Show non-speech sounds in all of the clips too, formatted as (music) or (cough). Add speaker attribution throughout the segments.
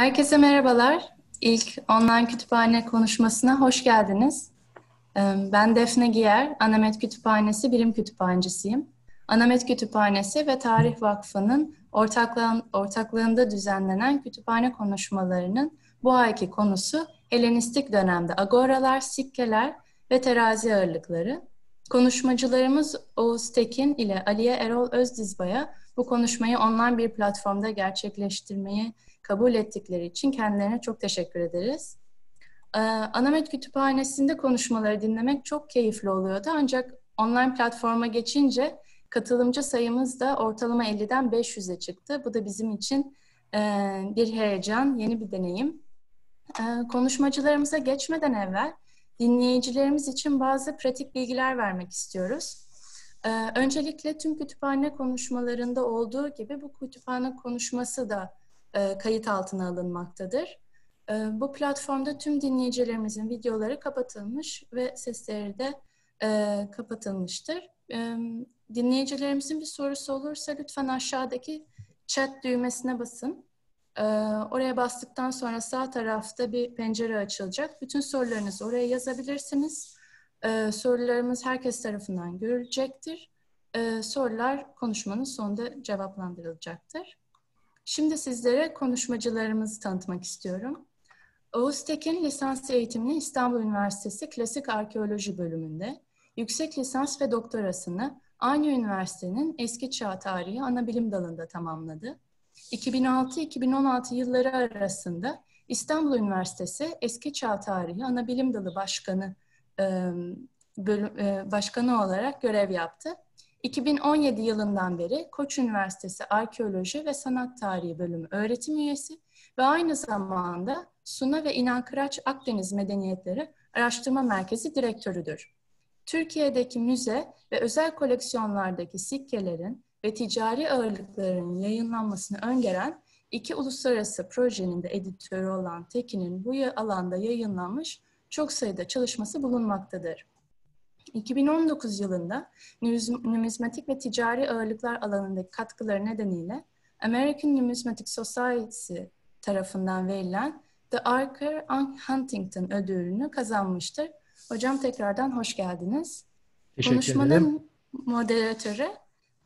Speaker 1: Herkese merhabalar. İlk online kütüphane konuşmasına hoş geldiniz. Ee, ben Defne Giyer, Anamet Kütüphanesi birim kütüphancısıyım. Anamet Kütüphanesi ve Tarih Vakfı'nın ortaklığında düzenlenen kütüphane konuşmalarının bu ayki konusu Helenistik dönemde agoralar, sikkeler ve terazi ağırlıkları. Konuşmacılarımız Oğuz Tekin ile Aliye Erol Özdizba'ya bu konuşmayı online bir platformda gerçekleştirmeyi kabul ettikleri için kendilerine çok teşekkür ederiz. Ee, Anamet Kütüphanesi'nde konuşmaları dinlemek çok keyifli oluyordu ancak online platforma geçince katılımcı sayımız da ortalama 50'den 500'e çıktı. Bu da bizim için e, bir heyecan, yeni bir deneyim. Ee, konuşmacılarımıza geçmeden evvel dinleyicilerimiz için bazı pratik bilgiler vermek istiyoruz. Ee, öncelikle tüm kütüphane konuşmalarında olduğu gibi bu kütüphane konuşması da e, kayıt altına alınmaktadır. E, bu platformda tüm dinleyicilerimizin videoları kapatılmış ve sesleri de e, kapatılmıştır. dinleyicilerimizin bir sorusu olursa lütfen aşağıdaki chat düğmesine basın. oraya bastıktan sonra sağ tarafta bir pencere açılacak. Bütün sorularınızı oraya yazabilirsiniz. sorularımız herkes tarafından görülecektir. sorular konuşmanın sonunda cevaplandırılacaktır. Şimdi sizlere konuşmacılarımızı tanıtmak istiyorum. Oğuz Tekin lisans eğitimini İstanbul Üniversitesi Klasik Arkeoloji bölümünde, yüksek lisans ve doktorasını aynı üniversitenin Eski Çağ Tarihi ana bilim dalında tamamladı. 2006-2016 yılları arasında İstanbul Üniversitesi Eski Çağ Tarihi ana bilim dalı başkanı başkanı olarak görev yaptı 2017 yılından beri Koç Üniversitesi Arkeoloji ve Sanat Tarihi Bölümü öğretim üyesi ve aynı zamanda Suna ve İnan Kıraç Akdeniz Medeniyetleri Araştırma Merkezi Direktörüdür. Türkiye'deki müze ve özel koleksiyonlardaki sikkelerin ve ticari ağırlıkların yayınlanmasını öngören iki uluslararası projenin de editörü olan Tekin'in bu alanda yayınlanmış çok sayıda çalışması bulunmaktadır. 2019 yılında numizmatik ve ticari ağırlıklar alanındaki katkıları nedeniyle American Numismatic Society tarafından verilen The Archer Huntington ödülünü kazanmıştır. Hocam tekrardan hoş geldiniz. Konuşmanın ederim. moderatörü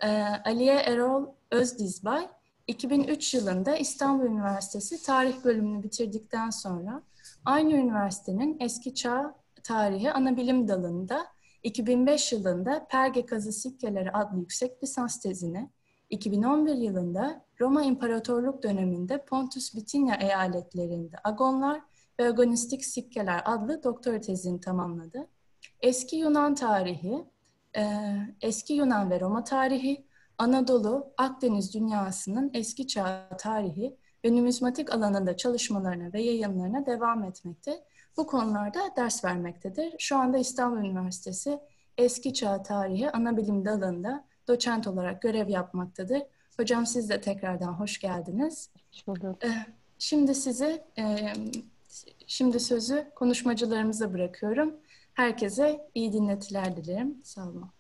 Speaker 1: e, Aliye Erol Özdizbay 2003 yılında İstanbul Üniversitesi Tarih bölümünü bitirdikten sonra aynı üniversitenin Eski Çağ Tarihi Anabilim Dalı'nda 2005 yılında Perge Kazı Sikkeleri adlı yüksek lisans tezini, 2011 yılında Roma İmparatorluk döneminde Pontus Bitinia eyaletlerinde Agonlar ve Agonistik Sikkeler adlı doktora tezini tamamladı. Eski Yunan tarihi, e, eski Yunan ve Roma tarihi, Anadolu, Akdeniz dünyasının eski çağ tarihi ve numizmatik alanında çalışmalarına ve yayınlarına devam etmekte bu konularda ders vermektedir. Şu anda İstanbul Üniversitesi Eski Çağ Tarihi ana bilim dalında doçent olarak görev yapmaktadır. Hocam siz de tekrardan hoş geldiniz. Hoş eh, Şimdi sizi, eh, şimdi sözü konuşmacılarımıza bırakıyorum. Herkese iyi dinletiler dilerim. Sağ olun.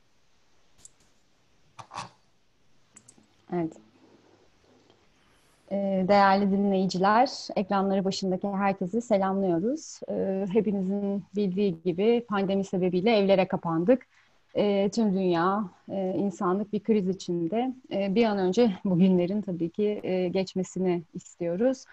Speaker 2: Evet. Ee, değerli dinleyiciler, ekranları başındaki herkesi selamlıyoruz. Ee, hepinizin bildiği gibi pandemi sebebiyle evlere kapandık. Ee, tüm dünya, e, insanlık bir kriz içinde. Bir an önce bu günlerin tabii ki e, geçmesini istiyoruz.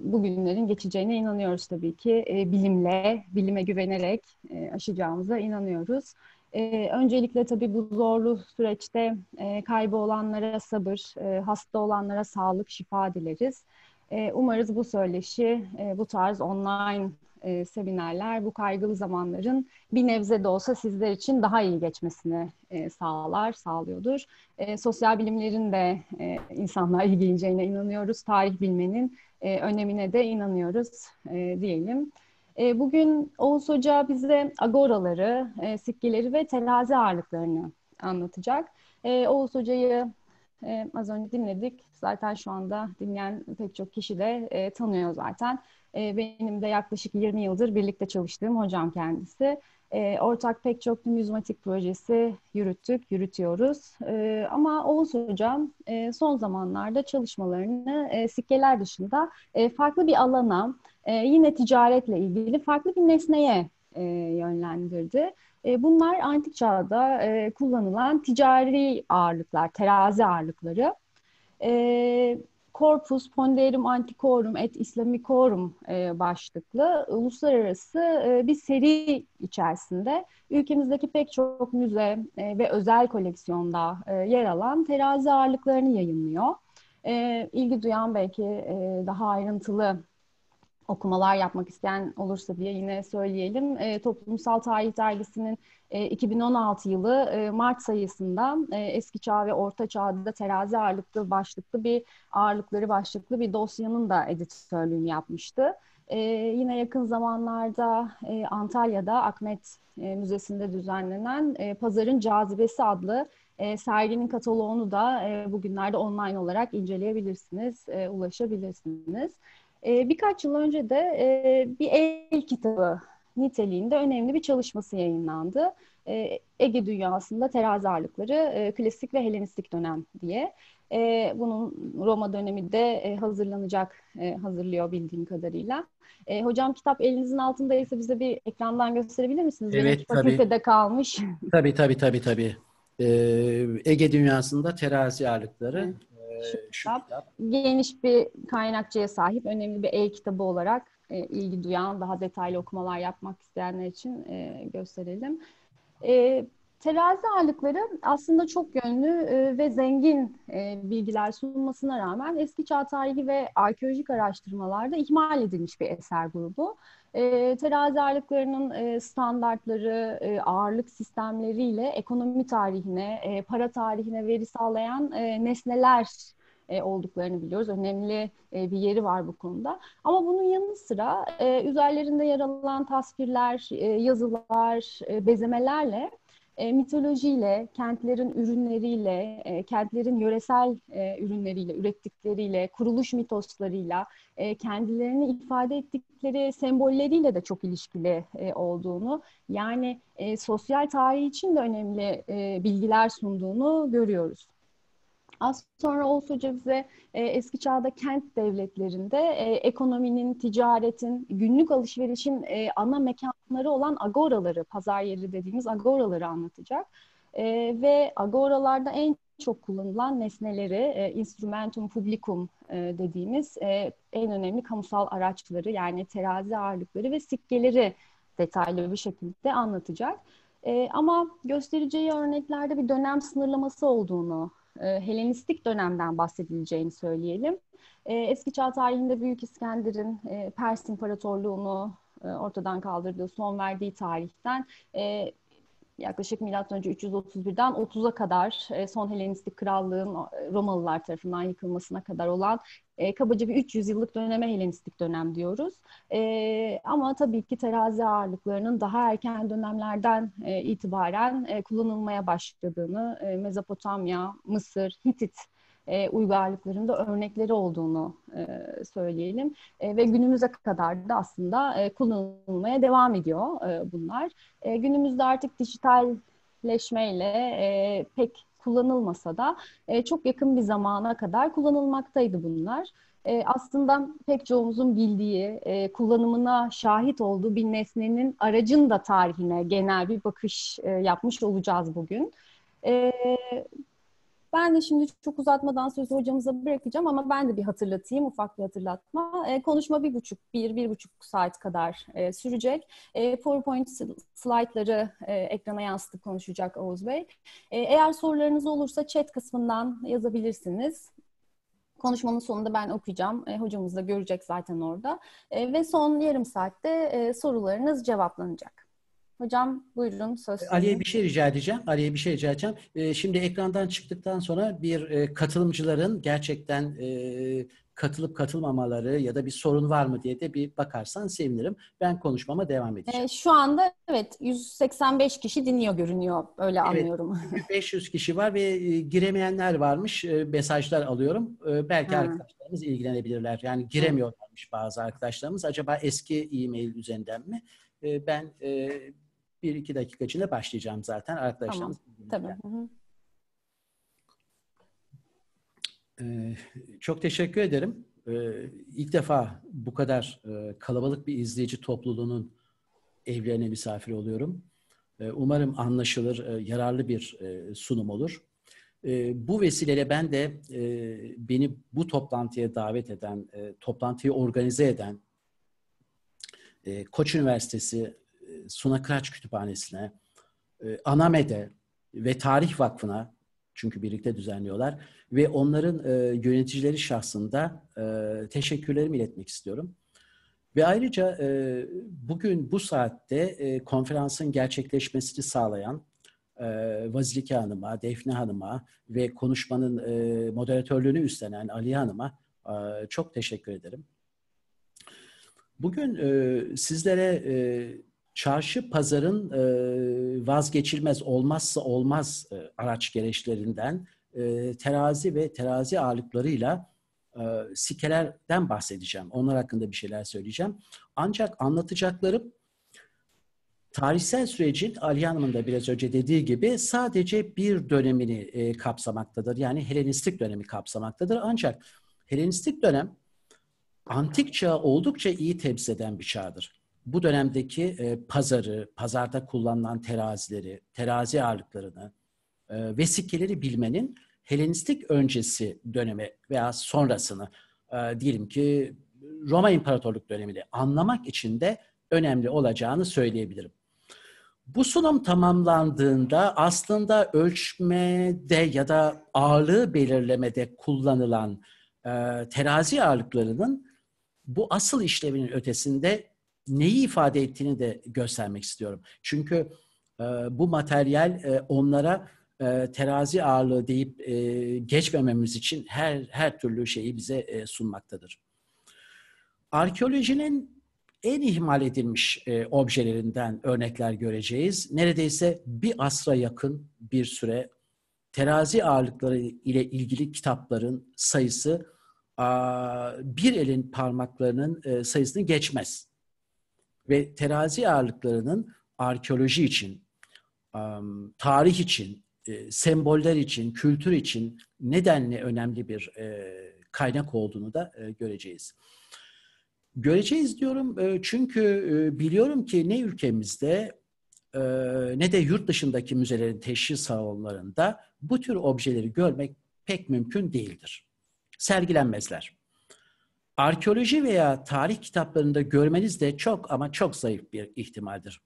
Speaker 2: Bugünlerin geçeceğine inanıyoruz tabii ki. Bilimle, bilime güvenerek e, aşacağımıza inanıyoruz. E, öncelikle tabii bu zorlu süreçte e, kaybı olanlara sabır, e, hasta olanlara sağlık, şifa dileriz. E, umarız bu söyleşi, e, bu tarz online e, seminerler bu kaygılı zamanların bir nebze de olsa sizler için daha iyi geçmesini e, sağlar, sağlıyordur. E, sosyal bilimlerin de e, insanlar ilgileneceğine inanıyoruz. Tarih bilmenin e, önemine de inanıyoruz e, diyelim. E, bugün Oğuz Hoca bize agoraları, e, sikkileri ve terazi ağırlıklarını anlatacak. E, Oğuz Hoca'yı e, az önce dinledik. Zaten şu anda dinleyen pek çok kişi de e, tanıyor zaten. E, benim de yaklaşık 20 yıldır birlikte çalıştığım hocam kendisi. E, ortak pek çok numizmatik projesi yürüttük, yürütüyoruz. E, ama Oğuz Hocam e, son zamanlarda çalışmalarını e, sikkeler dışında e, farklı bir alana, e, yine ticaretle ilgili farklı bir nesneye e, yönlendirdi. E, bunlar antik çağda e, kullanılan ticari ağırlıklar, terazi ağırlıkları. E, Corpus Ponderum Antiquorum et Islamicorum e, başlıklı uluslararası e, bir seri içerisinde ülkemizdeki pek çok müze e, ve özel koleksiyonda e, yer alan terazi ağırlıklarını yayınlıyor. E, ilgi duyan belki e, daha ayrıntılı okumalar yapmak isteyen olursa diye yine söyleyelim. E, Toplumsal Tarih Dergisi'nin e, 2016 yılı e, Mart sayısında e, Eski Çağ ve Orta Çağ'da terazi ağırlıklı başlıklı bir ağırlıkları başlıklı bir dosyanın da editörlüğünü yapmıştı. E, yine yakın zamanlarda e, Antalya'da Akmet e, Müzesi'nde düzenlenen e, Pazarın Cazibesi adlı e, serginin kataloğunu da e, bugünlerde online olarak inceleyebilirsiniz, e, ulaşabilirsiniz. E, birkaç yıl önce de e, bir el kitabı niteliğinde önemli bir çalışması yayınlandı. E, Ege dünyasında terazi ağırlıkları e, klasik ve Helenistik dönem diye. E, bunun Roma dönemi de e, hazırlanacak, e, hazırlıyor bildiğim kadarıyla. E, hocam kitap elinizin altındaysa bize bir ekrandan gösterebilir misiniz? Evet Benim tabii. Fakültede kalmış.
Speaker 3: Tabii tabii tabii tabii. Ee, Ege dünyasında terazi ağırlıkları
Speaker 2: şu ee, kitap. Geniş bir kaynakçaya sahip, önemli bir el kitabı olarak e, ilgi duyan, daha detaylı okumalar yapmak isteyenler için e, gösterelim. E, terazi ağırlıkları aslında çok yönlü e, ve zengin e, bilgiler sunmasına rağmen eski çağ tarihi ve arkeolojik araştırmalarda ihmal edilmiş bir eser grubu. E, terazi ağırlıklarının e, standartları, e, ağırlık sistemleriyle ekonomi tarihine, e, para tarihine veri sağlayan e, nesneler e, olduklarını biliyoruz. Önemli e, bir yeri var bu konuda. Ama bunun yanı sıra e, üzerlerinde yer alan tasvirler, e, yazılar, e, bezemelerle e, mitolojiyle, kentlerin ürünleriyle, e, kentlerin yöresel e, ürünleriyle, ürettikleriyle, kuruluş mitoslarıyla, e, kendilerini ifade ettikleri sembolleriyle de çok ilişkili e, olduğunu, yani e, sosyal tarih için de önemli e, bilgiler sunduğunu görüyoruz. Az sonra Olsuca bize e, eski çağda kent devletlerinde e, ekonominin, ticaretin, günlük alışverişin e, ana mekanları olan agoraları, pazar yeri dediğimiz agoraları anlatacak. E, ve agoralarda en çok kullanılan nesneleri, e, instrumentum publicum e, dediğimiz e, en önemli kamusal araçları yani terazi ağırlıkları ve sikkeleri detaylı bir şekilde anlatacak. E, ama göstereceği örneklerde bir dönem sınırlaması olduğunu e, Helenistik dönemden bahsedileceğini söyleyelim. E, eski Çağ tarihinde Büyük İskender'in e, Pers İmparatorluğunu ortadan kaldırdığı, son verdiği tarihten yaklaşık M.Ö. 331'den 30'a kadar son Helenistik krallığın Romalılar tarafından yıkılmasına kadar olan e, kabaca bir 300 yıllık döneme Helenistik dönem diyoruz. E, ama tabii ki terazi ağırlıklarının daha erken dönemlerden e, itibaren e, kullanılmaya başladığını, e, Mezopotamya, Mısır, Hitit e, uygarlıklarında örnekleri olduğunu e, söyleyelim. E, ve günümüze kadar da aslında e, kullanılmaya devam ediyor e, bunlar. E, günümüzde artık dijitalleşmeyle e, pek kullanılmasa da e, çok yakın bir zamana kadar kullanılmaktaydı bunlar. E, aslında pek çoğumuzun bildiği, e, kullanımına şahit olduğu bir nesnenin aracın da tarihine genel bir bakış e, yapmış olacağız bugün. E, ben de şimdi çok uzatmadan sözü hocamıza bırakacağım ama ben de bir hatırlatayım, ufak bir hatırlatma. E, konuşma bir buçuk, bir, bir buçuk saat kadar e, sürecek. E, PowerPoint slaytları e, ekrana yansıtıp konuşacak Oğuz Bey. E, eğer sorularınız olursa chat kısmından yazabilirsiniz. Konuşmanın sonunda ben okuyacağım. E, hocamız da görecek zaten orada. E, ve son yarım saatte e, sorularınız cevaplanacak. Hocam buyurun söz. E, Ali'ye
Speaker 3: bir şey rica edeceğim. Ali'ye bir şey rica edeceğim. E, şimdi ekrandan çıktıktan sonra bir e, katılımcıların gerçekten e, katılıp katılmamaları ya da bir sorun var mı diye de bir bakarsan sevinirim. Ben konuşmama devam e,
Speaker 2: edeceğim. E, şu anda evet 185 kişi dinliyor görünüyor öyle evet, anlıyorum.
Speaker 3: 500 (laughs) kişi var ve e, giremeyenler varmış. E, mesajlar alıyorum. E, belki ha. arkadaşlarımız ilgilenebilirler. Yani giremiyorlarmış bazı arkadaşlarımız. Acaba eski e-mail üzerinden mi? E, ben bir iki dakika içinde başlayacağım zaten arkadaşlarımız. Tamam. Tabii. Ee, çok teşekkür ederim. Ee, ilk defa bu kadar e, kalabalık bir izleyici topluluğunun evlerine misafir oluyorum. Ee, umarım anlaşılır, e, yararlı bir e, sunum olur. E, bu vesileyle ben de e, beni bu toplantıya davet eden, e, toplantıyı organize eden e, Koç Üniversitesi Suna Kıraç Kütüphanesi'ne, e, Aname'de ve Tarih Vakfı'na çünkü birlikte düzenliyorlar ve onların e, yöneticileri şahsında e, teşekkürlerimi iletmek istiyorum. Ve ayrıca bugün bu saatte konferansın gerçekleşmesini sağlayan e, Vazilike Hanım'a, Defne Hanım'a ve konuşmanın e, moderatörlüğünü üstlenen Ali Hanım'a çok teşekkür ederim. Bugün sizlere çarşı pazarın e, vazgeçilmez olmazsa olmaz e, araç gereçlerinden e, terazi ve terazi ağırlıklarıyla sikelerden bahsedeceğim. Onlar hakkında bir şeyler söyleyeceğim. Ancak anlatacaklarım tarihsel sürecin Ali Hanım'ın da biraz önce dediği gibi sadece bir dönemini e, kapsamaktadır. Yani Helenistik dönemi kapsamaktadır. Ancak Helenistik dönem antik çağı oldukça iyi temsil eden bir çağdır bu dönemdeki e, pazarı, pazarda kullanılan terazileri, terazi ağırlıklarını, e, vesikeleri bilmenin Helenistik öncesi dönemi veya sonrasını e, diyelim ki Roma İmparatorluk dönemini anlamak için de önemli olacağını söyleyebilirim. Bu sunum tamamlandığında aslında ölçmede ya da ağırlığı belirlemede kullanılan e, terazi ağırlıklarının bu asıl işlevinin ötesinde neyi ifade ettiğini de göstermek istiyorum. Çünkü e, bu materyal e, onlara e, terazi ağırlığı deyip e, geçmememiz için her her türlü şeyi bize e, sunmaktadır. Arkeolojinin en ihmal edilmiş e, objelerinden örnekler göreceğiz. Neredeyse bir asra yakın bir süre terazi ağırlıkları ile ilgili kitapların sayısı a, bir elin parmaklarının e, sayısını geçmez ve terazi ağırlıklarının arkeoloji için, tarih için, e, semboller için, kültür için nedenle önemli bir e, kaynak olduğunu da e, göreceğiz. Göreceğiz diyorum çünkü biliyorum ki ne ülkemizde ne de yurt dışındaki müzelerin teşhis salonlarında bu tür objeleri görmek pek mümkün değildir. Sergilenmezler. Arkeoloji veya tarih kitaplarında görmeniz de çok ama çok zayıf bir ihtimaldir.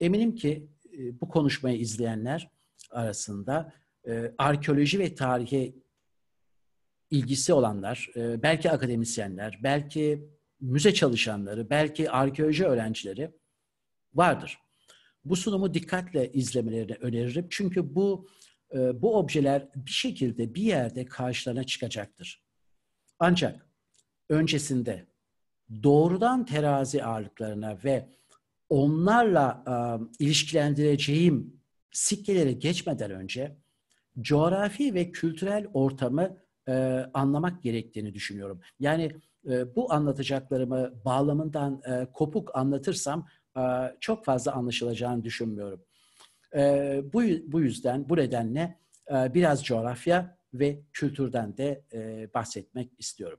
Speaker 3: Eminim ki e, bu konuşmayı izleyenler arasında e, arkeoloji ve tarihe ilgisi olanlar, e, belki akademisyenler, belki müze çalışanları, belki arkeoloji öğrencileri vardır. Bu sunumu dikkatle izlemelerini öneririm. Çünkü bu bu objeler bir şekilde bir yerde karşılarına çıkacaktır. Ancak öncesinde doğrudan terazi ağırlıklarına ve onlarla e, ilişkilendireceğim sikkelere geçmeden önce coğrafi ve kültürel ortamı e, anlamak gerektiğini düşünüyorum. Yani e, bu anlatacaklarımı bağlamından e, kopuk anlatırsam e, çok fazla anlaşılacağını düşünmüyorum. E, bu, bu yüzden, bu nedenle e, biraz coğrafya ve kültürden de e, bahsetmek istiyorum.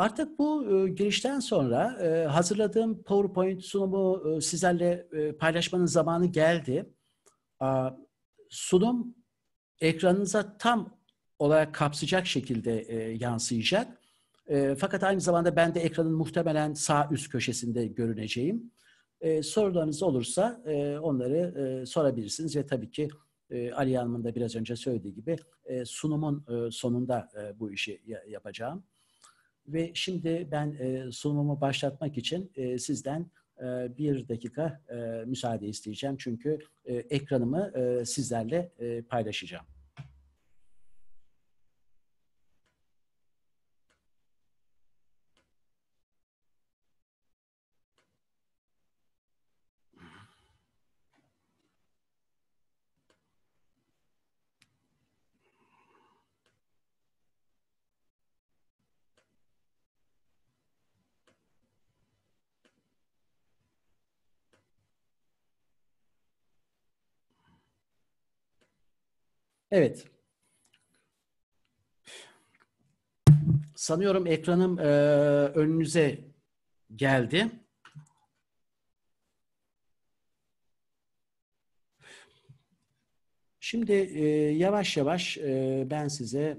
Speaker 3: Artık bu e, girişten sonra e, hazırladığım PowerPoint sunumu e, sizlerle e, paylaşmanın zamanı geldi. A, sunum ekranınıza tam olarak kapsayacak şekilde e, yansıyacak. E, fakat aynı zamanda ben de ekranın muhtemelen sağ üst köşesinde görüneceğim. E, sorularınız olursa e, onları e, sorabilirsiniz ve tabii ki e, Ali Hanım'ın da biraz önce söylediği gibi e, sunumun e, sonunda e, bu işi ya, yapacağım. Ve şimdi ben e, sunumumu başlatmak için e, sizden e, bir dakika e, müsaade isteyeceğim. Çünkü e, ekranımı e, sizlerle e, paylaşacağım. Evet. Sanıyorum ekranım e, önünüze geldi. Şimdi e, yavaş yavaş e, ben size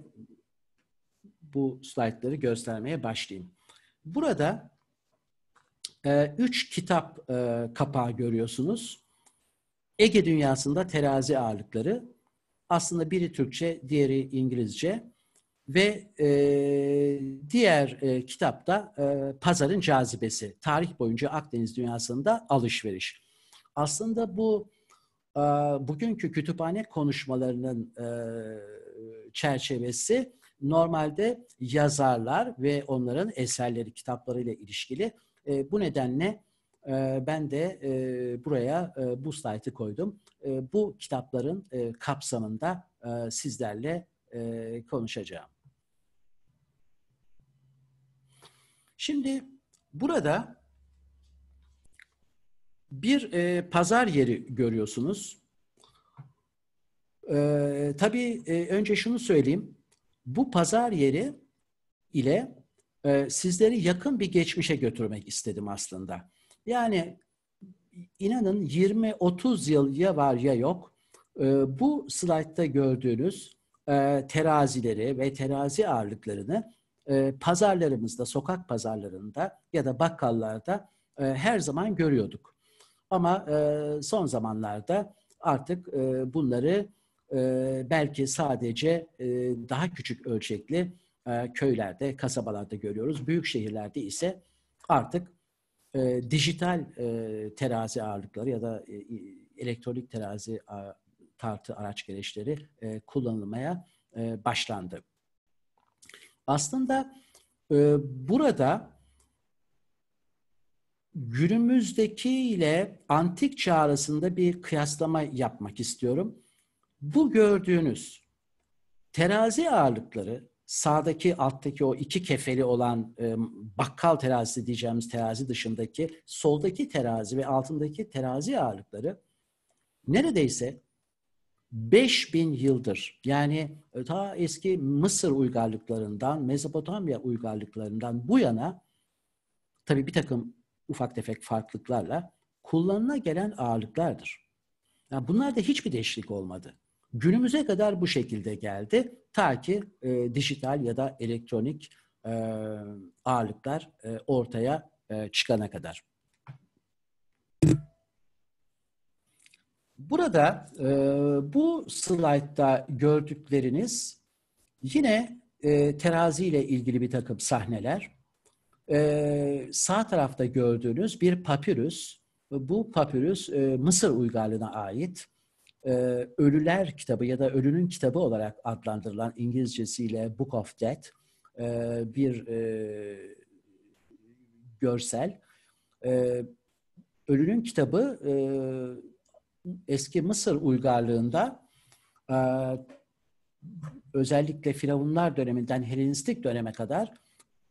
Speaker 3: bu slaytları göstermeye başlayayım. Burada e, üç kitap e, kapağı görüyorsunuz. Ege Dünyasında Terazi Ağırlıkları aslında biri Türkçe, diğeri İngilizce ve e, diğer e, kitapta e, Pazarın Cazibesi, tarih boyunca Akdeniz dünyasında alışveriş. Aslında bu e, bugünkü kütüphane konuşmalarının e, çerçevesi normalde yazarlar ve onların eserleri, kitaplarıyla ilişkili. E, bu nedenle ben de buraya bu slaytı koydum. Bu kitapların kapsamında sizlerle konuşacağım. Şimdi burada bir pazar yeri görüyorsunuz. Ee, tabii önce şunu söyleyeyim. Bu pazar yeri ile sizleri yakın bir geçmişe götürmek istedim aslında. Yani inanın 20-30 yıl ya var ya yok. Ee, bu slaytta gördüğünüz e, terazileri ve terazi ağırlıklarını e, pazarlarımızda, sokak pazarlarında ya da bakkallarda e, her zaman görüyorduk. Ama son zamanlarda artık bunları belki sadece daha küçük ölçekli köylerde, kasabalarda görüyoruz. Büyük şehirlerde ise artık e, dijital e, terazi ağırlıkları ya da e, elektronik terazi a, tartı araç gereçleri e, kullanılmaya e, başlandı. Aslında e, burada günümüzdeki ile antik çağ arasında bir kıyaslama yapmak istiyorum. Bu gördüğünüz terazi ağırlıkları sağdaki alttaki o iki kefeli olan e, bakkal terazisi diyeceğimiz terazi dışındaki soldaki terazi ve altındaki terazi ağırlıkları neredeyse 5000 yıldır yani e, ta eski Mısır uygarlıklarından, Mezopotamya uygarlıklarından bu yana tabii bir takım ufak tefek farklılıklarla kullanıla gelen ağırlıklardır. Yani bunlarda hiçbir değişiklik olmadı. Günümüze kadar bu şekilde geldi. Ta ki e, dijital ya da elektronik e, ağırlıklar e, ortaya e, çıkana kadar. Burada e, bu slaytta gördükleriniz yine e, terazi ile ilgili bir takım sahneler. E, sağ tarafta gördüğünüz bir papirüs. Bu papirüs e, Mısır uygarlığına ait e, Ölüler kitabı ya da Ölünün kitabı olarak adlandırılan İngilizcesiyle Book of Death e, bir e, görsel. E, Ölünün kitabı e, eski Mısır uygarlığında e, özellikle Firavunlar döneminden Helenistik döneme kadar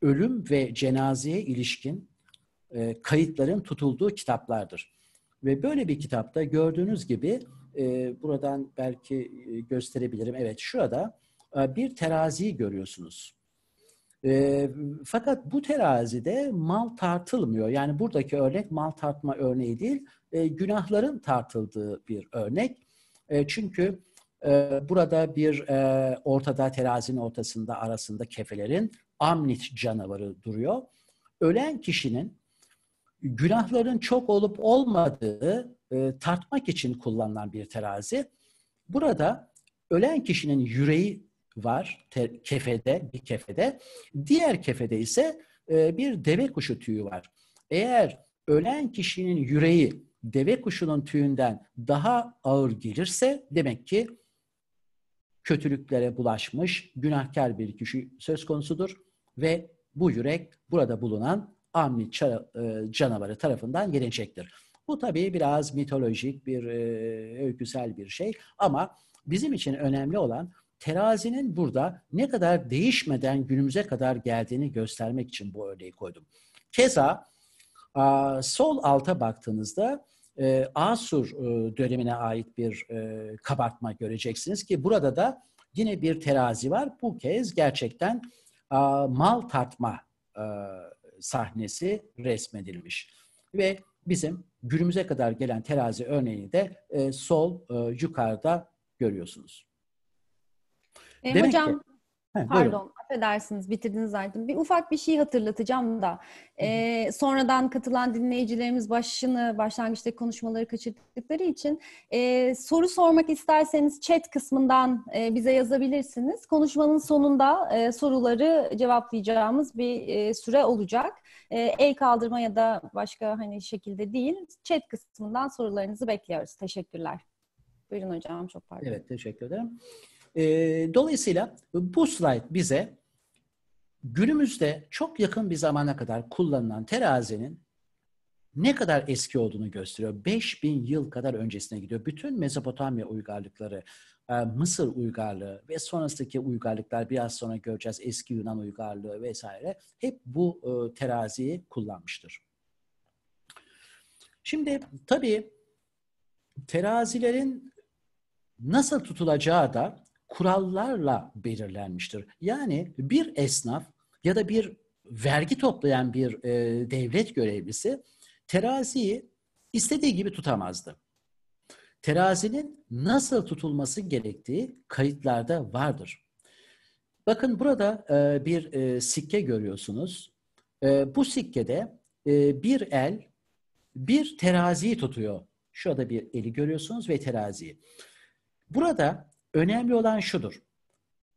Speaker 3: ölüm ve cenazeye ilişkin e, kayıtların tutulduğu kitaplardır. Ve böyle bir kitapta gördüğünüz gibi ee, buradan belki e, gösterebilirim. Evet şurada e, bir teraziyi görüyorsunuz. Ee, fakat bu terazide mal tartılmıyor. Yani buradaki örnek mal tartma örneği değil, e, günahların tartıldığı bir örnek. çünkü burada bir ortada terazinin ortasında arasında kefelerin amnit canavarı duruyor. Ölen kişinin günahların çok olup olmadığı e, tartmak için kullanılan bir terazi. Burada ölen kişinin yüreği var te, kefede, bir kefede. Diğer kefede ise e, bir deve kuşu tüyü var. Eğer ölen kişinin yüreği deve kuşunun tüyünden daha ağır gelirse demek ki kötülüklere bulaşmış, günahkar bir kişi söz konusudur ve bu yürek burada bulunan amni e, canavarı tarafından yenecektir. Bu tabii biraz mitolojik bir e, öyküsel bir şey ama bizim için önemli olan terazinin burada ne kadar değişmeden günümüze kadar geldiğini göstermek için bu örneği koydum. Keza sol alta baktığınızda e, Asur e, dönemine ait bir e, kabartma göreceksiniz ki burada da yine bir terazi var. Bu kez gerçekten mal tartma sahnesi resmedilmiş ve bizim günümüze kadar gelen terazi örneğini de e, sol e, yukarıda görüyorsunuz. E, Demek hocam
Speaker 2: ki, He, Pardon, buyurun. affedersiniz bitirdiniz zaten. Bir ufak bir şey hatırlatacağım da. Ee, sonradan katılan dinleyicilerimiz başını, başlangıçtaki konuşmaları kaçırdıkları için e, soru sormak isterseniz chat kısmından e, bize yazabilirsiniz. Konuşmanın sonunda e, soruları cevaplayacağımız bir e, süre olacak. E, el kaldırma ya da başka hani şekilde değil. Chat kısmından sorularınızı bekliyoruz. Teşekkürler. Buyurun hocam çok pardon. Evet
Speaker 3: teşekkür ederim. E, dolayısıyla bu slide bize günümüzde çok yakın bir zamana kadar kullanılan terazinin ne kadar eski olduğunu gösteriyor. 5000 yıl kadar öncesine gidiyor. Bütün Mezopotamya uygarlıkları, e, Mısır uygarlığı ve sonrasındaki uygarlıklar biraz sonra göreceğiz eski Yunan uygarlığı vesaire hep bu e, teraziyi kullanmıştır. Şimdi tabii terazilerin nasıl tutulacağı da kurallarla belirlenmiştir. Yani bir esnaf ya da bir vergi toplayan bir e, devlet görevlisi teraziyi istediği gibi tutamazdı. Terazinin nasıl tutulması gerektiği kayıtlarda vardır. Bakın burada e, bir e, sikke görüyorsunuz. E, bu sikkede e, bir el bir teraziyi tutuyor. Şurada bir eli görüyorsunuz ve teraziyi. Burada Önemli olan şudur.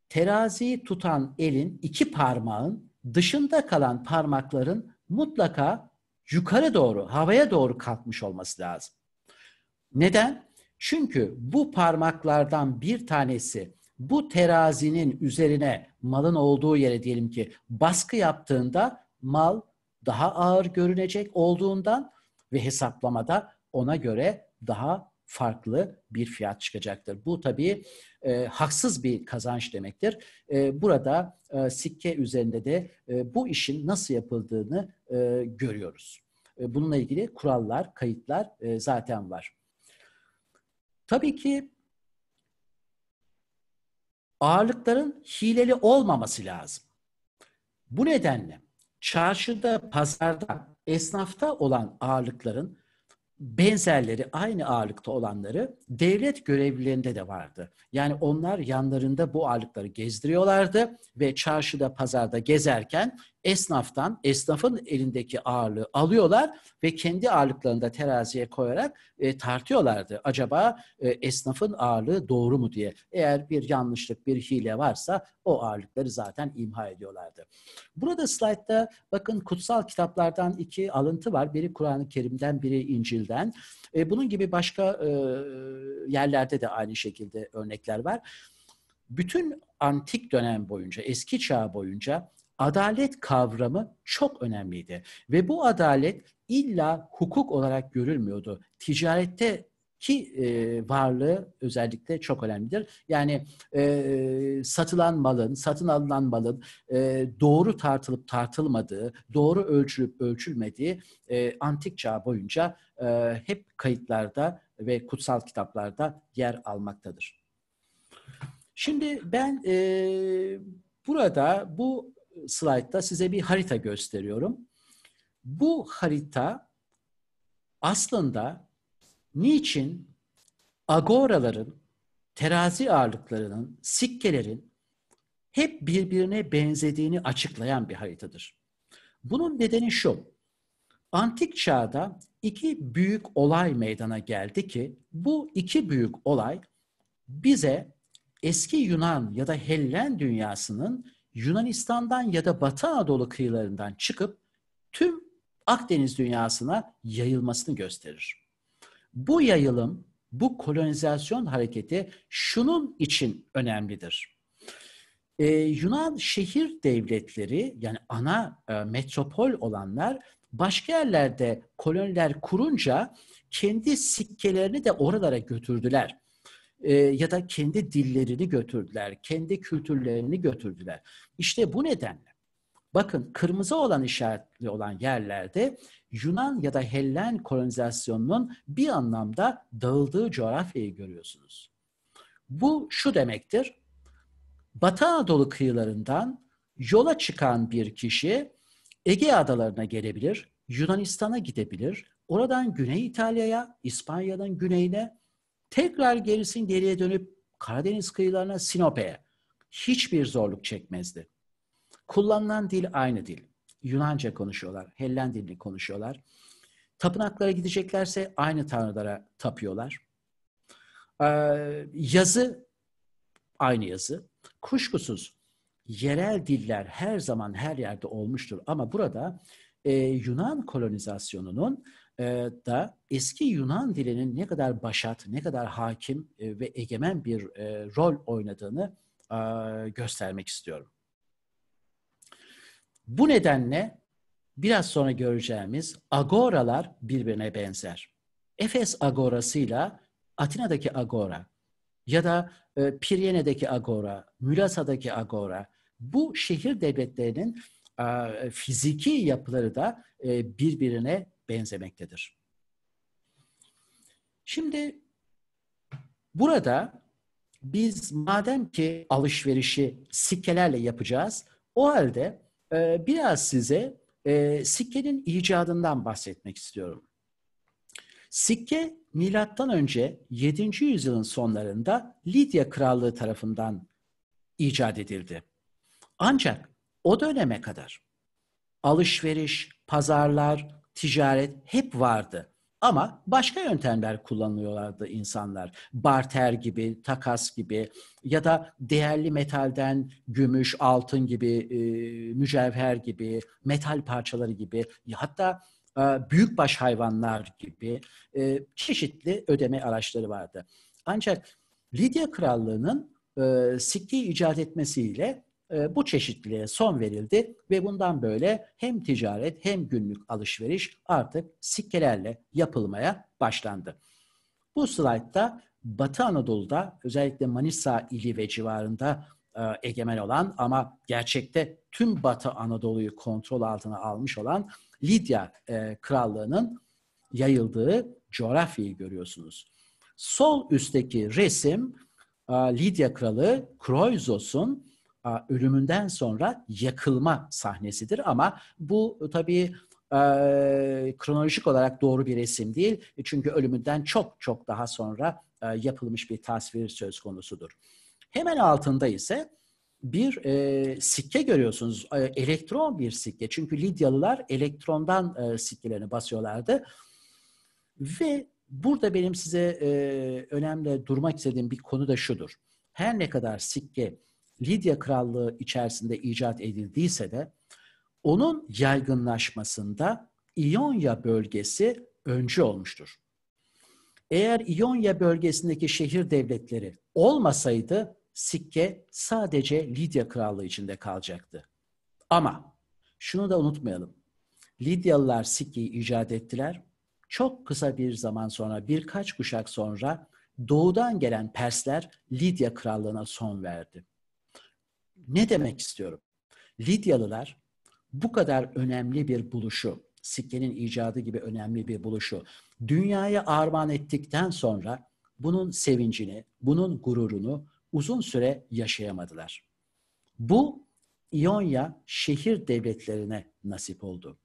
Speaker 3: Teraziyi tutan elin iki parmağın dışında kalan parmakların mutlaka yukarı doğru, havaya doğru kalkmış olması lazım. Neden? Çünkü bu parmaklardan bir tanesi bu terazinin üzerine malın olduğu yere diyelim ki baskı yaptığında mal daha ağır görünecek olduğundan ve hesaplamada ona göre daha farklı bir fiyat çıkacaktır. Bu tabii e, haksız bir kazanç demektir. E, burada e, sikke üzerinde de e, bu işin nasıl yapıldığını e, görüyoruz. E, bununla ilgili kurallar, kayıtlar e, zaten var. Tabii ki ağırlıkların hileli olmaması lazım. Bu nedenle çarşıda, pazarda, esnafta olan ağırlıkların benzerleri aynı ağırlıkta olanları devlet görevlilerinde de vardı. Yani onlar yanlarında bu ağırlıkları gezdiriyorlardı ve çarşıda pazarda gezerken esnaftan esnafın elindeki ağırlığı alıyorlar ve kendi ağırlıklarını da teraziye koyarak e, tartıyorlardı. Acaba e, esnafın ağırlığı doğru mu diye. Eğer bir yanlışlık, bir hile varsa o ağırlıkları zaten imha ediyorlardı. Burada slaytta bakın kutsal kitaplardan iki alıntı var. Biri Kur'an-ı Kerim'den, biri İncil'den eden. E, bunun gibi başka e, yerlerde de aynı şekilde örnekler var. Bütün antik dönem boyunca, eski çağ boyunca adalet kavramı çok önemliydi. Ve bu adalet illa hukuk olarak görülmüyordu. Ticarette ki e, varlığı özellikle çok önemlidir. Yani e, satılan malın, satın alınan malın e, doğru tartılıp tartılmadığı, doğru ölçülüp ölçülmediği e, antik çağ boyunca e, hep kayıtlarda ve kutsal kitaplarda yer almaktadır. Şimdi ben e, burada bu slaytta size bir harita gösteriyorum. Bu harita aslında Niçin agoraların, terazi ağırlıklarının, sikkelerin hep birbirine benzediğini açıklayan bir haritadır. Bunun nedeni şu. Antik çağda iki büyük olay meydana geldi ki bu iki büyük olay bize eski Yunan ya da Hellen dünyasının Yunanistan'dan ya da Batı Anadolu kıyılarından çıkıp tüm Akdeniz dünyasına yayılmasını gösterir. Bu yayılım, bu kolonizasyon hareketi şunun için önemlidir. Ee, Yunan şehir devletleri yani ana e, metropol olanlar başka yerlerde koloniler kurunca kendi sikkelerini de oralara götürdüler. E, ya da kendi dillerini götürdüler, kendi kültürlerini götürdüler. İşte bu nedenle Bakın kırmızı olan işaretli olan yerlerde Yunan ya da Hellen kolonizasyonunun bir anlamda dağıldığı coğrafyayı görüyorsunuz. Bu şu demektir. Batı Anadolu kıyılarından yola çıkan bir kişi Ege adalarına gelebilir, Yunanistan'a gidebilir, oradan Güney İtalya'ya, İspanya'dan güneyine, tekrar gerisin geriye dönüp Karadeniz kıyılarına, Sinope'ye hiçbir zorluk çekmezdi. Kullanılan dil aynı dil. Yunanca konuşuyorlar, Hellen dilini konuşuyorlar. Tapınaklara gideceklerse aynı tanrılara tapıyorlar. Ee, yazı aynı yazı. Kuşkusuz yerel diller her zaman her yerde olmuştur ama burada e, Yunan kolonizasyonunun e, da eski Yunan dilinin ne kadar başat, ne kadar hakim e, ve egemen bir e, rol oynadığını e, göstermek istiyorum. Bu nedenle biraz sonra göreceğimiz agoralar birbirine benzer. Efes agorasıyla Atina'daki agora ya da e, Piryene'deki agora, Mülasa'daki agora bu şehir devletlerinin e, fiziki yapıları da e, birbirine benzemektedir. Şimdi burada biz madem ki alışverişi sikkelerle yapacağız, o halde ee, biraz size e, sikkenin icadından bahsetmek istiyorum. Sikke milattan önce 7. yüzyılın sonlarında Lidya Krallığı tarafından icat edildi. Ancak o döneme kadar alışveriş, pazarlar, ticaret hep vardı. Ama başka yöntemler kullanıyorlardı insanlar. Barter gibi, takas gibi ya da değerli metalden gümüş, altın gibi, e, mücevher gibi, metal parçaları gibi hatta e, büyükbaş hayvanlar gibi e, çeşitli ödeme araçları vardı. Ancak Lidya Krallığı'nın e, sikkiyi icat etmesiyle ee, bu çeşitliliğe son verildi ve bundan böyle hem ticaret hem günlük alışveriş artık sikkelerle yapılmaya başlandı. Bu slaytta Batı Anadolu'da özellikle Manisa ili ve civarında e, egemen olan ama gerçekte tüm Batı Anadolu'yu kontrol altına almış olan Lidya e, Krallığı'nın yayıldığı coğrafyayı görüyorsunuz. Sol üstteki resim e, Lidya Kralı Kroizos'un ölümünden sonra yakılma sahnesidir ama bu e, tabii e, kronolojik olarak doğru bir resim değil. E, çünkü ölümünden çok çok daha sonra e, yapılmış bir tasvir söz konusudur. Hemen altında ise bir e, sikke görüyorsunuz. E, elektron bir sikke. Çünkü Lidyalılar elektrondan e, sikkelerini basıyorlardı. Ve burada benim size e, önemli durmak istediğim bir konu da şudur. Her ne kadar sikke Lidya Krallığı içerisinde icat edildiyse de onun yaygınlaşmasında İonya bölgesi öncü olmuştur. Eğer İonya bölgesindeki şehir devletleri olmasaydı sikke sadece Lidya Krallığı içinde kalacaktı. Ama şunu da unutmayalım. Lidyalılar sikkeyi icat ettiler. Çok kısa bir zaman sonra, birkaç kuşak sonra doğudan gelen Persler Lidya Krallığına son verdi. Ne demek istiyorum? Lidyalılar bu kadar önemli bir buluşu, sikkenin icadı gibi önemli bir buluşu dünyaya armağan ettikten sonra bunun sevincini, bunun gururunu uzun süre yaşayamadılar. Bu İonya şehir devletlerine nasip oldu.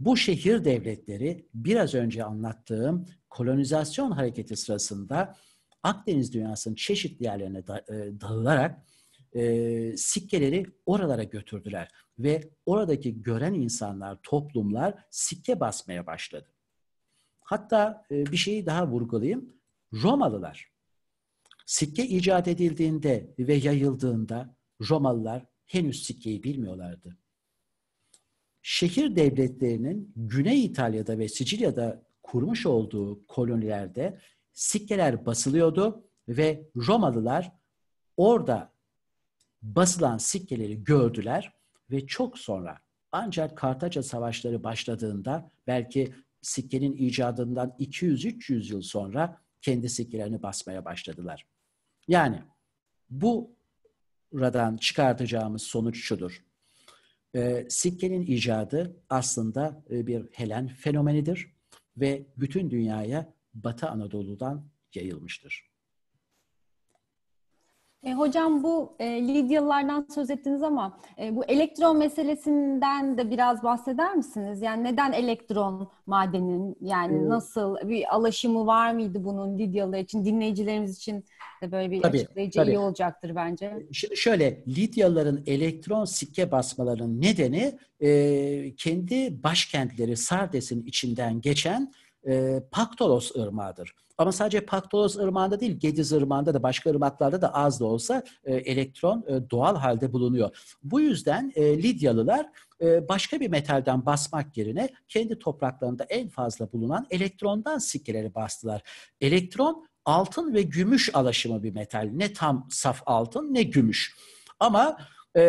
Speaker 3: Bu şehir devletleri biraz önce anlattığım kolonizasyon hareketi sırasında Akdeniz dünyasının çeşitli yerlerine da, e, dağılarak e, sikkeleri oralara götürdüler ve oradaki gören insanlar, toplumlar sikke basmaya başladı. Hatta e, bir şeyi daha vurgulayayım. Romalılar sikke icat edildiğinde ve yayıldığında Romalılar henüz sikkeyi bilmiyorlardı. Şehir devletlerinin Güney İtalya'da ve Sicilya'da kurmuş olduğu kolonilerde sikkeler basılıyordu ve Romalılar orada basılan sikkeleri gördüler ve çok sonra ancak Kartaca savaşları başladığında belki sikkenin icadından 200-300 yıl sonra kendi sikkelerini basmaya başladılar. Yani bu radan çıkartacağımız sonuç şudur. E, sikkenin icadı aslında e, bir Helen fenomenidir ve bütün dünyaya Batı Anadolu'dan yayılmıştır.
Speaker 2: E, hocam bu e, Lidyalılardan söz ettiniz ama e, bu elektron meselesinden de biraz bahseder misiniz? Yani neden elektron madenin yani hmm. nasıl bir alaşımı var mıydı bunun Lidyalılar için dinleyicilerimiz için de böyle bir tabii, açıklayıcı tabii. iyi olacaktır bence. E,
Speaker 3: şimdi şöyle Lidyalıların elektron sikke basmalarının nedeni e, kendi başkentleri Sardes'in içinden geçen e, Paktolos ırmağıdır. Ama sadece Paktolos Irmağı'nda değil, Gediz Irmağı'nda da başka ırmaklarda da az da olsa e, elektron e, doğal halde bulunuyor. Bu yüzden e, Lidyalılar e, başka bir metalden basmak yerine kendi topraklarında en fazla bulunan elektrondan sikkeleri bastılar. Elektron altın ve gümüş alaşımı bir metal. Ne tam saf altın ne gümüş. Ama e,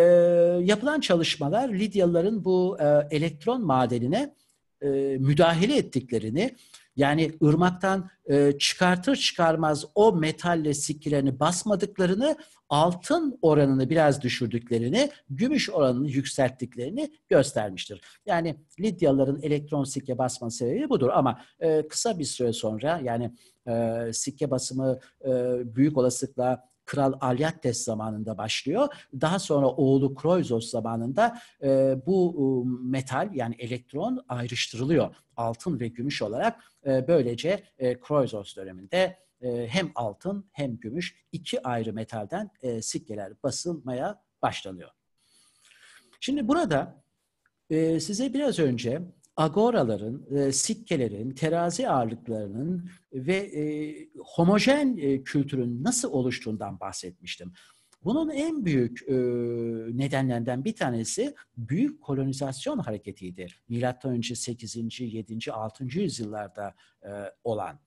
Speaker 3: yapılan çalışmalar Lidyalıların bu e, elektron madenine e, müdahale ettiklerini yani ırmaktan e, çıkartır çıkarmaz o metalle sikkileni basmadıklarını, altın oranını biraz düşürdüklerini, gümüş oranını yükselttiklerini göstermiştir. Yani Lidyalıların elektron sikke basma sebebi budur ama e, kısa bir süre sonra yani e, sikke basımı e, büyük olasılıkla Kral Alyattes zamanında başlıyor. Daha sonra oğlu Kroizos zamanında e, bu e, metal yani elektron ayrıştırılıyor altın ve gümüş olarak. E, böylece e, Kroizos döneminde e, hem altın hem gümüş iki ayrı metalden e, sikkeler basılmaya başlanıyor. Şimdi burada e, size biraz önce agoraların, e, sikkelerin, terazi ağırlıklarının ve e, homojen e, kültürün nasıl oluştuğundan bahsetmiştim. Bunun en büyük e, nedenlerinden bir tanesi büyük kolonizasyon hareketiydi. Milattan önce 8. 7. 6. yüzyıllarda e, olan.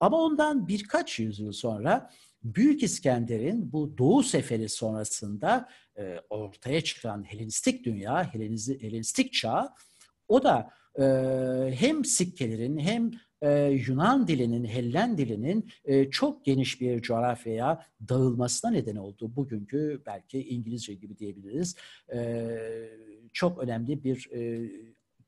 Speaker 3: Ama ondan birkaç yüzyıl sonra Büyük İskender'in bu Doğu Seferi sonrasında e, ortaya çıkan Helenistik dünya, Heleniz, Helenistik çağ o da e, hem Sikkelerin hem e, Yunan dilinin, Hellen dilinin e, çok geniş bir coğrafyaya dağılmasına neden oldu. Bugünkü belki İngilizce gibi diyebiliriz. E, çok önemli bir e,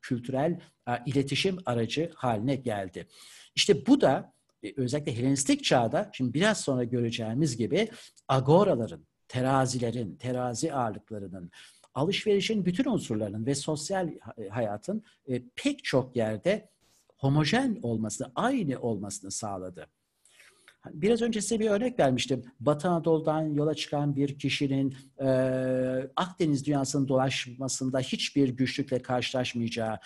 Speaker 3: kültürel e, iletişim aracı haline geldi. İşte bu da e, özellikle Helenistik çağda, şimdi biraz sonra göreceğimiz gibi agoraların, terazilerin, terazi ağırlıklarının, alışverişin bütün unsurlarının ve sosyal e, hayatın e, pek çok yerde homojen olmasını, aynı olmasını sağladı. Biraz önce size bir örnek vermiştim. Batı Anadolu'dan yola çıkan bir kişinin e, Akdeniz dünyasının dolaşmasında hiçbir güçlükle karşılaşmayacağı,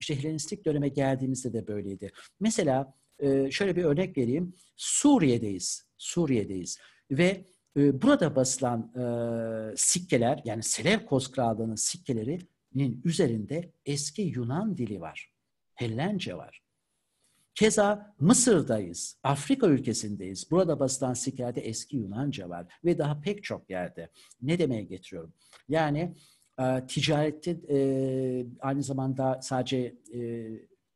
Speaker 3: işte Helenistik döneme geldiğimizde de böyleydi. Mesela e, şöyle bir örnek vereyim. Suriye'deyiz. Suriye'deyiz. Ve ee, burada basılan e, sikkeler yani Selevkos Krallığı'nın sikkelerinin üzerinde eski Yunan dili var. Hellence var. Keza Mısır'dayız, Afrika ülkesindeyiz. Burada basılan sikkelerde eski Yunanca var ve daha pek çok yerde. Ne demeye getiriyorum? Yani e, ticarette e, aynı zamanda sadece e,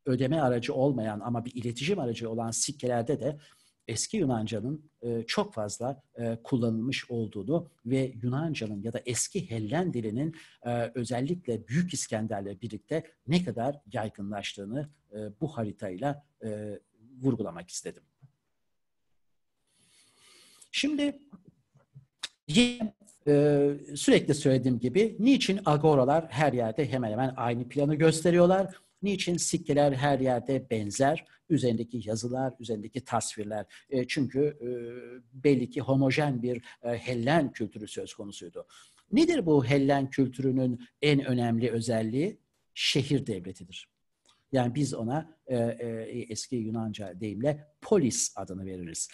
Speaker 3: ödeme aracı olmayan ama bir iletişim aracı olan sikkelerde de eski Yunanca'nın e, çok fazla e, kullanılmış olduğunu ve Yunanca'nın ya da eski Hellen dilinin e, özellikle Büyük İskender'le birlikte ne kadar yaygınlaştığını e, bu haritayla e, vurgulamak istedim. Şimdi yine e, sürekli söylediğim gibi niçin agoralar her yerde hemen hemen aynı planı gösteriyorlar? Niçin sikkeler her yerde benzer? Üzerindeki yazılar, üzerindeki tasvirler. E, çünkü e, belli ki homojen bir e, Hellen kültürü söz konusuydu. Nedir bu Hellen kültürünün en önemli özelliği? Şehir devletidir. Yani biz ona e, e, eski Yunanca deyimle polis adını veririz.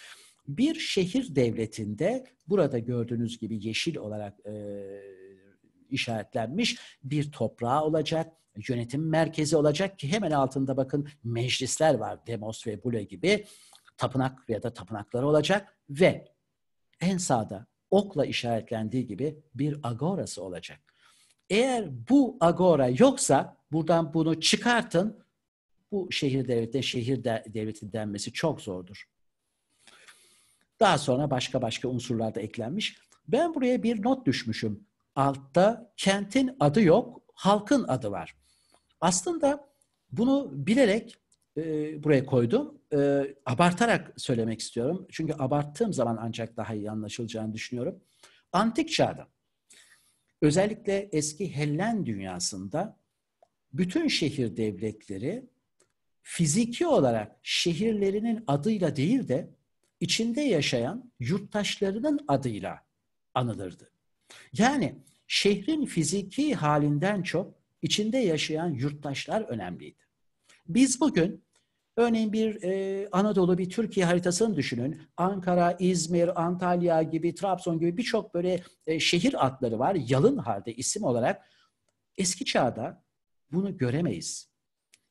Speaker 3: Bir şehir devletinde burada gördüğünüz gibi yeşil olarak e, işaretlenmiş bir toprağı olacak yönetim merkezi olacak ki hemen altında bakın meclisler var Demos ve Bule gibi tapınak veya da tapınakları olacak ve en sağda okla işaretlendiği gibi bir agorası olacak. Eğer bu agora yoksa buradan bunu çıkartın bu şehir devleti şehir devleti denmesi çok zordur. Daha sonra başka başka unsurlar da eklenmiş. Ben buraya bir not düşmüşüm altta kentin adı yok, halkın adı var. Aslında bunu bilerek e, buraya koydum. E, abartarak söylemek istiyorum. Çünkü abarttığım zaman ancak daha iyi anlaşılacağını düşünüyorum. Antik çağda özellikle eski Hellen dünyasında bütün şehir devletleri fiziki olarak şehirlerinin adıyla değil de içinde yaşayan yurttaşlarının adıyla anılırdı. Yani şehrin fiziki halinden çok içinde yaşayan yurttaşlar önemliydi. Biz bugün örneğin bir e, Anadolu bir Türkiye haritasını düşünün. Ankara, İzmir, Antalya gibi, Trabzon gibi birçok böyle e, şehir adları var yalın halde isim olarak. Eski çağda bunu göremeyiz.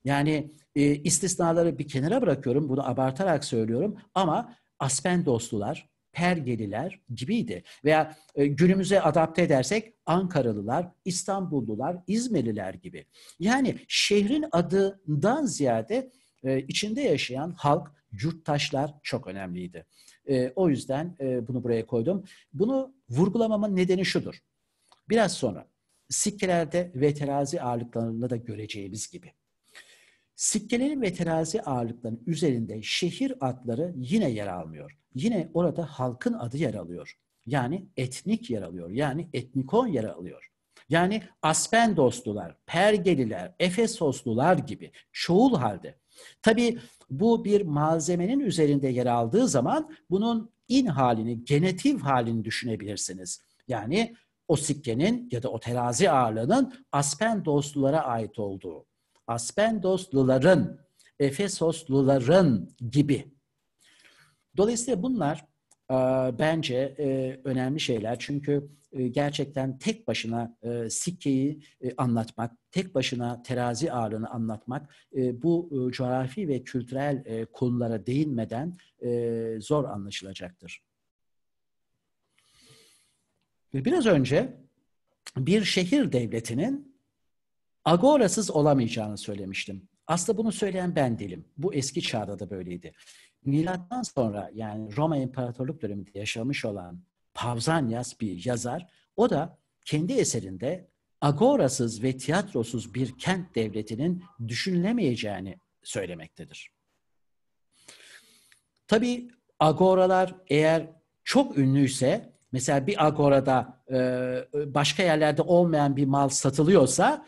Speaker 3: Yani e, istisnaları bir kenara bırakıyorum, bunu abartarak söylüyorum ama Aspen dostlular, pergeliler gibiydi. Veya e, günümüze adapte edersek Ankaralılar, İstanbullular, İzmirliler gibi. Yani şehrin adından ziyade e, içinde yaşayan halk, yurttaşlar çok önemliydi. E, o yüzden bunu buraya koydum. Bunu vurgulamamın nedeni şudur. Biraz sonra sikkelerde ve terazi ağırlıklarında da göreceğimiz gibi Sikkelerin ve terazi ağırlıklarının üzerinde şehir adları yine yer almıyor. Yine orada halkın adı yer alıyor. Yani etnik yer alıyor. Yani etnikon yer alıyor. Yani Aspendoslular, Pergeliler, Efesoslular gibi çoğul halde. Tabi bu bir malzemenin üzerinde yer aldığı zaman bunun in halini, genetiv halini düşünebilirsiniz. Yani o sikkenin ya da o terazi ağırlığının Aspendoslulara ait olduğu Aspendosluların, Efesosluların gibi. Dolayısıyla bunlar e, bence e, önemli şeyler. Çünkü e, gerçekten tek başına e, sikkeyi anlatmak, tek başına terazi ağırlığını anlatmak bu e, coğrafi ve kültürel konulara değinmeden zor anlaşılacaktır. Biraz önce bir şehir devletinin agorasız olamayacağını söylemiştim. Aslında bunu söyleyen ben değilim. Bu eski çağda da böyleydi. Milattan sonra yani Roma İmparatorluk döneminde yaşamış olan Pavzanyas bir yazar. O da kendi eserinde agorasız ve tiyatrosuz bir kent devletinin düşünülemeyeceğini söylemektedir. Tabii agoralar eğer çok ünlüyse mesela bir agorada başka yerlerde olmayan bir mal satılıyorsa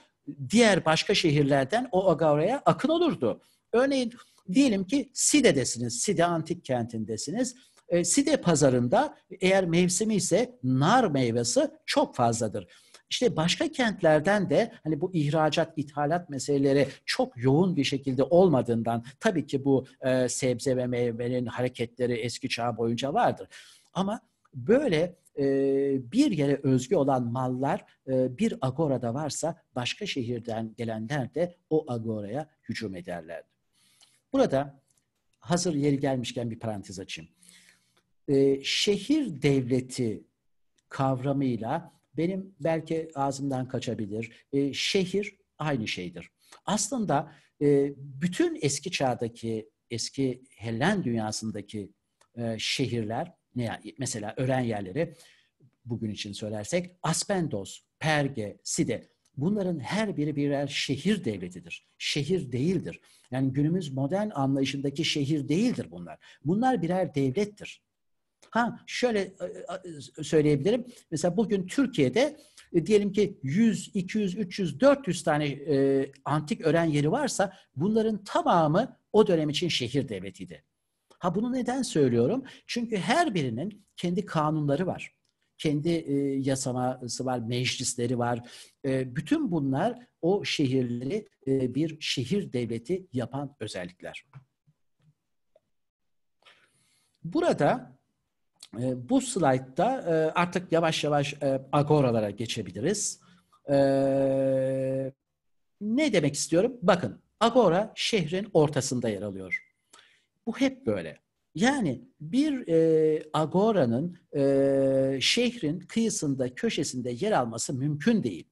Speaker 3: diğer başka şehirlerden o agavraya akın olurdu. Örneğin diyelim ki Side'desiniz, Side antik kentindesiniz. E, Side pazarında eğer mevsimi ise nar meyvesi çok fazladır. İşte başka kentlerden de hani bu ihracat, ithalat meseleleri çok yoğun bir şekilde olmadığından tabii ki bu e, sebze ve meyvenin hareketleri eski çağ boyunca vardır. Ama Böyle e, bir yere özgü olan mallar e, bir agorada varsa başka şehirden gelenler de o agoraya hücum ederlerdi. Burada hazır yeri gelmişken bir parantez açayım. E, şehir devleti kavramıyla benim belki ağzımdan kaçabilir. E, şehir aynı şeydir. Aslında e, bütün eski çağdaki, eski Hellen dünyasındaki e, şehirler mesela ören yerleri bugün için söylersek Aspendos, Perge, Side bunların her biri birer şehir devletidir. Şehir değildir. Yani günümüz modern anlayışındaki şehir değildir bunlar. Bunlar birer devlettir. Ha şöyle e, e, söyleyebilirim. Mesela bugün Türkiye'de e, diyelim ki 100, 200, 300, 400 tane antik öğren yeri varsa bunların tamamı o dönem için şehir devletiydi. Ha bunu neden söylüyorum? Çünkü her birinin kendi kanunları var. Kendi e, yasaması var, meclisleri var. E, bütün bunlar o şehirleri e, bir şehir devleti yapan özellikler. Burada e, bu slaytta e, artık yavaş yavaş e, agoralara geçebiliriz. E, ne demek istiyorum? Bakın Agora şehrin ortasında yer alıyor. Bu hep böyle. Yani bir e, agoranın e, şehrin kıyısında, köşesinde yer alması mümkün değil.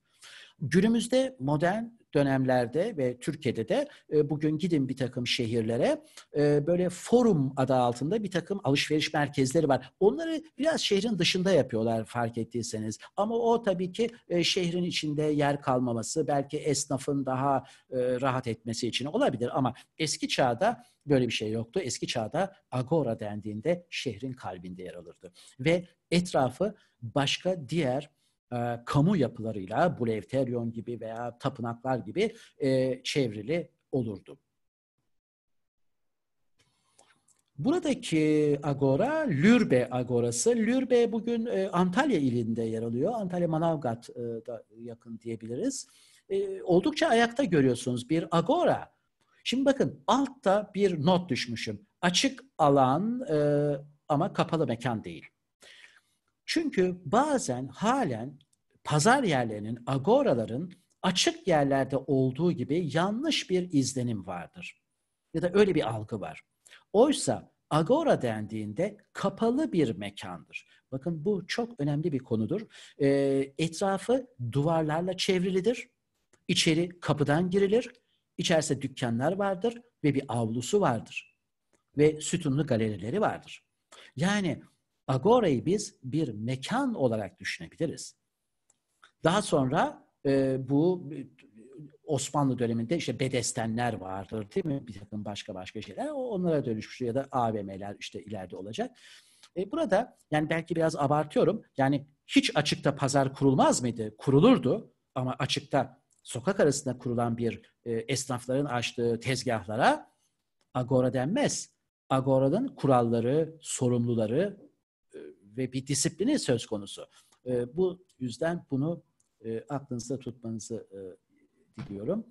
Speaker 3: Günümüzde modern dönemlerde ve Türkiye'de de e, bugün gidin bir takım şehirlere e, böyle forum adı altında bir takım alışveriş merkezleri var. Onları biraz şehrin dışında yapıyorlar fark ettiyseniz. Ama o tabii ki e, şehrin içinde yer kalmaması, belki esnafın daha e, rahat etmesi için olabilir. Ama eski çağda böyle bir şey yoktu. Eski çağda agora dendiğinde şehrin kalbinde yer alırdı. Ve etrafı başka diğer e, kamu yapılarıyla Bulevteryon gibi veya tapınaklar gibi e, çevrili olurdu. Buradaki agora Lürbe agorası. Lürbe bugün e, Antalya ilinde yer alıyor. Antalya Manavgat'da e, yakın diyebiliriz. E, oldukça ayakta görüyorsunuz bir agora. Şimdi bakın altta bir not düşmüşüm. Açık alan e, ama kapalı mekan değil. Çünkü bazen halen pazar yerlerinin, agoraların açık yerlerde olduğu gibi yanlış bir izlenim vardır. Ya da öyle bir algı var. Oysa agora dendiğinde kapalı bir mekandır. Bakın bu çok önemli bir konudur. E, etrafı duvarlarla çevrilidir. İçeri kapıdan girilir. İçerisinde dükkanlar vardır ve bir avlusu vardır. Ve sütunlu galerileri vardır. Yani Agora'yı biz bir mekan olarak düşünebiliriz. Daha sonra e, bu Osmanlı döneminde işte bedestenler vardır değil mi? Bir takım başka başka şeyler onlara dönüşmüştür ya da AVM'ler işte ileride olacak. E, burada yani belki biraz abartıyorum. Yani hiç açıkta pazar kurulmaz mıydı? Kurulurdu ama açıkta sokak arasında kurulan bir e, esnafların açtığı tezgahlara agora denmez. Agora'nın kuralları, sorumluları, ve bir disiplini söz konusu. E, bu yüzden bunu e, aklınızda tutmanızı e, diliyorum.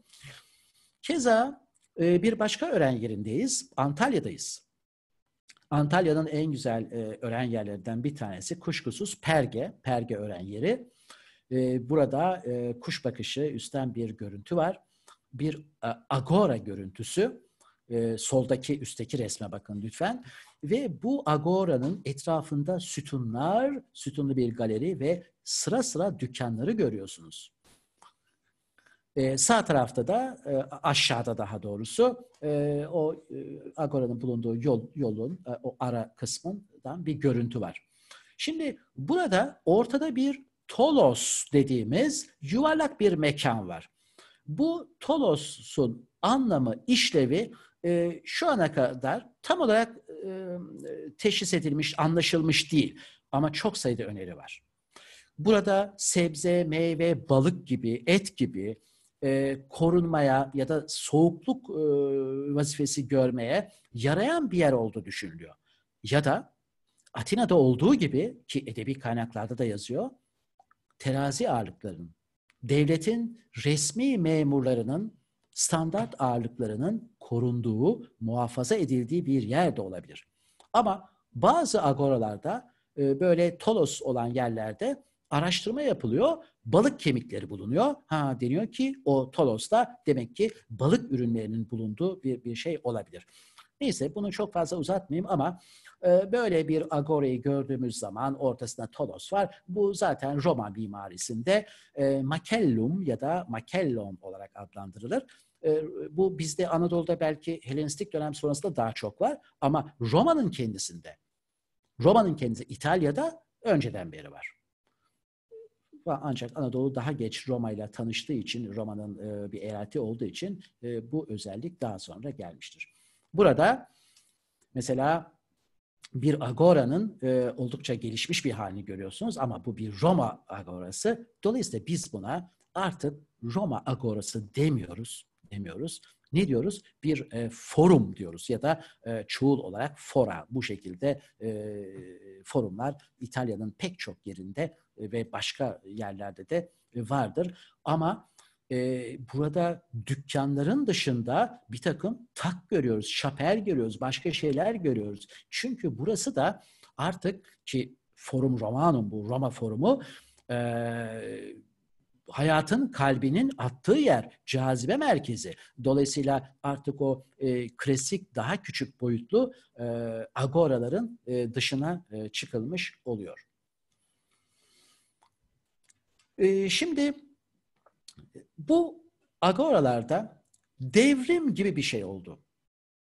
Speaker 3: Keza e, bir başka öğren yerindeyiz. Antalya'dayız. Antalya'nın en güzel e, öğren yerlerinden bir tanesi kuşkusuz Perge, Perge öğren yeri. E, burada e, kuş bakışı üstten bir görüntü var. Bir e, agora görüntüsü. E, soldaki üstteki resme bakın lütfen. Ve bu agoranın etrafında sütunlar, sütunlu bir galeri ve sıra sıra dükkanları görüyorsunuz. Ee, sağ tarafta da e, aşağıda daha doğrusu e, o e, Agora'nın bulunduğu yol, yolun e, o ara kısmından bir görüntü var. Şimdi burada ortada bir tolos dediğimiz yuvarlak bir mekan var. Bu tolosun anlamı, işlevi e, şu ana kadar tam olarak teşhis edilmiş, anlaşılmış değil. Ama çok sayıda öneri var. Burada sebze, meyve, balık gibi, et gibi e, korunmaya ya da soğukluk e, vazifesi görmeye yarayan bir yer olduğu düşünülüyor. Ya da Atina'da olduğu gibi ki edebi kaynaklarda da yazıyor, terazi ağırlıklarının, devletin resmi memurlarının standart ağırlıklarının korunduğu, muhafaza edildiği bir yer de olabilir. Ama bazı agoralarda e, böyle tolos olan yerlerde araştırma yapılıyor. Balık kemikleri bulunuyor. Ha deniyor ki o tolosta demek ki balık ürünlerinin bulunduğu bir, bir şey olabilir. Neyse bunu çok fazla uzatmayayım ama e, böyle bir agorayı gördüğümüz zaman ortasında tolos var. Bu zaten Roma mimarisinde e, makellum ya da makellon olarak adlandırılır. Ee, bu bizde Anadolu'da belki Helenistik dönem sonrasında daha çok var ama Roma'nın kendisinde, Roma'nın kendisi İtalya'da önceden beri var. Ancak Anadolu daha geç Roma ile tanıştığı için, Roma'nın e, bir eyaleti olduğu için e, bu özellik daha sonra gelmiştir. Burada mesela bir agora'nın e, oldukça gelişmiş bir halini görüyorsunuz ama bu bir Roma agorası. Dolayısıyla biz buna artık Roma agorası demiyoruz demiyoruz. Ne diyoruz? Bir e, forum diyoruz ya da e, çoğul olarak fora. Bu şekilde e, forumlar İtalya'nın pek çok yerinde e, ve başka yerlerde de e, vardır. Ama e, burada dükkanların dışında bir takım tak görüyoruz, şapel görüyoruz, başka şeyler görüyoruz. Çünkü burası da artık ki Forum Romanum bu Roma Forumu e, hayatın kalbinin attığı yer, cazibe merkezi. Dolayısıyla artık o e, klasik daha küçük boyutlu e, agoraların e, dışına e, çıkılmış oluyor. E, şimdi bu agoralarda devrim gibi bir şey oldu.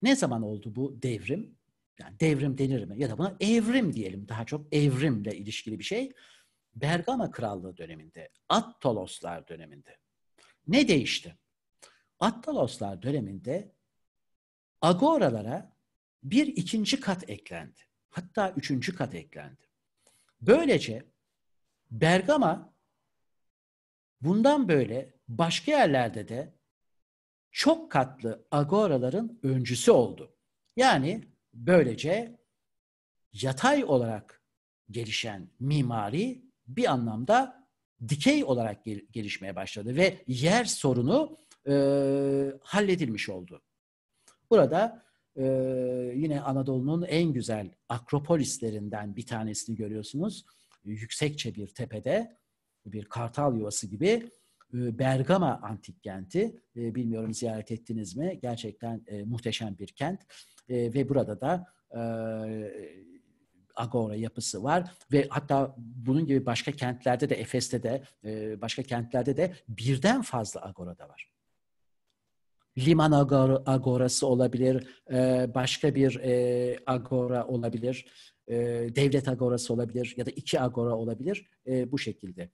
Speaker 3: Ne zaman oldu bu devrim? Yani devrim denir mi? Ya da buna evrim diyelim. Daha çok evrimle ilişkili bir şey. Bergama Krallığı döneminde, Attoloslar döneminde ne değişti? Attoloslar döneminde agoralara bir ikinci kat eklendi. Hatta üçüncü kat eklendi. Böylece Bergama bundan böyle başka yerlerde de çok katlı agoraların öncüsü oldu. Yani böylece yatay olarak gelişen mimari bir anlamda dikey olarak gel- gelişmeye başladı ve yer sorunu e, halledilmiş oldu. Burada e, yine Anadolu'nun en güzel akropolislerinden bir tanesini görüyorsunuz. Yüksekçe bir tepede bir kartal yuvası gibi e, Bergama antik kenti. E, bilmiyorum ziyaret ettiniz mi? Gerçekten e, muhteşem bir kent. Ve burada da agora yapısı var ve hatta bunun gibi başka kentlerde de Efes'te de e, başka kentlerde de birden fazla agora da var. Liman agora, agorası olabilir, e, başka bir e, agora olabilir, devlet agorası olabilir ya da iki agora olabilir bu şekilde.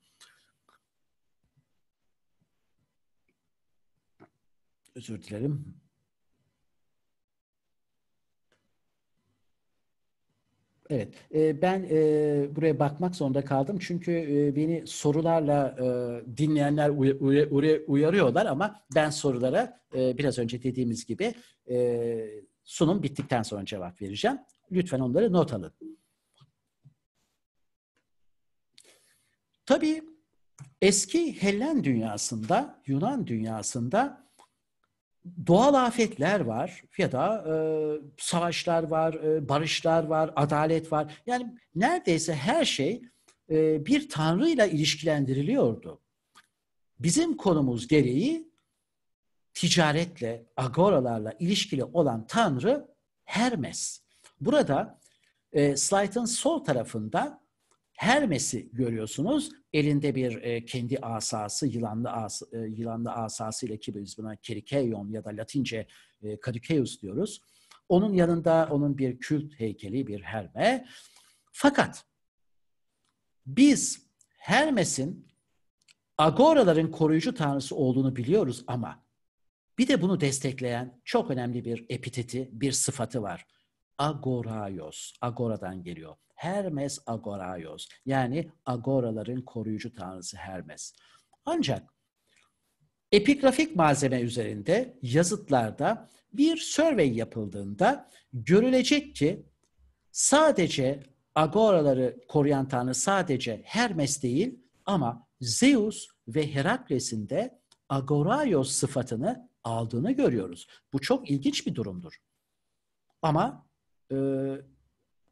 Speaker 3: Özür dilerim. Evet, e, ben e, buraya bakmak zorunda kaldım çünkü e, beni sorularla dinleyenler uyarıyorlar ama ben sorulara biraz önce dediğimiz gibi sunum bittikten sonra cevap vereceğim. Lütfen onları not alın. Tabii eski Hellen dünyasında, Yunan dünyasında doğal afetler var ya da e, savaşlar var, e, barışlar var, adalet var. Yani neredeyse her şey e, bir tanrıyla ilişkilendiriliyordu. Bizim konumuz gereği ticaretle, agoralarla ilişkili olan tanrı Hermes. Burada e, slaytın sol tarafında Hermes'i görüyorsunuz. Elinde bir e, kendi asası, yılanlı, as, e, yılanlı asası ile ki biz buna kerikeion ya da Latince e, caduceus diyoruz. Onun yanında onun bir kült heykeli, bir Herme. Fakat biz Hermes'in agoraların koruyucu tanrısı olduğunu biliyoruz ama bir de bunu destekleyen çok önemli bir epiteti, bir sıfatı var. Agoraios, agoradan geliyor. Hermes Agoraios yani agoraların koruyucu tanrısı Hermes. Ancak epigrafik malzeme üzerinde yazıtlarda bir survey yapıldığında görülecek ki sadece agoraları koruyan tanrı sadece Hermes değil ama Zeus ve Herakles'in de agoraios sıfatını aldığını görüyoruz. Bu çok ilginç bir durumdur. Ama e,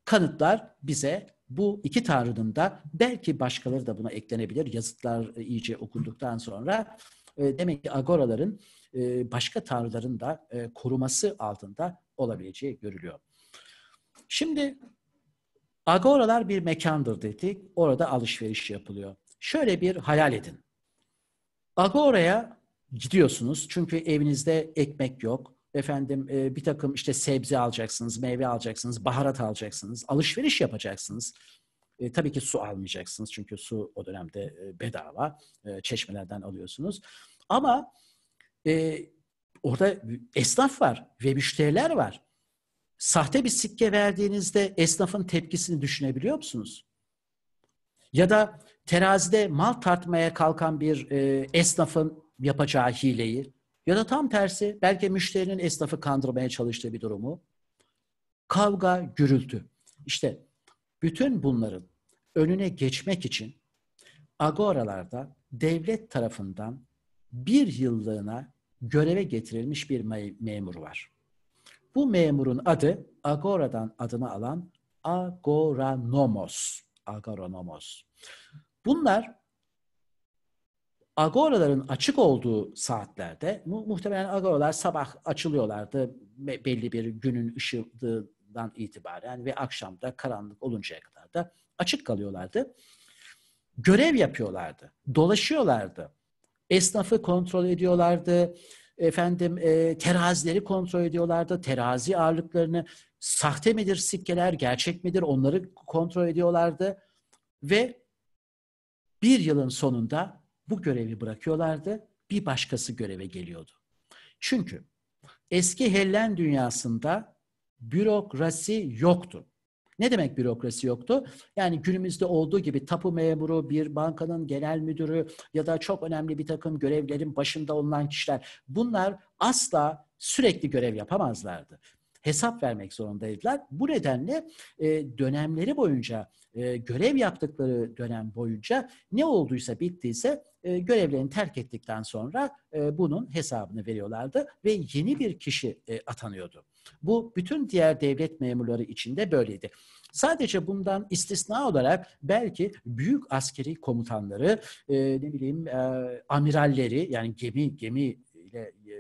Speaker 3: Kanıtlar bize bu iki tanrının da belki başkaları da buna eklenebilir. Yazıtlar e, iyice okunduktan sonra e, demek ki agoraların e, başka tanrıların da koruması altında olabileceği görülüyor. Şimdi agoralar bir mekandır dedik. Orada alışveriş yapılıyor. Şöyle bir hayal edin. Agora'ya gidiyorsunuz çünkü evinizde ekmek yok, efendim e, bir takım işte sebze alacaksınız, meyve alacaksınız, baharat alacaksınız, alışveriş yapacaksınız. E, tabii ki su almayacaksınız çünkü su o dönemde e, bedava, e, çeşmelerden alıyorsunuz. Ama e, orada esnaf var ve müşteriler var. Sahte bir sikke verdiğinizde esnafın tepkisini düşünebiliyor musunuz? Ya da terazide mal tartmaya kalkan bir e, esnafın yapacağı hileyi, ya da tam tersi belki müşterinin esnafı kandırmaya çalıştığı bir durumu. Kavga, gürültü. İşte bütün bunların önüne geçmek için agoralarda devlet tarafından bir yıllığına göreve getirilmiş bir me- memur var. Bu memurun adı agoradan adını alan agoranomos. Agoranomos. Bunlar agoraların açık olduğu saatlerde mu muhtemelen agoralar sabah açılıyorlardı belli bir günün ışığından itibaren ve akşamda karanlık oluncaya kadar da açık kalıyorlardı. Görev yapıyorlardı, dolaşıyorlardı. Esnafı kontrol ediyorlardı, efendim e, terazileri kontrol ediyorlardı, terazi ağırlıklarını, sahte midir sikkeler, gerçek midir onları kontrol ediyorlardı ve bir yılın sonunda bu görevi bırakıyorlardı, bir başkası göreve geliyordu. Çünkü eski Hellen dünyasında bürokrasi yoktu. Ne demek bürokrasi yoktu? Yani günümüzde olduğu gibi tapu memuru, bir bankanın genel müdürü ya da çok önemli bir takım görevlerin başında olunan kişiler. Bunlar asla sürekli görev yapamazlardı. Hesap vermek zorundaydılar. Bu nedenle e, dönemleri boyunca, e, görev yaptıkları dönem boyunca ne olduysa bittiyse e, görevlerini terk ettikten sonra e, bunun hesabını veriyorlardı ve yeni bir kişi e, atanıyordu. Bu bütün diğer devlet memurları için de böyleydi. Sadece bundan istisna olarak belki büyük askeri komutanları, e, ne bileyim e, amiralleri yani gemi gemi ile e,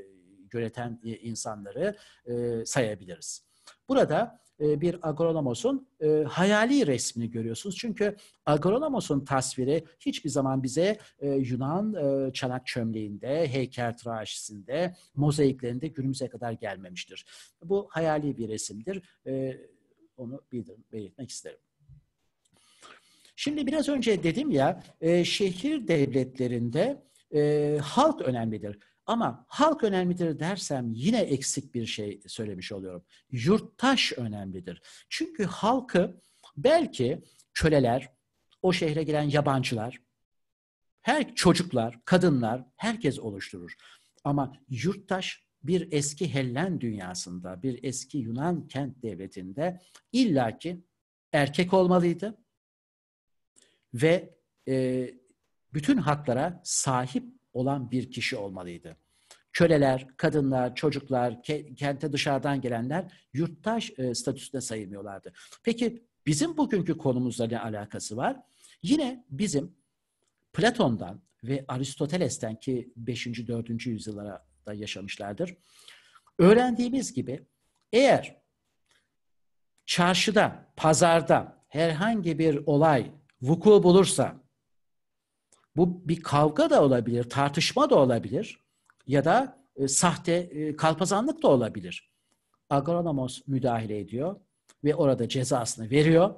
Speaker 3: yöneten e, insanları e, sayabiliriz. Burada e, bir Agronomos'un e, hayali resmini görüyorsunuz. Çünkü Agronomos'un tasviri hiçbir zaman bize e, Yunan çanak çömleğinde, heykel tıraşisinde, mozaiklerinde günümüze kadar gelmemiştir. Bu hayali bir resimdir. Onu belirtmek isterim. Şimdi biraz önce dedim ya, şehir devletlerinde halk önemlidir. Ama halk önemlidir dersem yine eksik bir şey söylemiş oluyorum. Yurttaş önemlidir. Çünkü halkı belki köleler, o şehre giren yabancılar, her çocuklar, kadınlar, herkes oluşturur. Ama yurttaş bir eski Hellen dünyasında, bir eski Yunan kent devletinde illaki erkek olmalıydı ve e, bütün haklara sahip olan bir kişi olmalıydı. Köleler, kadınlar, çocuklar, kente dışarıdan gelenler yurttaş e, statüsüne sayılmıyorlardı. Peki bizim bugünkü konumuzla ne alakası var? Yine bizim Platon'dan ve Aristoteles'ten ki 5. 4. yüzyıllara da yaşamışlardır. Öğrendiğimiz gibi eğer çarşıda, pazarda herhangi bir olay vuku bulursa bu bir kavga da olabilir, tartışma da olabilir ya da e, sahte e, kalpazanlık da olabilir. Agronomos müdahale ediyor ve orada cezasını veriyor.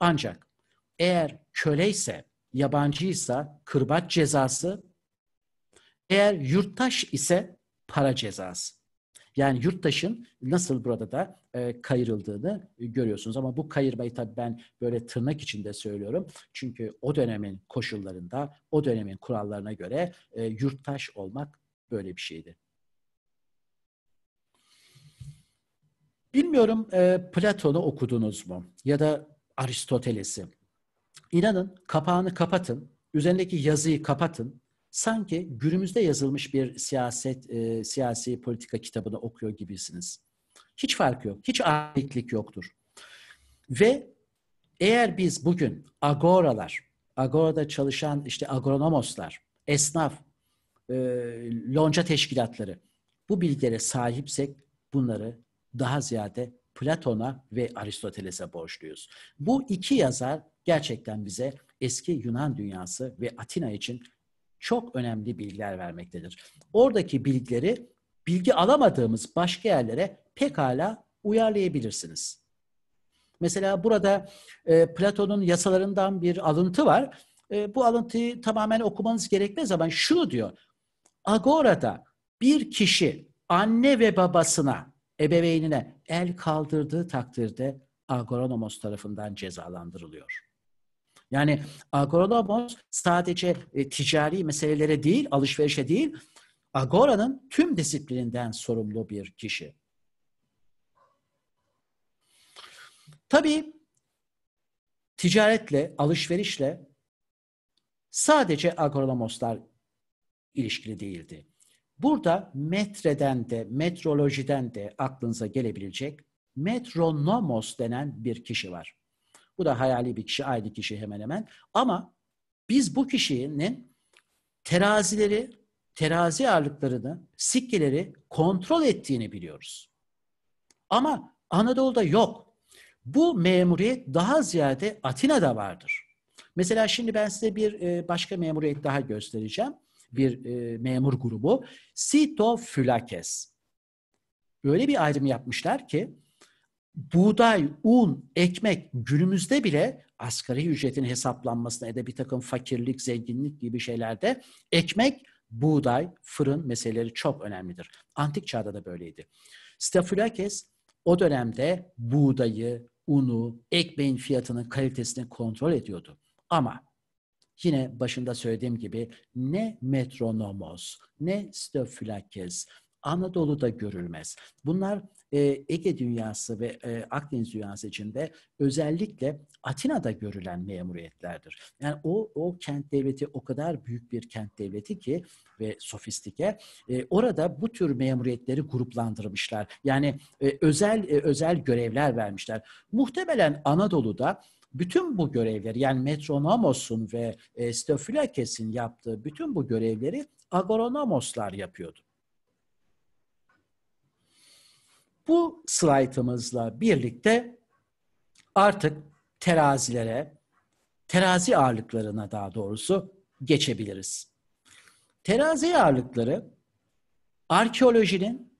Speaker 3: Ancak eğer köleyse, yabancıysa kırbaç cezası, eğer yurttaş ise para cezası. Yani yurttaşın nasıl burada da e, kayırıldığını görüyorsunuz. Ama bu kayırmayı tabii ben böyle tırnak içinde söylüyorum. Çünkü o dönemin koşullarında, o dönemin kurallarına göre e, yurttaş olmak böyle bir şeydi. Bilmiyorum e, Platon'u okudunuz mu? Ya da Aristoteles'i. İnanın kapağını kapatın, üzerindeki yazıyı kapatın sanki günümüzde yazılmış bir siyaset e, siyasi politika kitabını okuyor gibisiniz. Hiç fark yok. Hiç aitlik yoktur. Ve eğer biz bugün agoralar, agorada çalışan işte agronomoslar, esnaf, e, lonca teşkilatları bu bilgilere sahipsek bunları daha ziyade Platon'a ve Aristoteles'e borçluyuz. Bu iki yazar gerçekten bize eski Yunan dünyası ve Atina için çok önemli bilgiler vermektedir. Oradaki bilgileri bilgi alamadığımız başka yerlere pekala uyarlayabilirsiniz. Mesela burada e, Platon'un yasalarından bir alıntı var. E, bu alıntıyı tamamen okumanız gerekmez ama şunu diyor. Agora'da bir kişi anne ve babasına, ebeveynine el kaldırdığı takdirde agoronomos tarafından cezalandırılıyor. Yani Agoralabos sadece e, ticari meselelere değil, alışverişe değil, Agora'nın tüm disiplininden sorumlu bir kişi. Tabii ticaretle, alışverişle sadece Agoralaboslar ilişkili değildi. Burada metreden de, metrolojiden de aklınıza gelebilecek metronomos denen bir kişi var. Bu da hayali bir kişi, aynı kişi hemen hemen. Ama biz bu kişinin terazileri, terazi ağırlıklarını, sikkeleri kontrol ettiğini biliyoruz. Ama Anadolu'da yok. Bu memuriyet daha ziyade Atina'da vardır. Mesela şimdi ben size bir e, başka memuriyet daha göstereceğim. Bir e, memur grubu. Sito Sitofülakes. Böyle bir ayrım yapmışlar ki buğday, un, ekmek günümüzde bile asgari ücretin hesaplanmasına ya da bir takım fakirlik, zenginlik gibi şeylerde ekmek, buğday, fırın meseleleri çok önemlidir. Antik çağda da böyleydi. Staphylococcus o dönemde buğdayı, unu, ekmeğin fiyatının kalitesini kontrol ediyordu. Ama yine başında söylediğim gibi ne metronomos, ne stafylakes, Anadolu'da görülmez. Bunlar e, Ege dünyası ve e, Akdeniz dünyası içinde özellikle Atina'da görülen memuriyetlerdir. Yani o o kent devleti o kadar büyük bir kent devleti ki ve sofistike e, orada bu tür memuriyetleri gruplandırmışlar. Yani e, özel e, özel görevler vermişler. Muhtemelen Anadolu'da bütün bu görevleri yani Metronomos'un ve e, Stofilakes'in yaptığı bütün bu görevleri agronomoslar yapıyordu. Bu slaytımızla birlikte artık terazilere, terazi ağırlıklarına daha doğrusu geçebiliriz. Terazi ağırlıkları arkeolojinin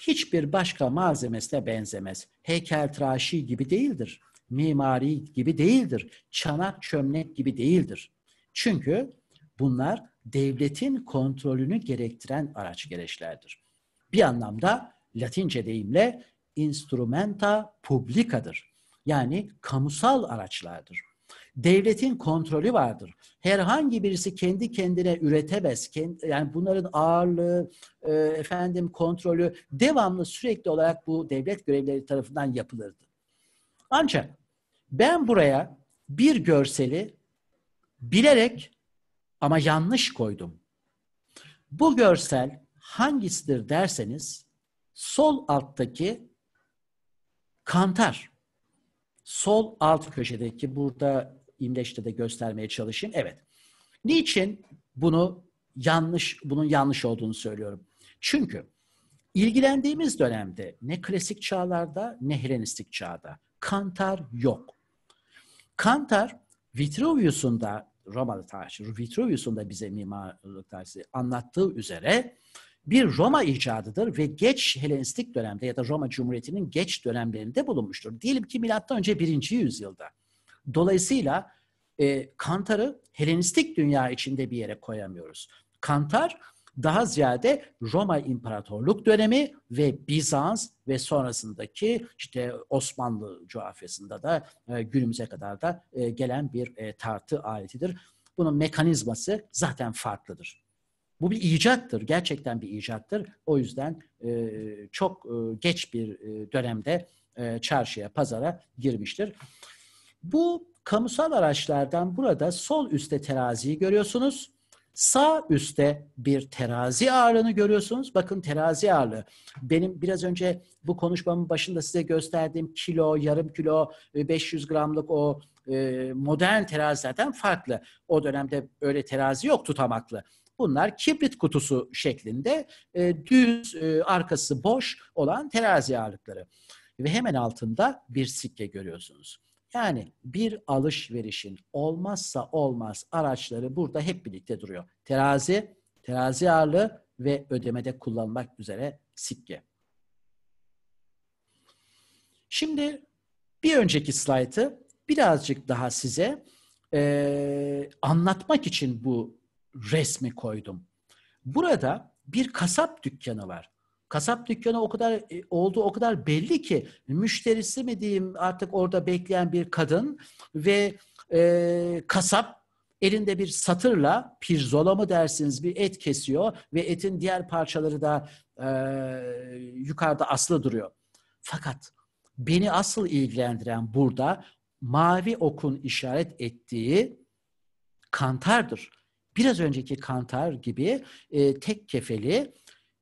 Speaker 3: hiçbir başka malzemesine benzemez. heykel Heykeltıraşi gibi değildir. Mimari gibi değildir. Çanak çömlek gibi değildir. Çünkü bunlar devletin kontrolünü gerektiren araç gereçlerdir. Bir anlamda Latince deyimle instrumenta publicadır. Yani kamusal araçlardır. Devletin kontrolü vardır. Herhangi birisi kendi kendine üretemez. Kendi, yani bunların ağırlığı, e, efendim kontrolü devamlı sürekli olarak bu devlet görevleri tarafından yapılırdı. Ancak ben buraya bir görseli bilerek ama yanlış koydum. Bu görsel hangisidir derseniz Sol alttaki kantar. Sol alt köşedeki burada imleçte de göstermeye çalışayım. Evet. Niçin bunu yanlış, bunun yanlış olduğunu söylüyorum? Çünkü ilgilendiğimiz dönemde ne klasik çağlarda ne Helenistik çağda kantar yok. Kantar Vitruvius'un da Romalı tarihçi Vitruvius'un da bize mimarlık tarihi anlattığı üzere bir Roma icadıdır ve geç Helenistik dönemde ya da Roma Cumhuriyeti'nin geç dönemlerinde bulunmuştur. Diyelim ki MÖ 1. yüzyılda. Dolayısıyla e, Kantar'ı Helenistik dünya içinde bir yere koyamıyoruz. Kantar daha ziyade Roma İmparatorluk dönemi ve Bizans ve sonrasındaki işte Osmanlı coğrafyasında da e, günümüze kadar da e, gelen bir e, tartı aletidir. Bunun mekanizması zaten farklıdır. Bu bir icattır, gerçekten bir icattır. O yüzden e, çok e, geç bir e, dönemde e, çarşıya, pazara girmiştir. Bu kamusal araçlardan burada sol üstte teraziyi görüyorsunuz. Sağ üstte bir terazi ağırlığını görüyorsunuz. Bakın terazi ağırlığı. Benim biraz önce bu konuşmamın başında size gösterdiğim kilo, yarım kilo, 500 e, gramlık o e, modern teraziden farklı. O dönemde öyle terazi yok tutamaklı. Bunlar kibrit kutusu şeklinde e, düz e, arkası boş olan terazi ağırlıkları. Ve hemen altında bir sikke görüyorsunuz. Yani bir alışverişin olmazsa olmaz araçları burada hep birlikte duruyor. Terazi, terazi ağırlığı ve ödemede kullanmak üzere sikke. Şimdi bir önceki slaytı birazcık daha size e, anlatmak için bu resmi koydum. Burada bir kasap dükkanı var. Kasap dükkanı o kadar e, oldu o kadar belli ki müşterisi mi diyeyim artık orada bekleyen bir kadın ve e, kasap elinde bir satırla pirzola mı dersiniz bir et kesiyor ve etin diğer parçaları da e, yukarıda aslı duruyor. Fakat beni asıl ilgilendiren burada mavi okun işaret ettiği kantardır biraz önceki kantar gibi e, tek kefeli.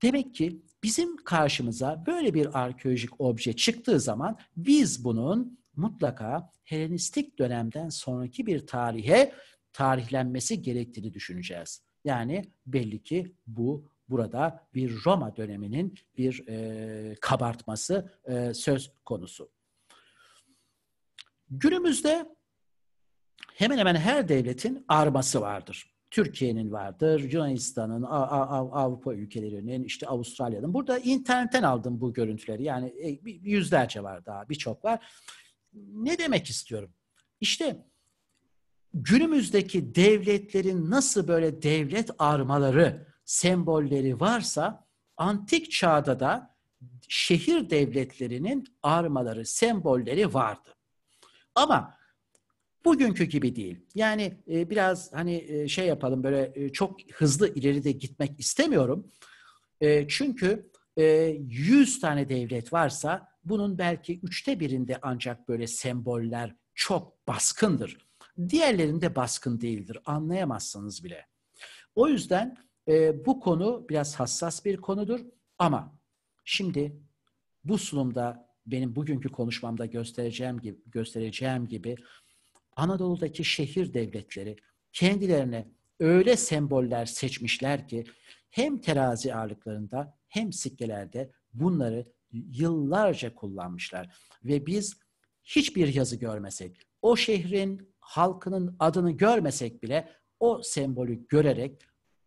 Speaker 3: Demek ki bizim karşımıza böyle bir arkeolojik obje çıktığı zaman biz bunun mutlaka Helenistik dönemden sonraki bir tarihe tarihlenmesi gerektiğini düşüneceğiz. Yani belli ki bu burada bir Roma döneminin bir e, kabartması e, söz konusu. Günümüzde hemen hemen her devletin arması vardır. Türkiye'nin vardır, Yunanistan'ın, Avrupa ülkelerinin, işte Avustralya'nın. Burada internetten aldım bu görüntüleri. Yani e, yüzlerce var daha, birçok var. Ne demek istiyorum? İşte günümüzdeki devletlerin nasıl böyle devlet armaları, sembolleri varsa antik çağda da şehir devletlerinin armaları, sembolleri vardı. Ama bugünkü gibi değil. Yani e, biraz hani e, şey yapalım böyle e, çok hızlı ileri de gitmek istemiyorum. E, çünkü e, 100 tane devlet varsa bunun belki üçte birinde ancak böyle semboller çok baskındır. Diğerlerinde baskın değildir. Anlayamazsınız bile. O yüzden e, bu konu biraz hassas bir konudur. Ama şimdi bu sunumda benim bugünkü konuşmamda göstereceğim gibi, göstereceğim gibi Anadolu'daki şehir devletleri kendilerine öyle semboller seçmişler ki hem terazi ağırlıklarında hem sikkelerde bunları yıllarca kullanmışlar. Ve biz hiçbir yazı görmesek, o şehrin halkının adını görmesek bile o sembolü görerek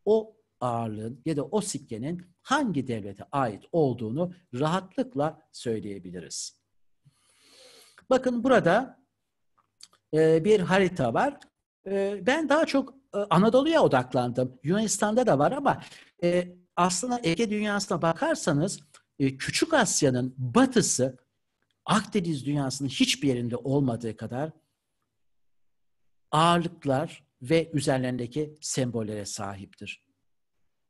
Speaker 3: o ağırlığın ya da o sikkenin hangi devlete ait olduğunu rahatlıkla söyleyebiliriz. Bakın burada e, bir harita var. E, ben daha çok e, Anadolu'ya odaklandım. Yunanistan'da da var ama aslında Ege dünyasına bakarsanız Küçük Asya'nın batısı Akdeniz dünyasının hiçbir yerinde olmadığı kadar ağırlıklar ve üzerlerindeki sembollere sahiptir.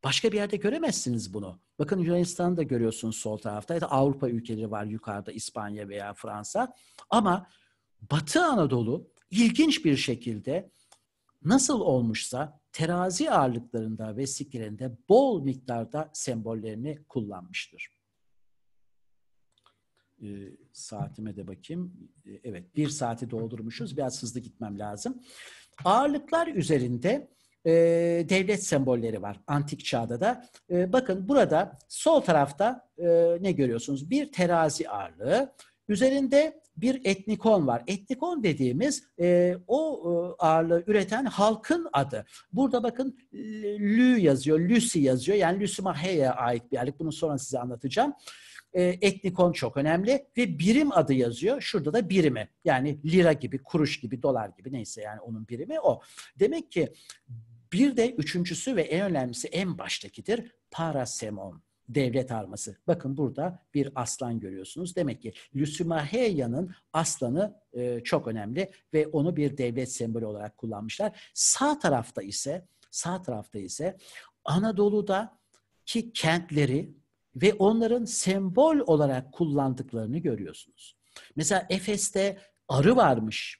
Speaker 3: Başka bir yerde göremezsiniz bunu. Bakın Yunanistan'ı da görüyorsunuz sol tarafta. Ya da Avrupa ülkeleri var yukarıda İspanya veya Fransa. Ama Batı Anadolu ilginç bir şekilde nasıl olmuşsa terazi ağırlıklarında ve vesikilerinde bol miktarda sembollerini kullanmıştır. E, saatime de bakayım. E, evet, bir saati doldurmuşuz. Biraz hızlı gitmem lazım. Ağırlıklar üzerinde e, devlet sembolleri var antik çağda da. E, bakın burada sol tarafta e, ne görüyorsunuz? Bir terazi ağırlığı. Üzerinde bir etnikon var. Etnikon dediğimiz e, o e, ağırlığı üreten halkın adı. Burada bakın Lü yazıyor, Lüsi yazıyor. Yani Lüsi Mahe'ye ait bir yerlik. Bunu sonra size anlatacağım. E, etnikon çok önemli ve birim adı yazıyor. Şurada da birimi. Yani lira gibi, kuruş gibi, dolar gibi neyse yani onun birimi o. Demek ki bir de üçüncüsü ve en önemlisi en baştakidir parasemon devlet arması. Bakın burada bir aslan görüyorsunuz. Demek ki Lysimaheia'nın aslanı e, çok önemli ve onu bir devlet sembolü olarak kullanmışlar. Sağ tarafta ise sağ tarafta ise Anadolu'da ki kentleri ve onların sembol olarak kullandıklarını görüyorsunuz. Mesela Efes'te arı varmış.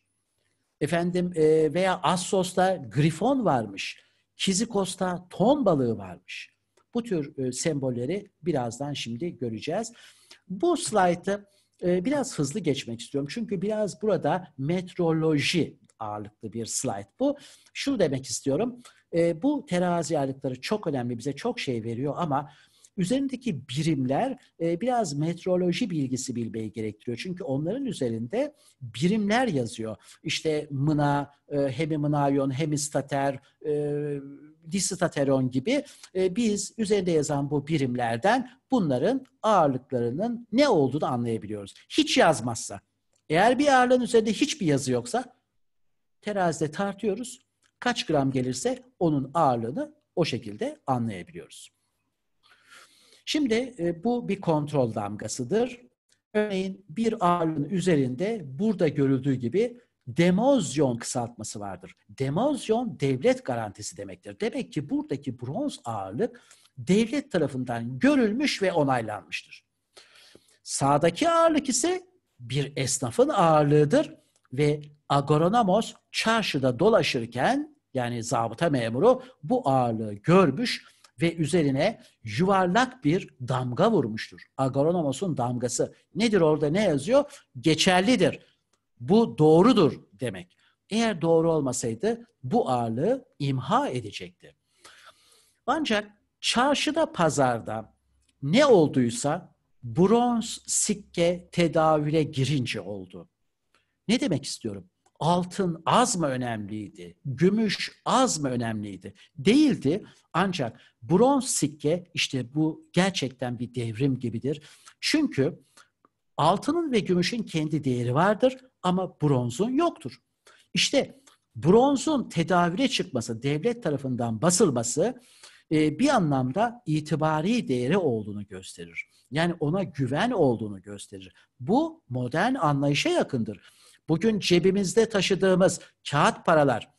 Speaker 3: Efendim e, veya Assos'ta grifon varmış. Kizikos'ta ton balığı varmış. Bu tür e, sembolleri birazdan şimdi göreceğiz. Bu slaytı e, biraz hızlı geçmek istiyorum. Çünkü biraz burada metroloji ağırlıklı bir slayt bu. Şunu demek istiyorum. E, bu terazi ağırlıkları çok önemli. Bize çok şey veriyor ama üzerindeki birimler e, biraz metroloji bilgisi bilmeyi gerektiriyor. Çünkü onların üzerinde birimler yazıyor. İşte mına, e, hemimınayon, hemistater, e, Disitateron gibi e, biz üzerinde yazan bu birimlerden bunların ağırlıklarının ne olduğunu anlayabiliyoruz. Hiç yazmazsa, eğer bir ağırlığın üzerinde hiçbir yazı yoksa terazide tartıyoruz. Kaç gram gelirse onun ağırlığını o şekilde anlayabiliyoruz. Şimdi e, bu bir kontrol damgasıdır. Örneğin bir ağırlığın üzerinde burada görüldüğü gibi demozyon kısaltması vardır. Demozyon devlet garantisi demektir. Demek ki buradaki bronz ağırlık devlet tarafından görülmüş ve onaylanmıştır. Sağdaki ağırlık ise bir esnafın ağırlığıdır ve agronomos çarşıda dolaşırken yani zabıta memuru bu ağırlığı görmüş ve üzerine yuvarlak bir damga vurmuştur. Agronomos'un damgası. Nedir orada ne yazıyor? Geçerlidir bu doğrudur demek. Eğer doğru olmasaydı bu ağırlığı imha edecekti. Ancak çarşıda pazarda ne olduysa bronz sikke tedavüle girince oldu. Ne demek istiyorum? Altın az mı önemliydi? Gümüş az mı önemliydi? Değildi. Ancak bronz sikke işte bu gerçekten bir devrim gibidir. Çünkü altının ve gümüşün kendi değeri vardır ama bronzun yoktur. İşte bronzun tedavüle çıkması, devlet tarafından basılması e, bir anlamda itibari değeri olduğunu gösterir. Yani ona güven olduğunu gösterir. Bu modern anlayışa yakındır. Bugün cebimizde taşıdığımız kağıt paralar,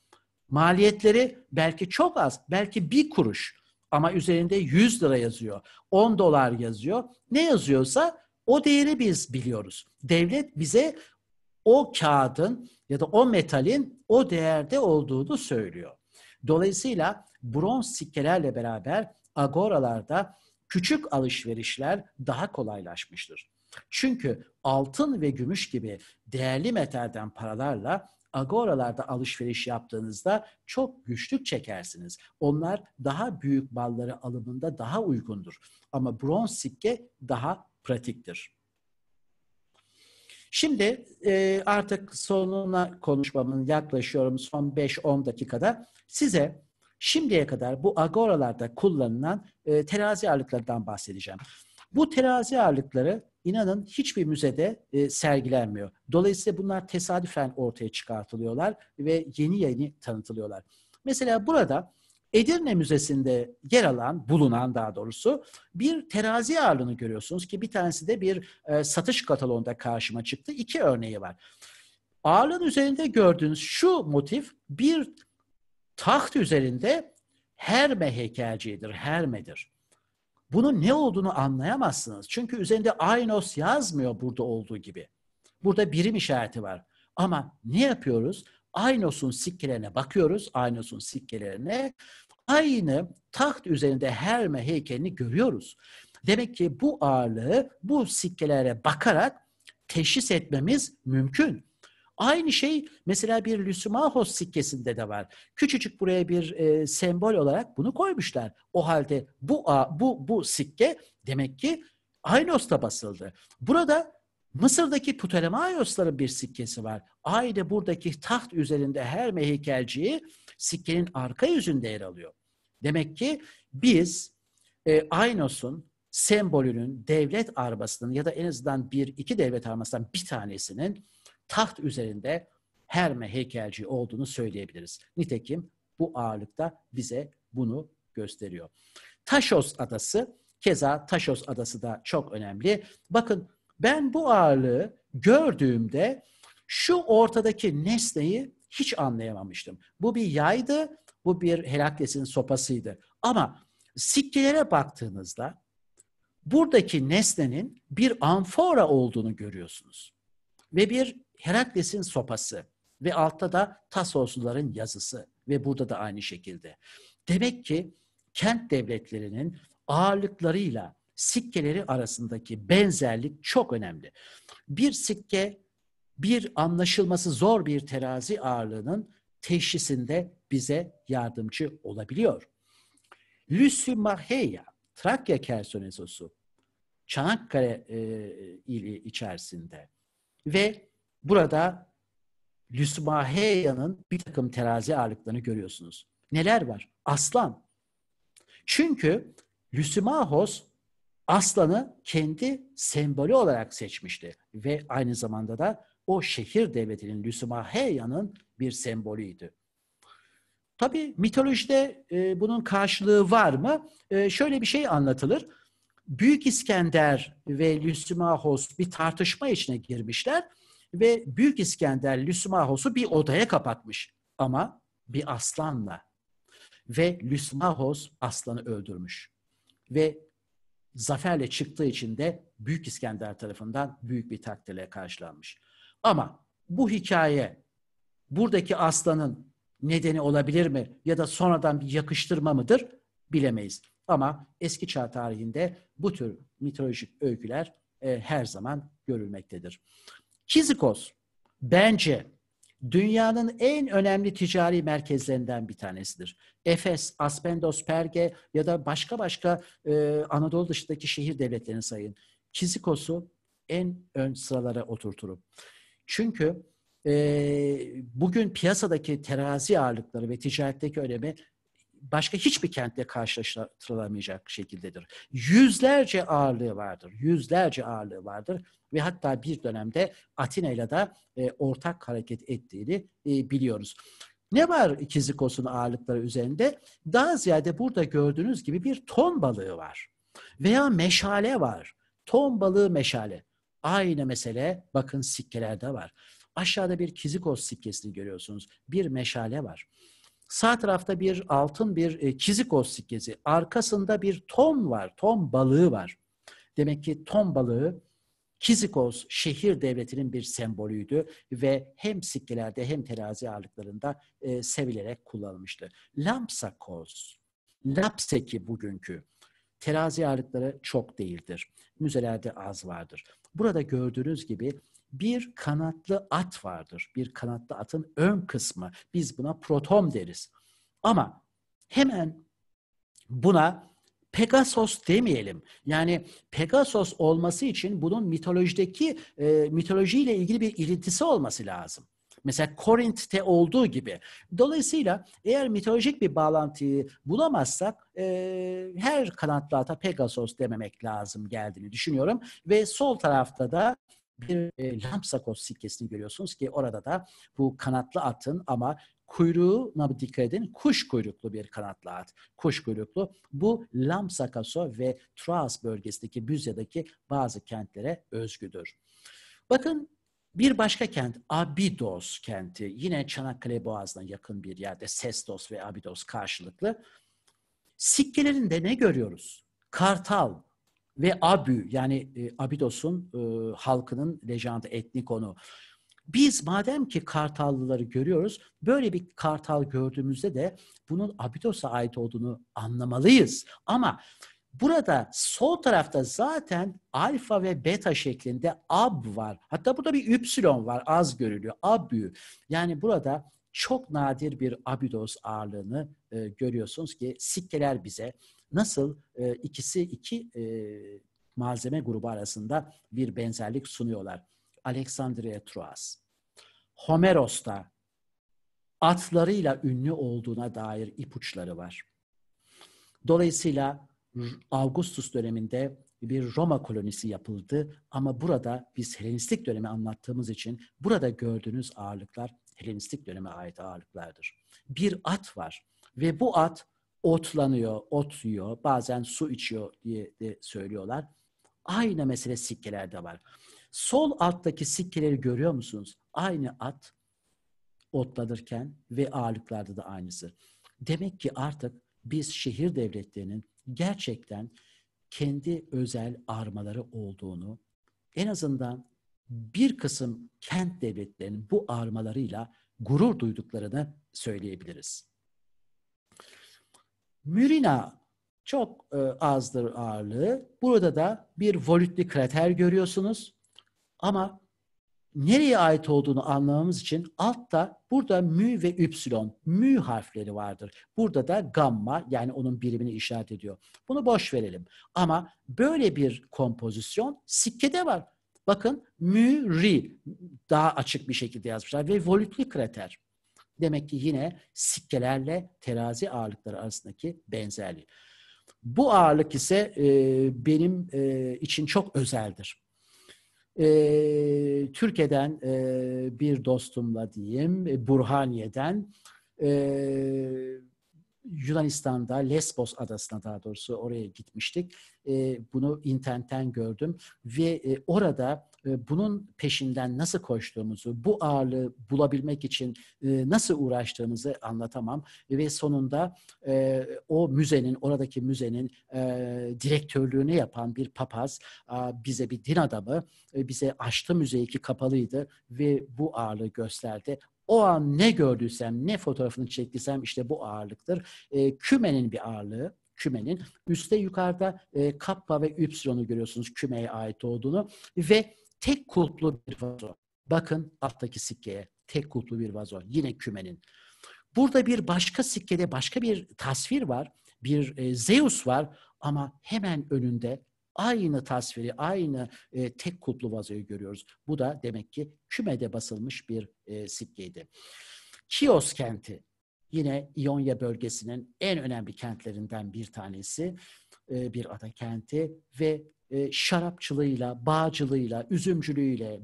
Speaker 3: maliyetleri belki çok az, belki bir kuruş ama üzerinde 100 lira yazıyor, 10 dolar yazıyor. Ne yazıyorsa o değeri biz biliyoruz. Devlet bize o kağıdın ya da o metalin o değerde olduğunu söylüyor. Dolayısıyla bronz sikkelerle beraber agoralarda küçük alışverişler daha kolaylaşmıştır. Çünkü altın ve gümüş gibi değerli metalden paralarla agoralarda alışveriş yaptığınızda çok güçlük çekersiniz. Onlar daha büyük malları alımında daha uygundur. Ama bronz sikke daha pratiktir. Şimdi e, artık sonuna konuşmamın yaklaşıyorum son 5-10 dakikada. Size şimdiye kadar bu agoralarda kullanılan e, terazi ağırlıklarından bahsedeceğim. Bu terazi ağırlıkları inanın hiçbir müzede e, sergilenmiyor. Dolayısıyla bunlar tesadüfen ortaya çıkartılıyorlar ve yeni yeni tanıtılıyorlar. Mesela burada Edirne Müzesi'nde yer alan, bulunan daha doğrusu bir terazi ağırlığını görüyorsunuz ki bir tanesi de bir e, satış kataloğunda karşıma çıktı. İki örneği var. Ağırlığın üzerinde gördüğünüz şu motif bir taht üzerinde Herme heykelciğidir, Herme'dir. Bunun ne olduğunu anlayamazsınız. Çünkü üzerinde Ainos yazmıyor burada olduğu gibi. Burada birim işareti var. Ama ne yapıyoruz? Aynos'un sikkelerine bakıyoruz. Aynos'un sikkelerine. Aynı taht üzerinde Herme heykelini görüyoruz. Demek ki bu ağırlığı bu sikkelere bakarak teşhis etmemiz mümkün. Aynı şey mesela bir Lysimachos sikkesinde de var. Küçücük buraya bir e, sembol olarak bunu koymuşlar. O halde bu a, bu bu sikke demek ki Aynos'ta basıldı. Burada Mısır'daki Ptolemaios'ların bir sikkesi var. Ayda buradaki taht üzerinde her meheykelciği sikkenin arka yüzünde yer alıyor. Demek ki biz e, Aynos'un sembolünün devlet arbasının ya da en azından bir iki devlet armasından bir tanesinin taht üzerinde Herme heykelci olduğunu söyleyebiliriz. Nitekim bu ağırlıkta bize bunu gösteriyor. Taşos adası keza Taşos adası da çok önemli. Bakın ben bu ağırlığı gördüğümde şu ortadaki nesneyi hiç anlayamamıştım. Bu bir yaydı, bu bir Herakles'in sopasıydı. Ama sikkelere baktığınızda buradaki nesnenin bir amfora olduğunu görüyorsunuz. Ve bir Herakles'in sopası ve altta da Tasosluların yazısı ve burada da aynı şekilde. Demek ki kent devletlerinin ağırlıklarıyla sikkeleri arasındaki benzerlik çok önemli. Bir sikke bir anlaşılması zor bir terazi ağırlığının teşhisinde bize yardımcı olabiliyor. Lucy Maheya, Trakya Kersonesosu, Çanakkale e, ili içerisinde ve burada Lucy Maheya'nın bir takım terazi ağırlıklarını görüyorsunuz. Neler var? Aslan. Çünkü Lysimachos aslanı kendi sembolü olarak seçmişti ve aynı zamanda da o şehir devletinin Lüsumaheya'nın bir sembolüydü. Tabi mitolojide e, bunun karşılığı var mı? E, şöyle bir şey anlatılır. Büyük İskender ve Lysimachos bir tartışma içine girmişler ve Büyük İskender Lysimachos'u bir odaya kapatmış ama bir aslanla ve Lysimachos aslanı öldürmüş ve zaferle çıktığı için de Büyük İskender tarafından büyük bir takdirle karşılanmış. Ama bu hikaye buradaki aslanın nedeni olabilir mi ya da sonradan bir yakıştırma mıdır bilemeyiz. Ama eski çağ tarihinde bu tür mitolojik öyküler e, her zaman görülmektedir. Kizikos bence dünyanın en önemli ticari merkezlerinden bir tanesidir. Efes, Aspendos, Perge ya da başka başka e, Anadolu dışındaki şehir devletlerini sayın. Kizikos'u en ön sıralara oturturum. Çünkü e, bugün piyasadaki terazi ağırlıkları ve ticaretteki önemi başka hiçbir kentle karşılaştırılamayacak şekildedir. Yüzlerce ağırlığı vardır. Yüzlerce ağırlığı vardır ve hatta bir dönemde Atina ile de e, ortak hareket ettiğini e, biliyoruz. Ne var kizikosun ağırlıkları üzerinde? Daha ziyade burada gördüğünüz gibi bir ton balığı var veya meşale var. Ton balığı meşale. Aynı mesele bakın sikkelerde var. Aşağıda bir Kizikos sikkesini görüyorsunuz. Bir meşale var. Sağ tarafta bir altın bir e, Kizikos sikkesi. Arkasında bir ton var. Ton balığı var. Demek ki ton balığı Kizikos şehir devletinin bir sembolüydü ve hem sikkelerde hem terazi ağırlıklarında e, sevilerek kullanılmıştı. Lampsakos, Lapseki bugünkü Terazi ağırlıkları çok değildir. Müzelerde az vardır. Burada gördüğünüz gibi bir kanatlı at vardır. Bir kanatlı atın ön kısmı. Biz buna protom deriz. Ama hemen buna Pegasus demeyelim. Yani Pegasus olması için bunun mitolojideki e, mitolojiyle ilgili bir ilintisi olması lazım. Mesela Korint'te olduğu gibi. Dolayısıyla eğer mitolojik bir bağlantıyı bulamazsak e, her kanatlata Pegasus dememek lazım geldiğini düşünüyorum. Ve sol tarafta da bir e, Lampsakos sikkesini görüyorsunuz ki orada da bu kanatlı atın ama kuyruğuna dikkat edin. Kuş kuyruklu bir kanatlı at. Kuş kuyruklu. Bu Lampsakaso ve Troas bölgesindeki Büzya'daki bazı kentlere özgüdür. Bakın bir başka kent Abidos kenti. Yine Çanakkale Boğazı'na yakın bir yerde Sestos ve Abidos karşılıklı. Sikkelerinde ne görüyoruz? Kartal ve Abü yani e, Abidos'un e, halkının lejandı etnik onu. Biz madem ki Kartallıları görüyoruz, böyle bir Kartal gördüğümüzde de bunun Abidos'a ait olduğunu anlamalıyız. Ama Burada sol tarafta zaten alfa ve beta şeklinde ab var. Hatta burada bir üpsilon var az görülüyor. Abü. Yani burada çok nadir bir abidoz ağırlığını e, görüyorsunuz ki sikkeler bize nasıl e, ikisi iki e, malzeme grubu arasında bir benzerlik sunuyorlar. Alexandria Truas. Homeros'ta atlarıyla ünlü olduğuna dair ipuçları var. Dolayısıyla Augustus döneminde bir Roma kolonisi yapıldı ama burada biz Helenistik dönemi anlattığımız için burada gördüğünüz ağırlıklar Helenistik döneme ait ağırlıklardır. Bir at var ve bu at otlanıyor, ot yiyor, bazen su içiyor diye de söylüyorlar. Aynı mesele sikkelerde var. Sol alttaki sikkeleri görüyor musunuz? Aynı at otlanırken ve ağırlıklarda da aynısı. Demek ki artık biz şehir devletlerinin gerçekten kendi özel armaları olduğunu, en azından bir kısım kent devletlerinin bu armalarıyla gurur duyduklarını söyleyebiliriz. Mürina çok e, azdır ağırlığı. Burada da bir volütli krater görüyorsunuz. Ama nereye ait olduğunu anlamamız için altta burada mü ve üpsilon, mü harfleri vardır. Burada da gamma yani onun birimini işaret ediyor. Bunu boş verelim. Ama böyle bir kompozisyon sikkede var. Bakın mü, ri daha açık bir şekilde yazmışlar ve volütlü krater. Demek ki yine sikkelerle terazi ağırlıkları arasındaki benzerliği. Bu ağırlık ise e, benim e, için çok özeldir e, Türkiye'den e, bir dostumla diyeyim, Burhaniye'den e, Yunanistan'da Lesbos adasına daha doğrusu oraya gitmiştik. E, bunu internetten gördüm ve e, orada e, bunun peşinden nasıl koştuğumuzu, bu ağırlığı bulabilmek için nasıl uğraştığımızı anlatamam ve sonunda o müzenin, oradaki müzenin direktörlüğünü yapan bir papaz bize bir din adamı bize açtı müzeyi ki kapalıydı ve bu ağırlığı gösterdi. O an ne gördüysem, ne fotoğrafını çektiysem işte bu ağırlıktır. E, kümenin bir ağırlığı, kümenin. Üste yukarıda e, kappa ve üpsilonu görüyorsunuz kümeye ait olduğunu. Ve tek kulplu bir vazo. Bakın alttaki sikkeye. Tek kulplu bir vazo. Yine kümenin. Burada bir başka sikkede başka bir tasvir var. Bir e, Zeus var ama hemen önünde aynı tasviri, aynı e, tek kutlu vazoyu görüyoruz. Bu da demek ki kümede basılmış bir e, sikkeydi. Kios kenti yine İonya bölgesinin en önemli kentlerinden bir tanesi, e, bir ada kenti ve e, şarapçılığıyla, bağcılığıyla, üzümcülüğüyle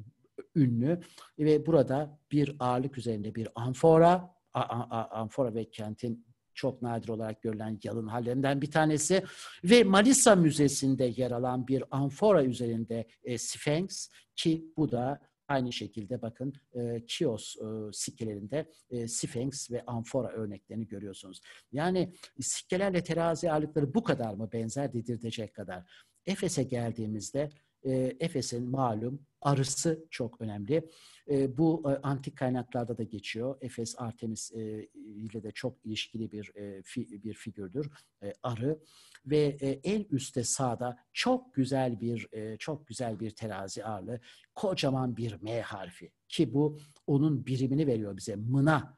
Speaker 3: ünlü ve burada bir ağırlık üzerinde bir amfora, a, a, a, amfora ve kentin çok nadir olarak görülen yalın hallerinden bir tanesi ve Malisa Müzesi'nde yer alan bir amfora üzerinde e, Sphinx ki bu da aynı şekilde bakın e, Kios e, sikkelerinde e, Sphinx ve amfora örneklerini görüyorsunuz. Yani sikkelerle terazi ağırlıkları bu kadar mı benzer dedirtecek kadar. Efes'e geldiğimizde e, Efes'in malum arısı çok önemli. E, bu e, antik kaynaklarda da geçiyor. Efes Artemis e, ile de çok ilişkili bir e, fi, bir figürdür e, arı ve e, el üstte sağda çok güzel bir e, çok güzel bir terazi ağırlığı, kocaman bir M harfi ki bu onun birimini veriyor bize mına.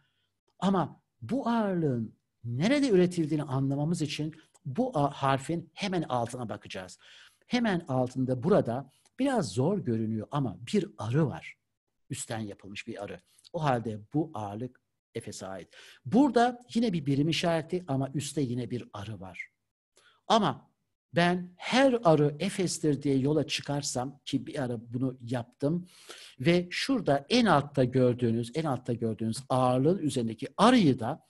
Speaker 3: Ama bu ağırlığın nerede üretildiğini anlamamız için bu harfin hemen altına bakacağız. Hemen altında burada Biraz zor görünüyor ama bir arı var. Üstten yapılmış bir arı. O halde bu ağırlık Efes'e ait. Burada yine bir birim işareti ama üstte yine bir arı var. Ama ben her arı Efes'tir diye yola çıkarsam ki bir ara bunu yaptım ve şurada en altta gördüğünüz en altta gördüğünüz ağırlığın üzerindeki arıyı da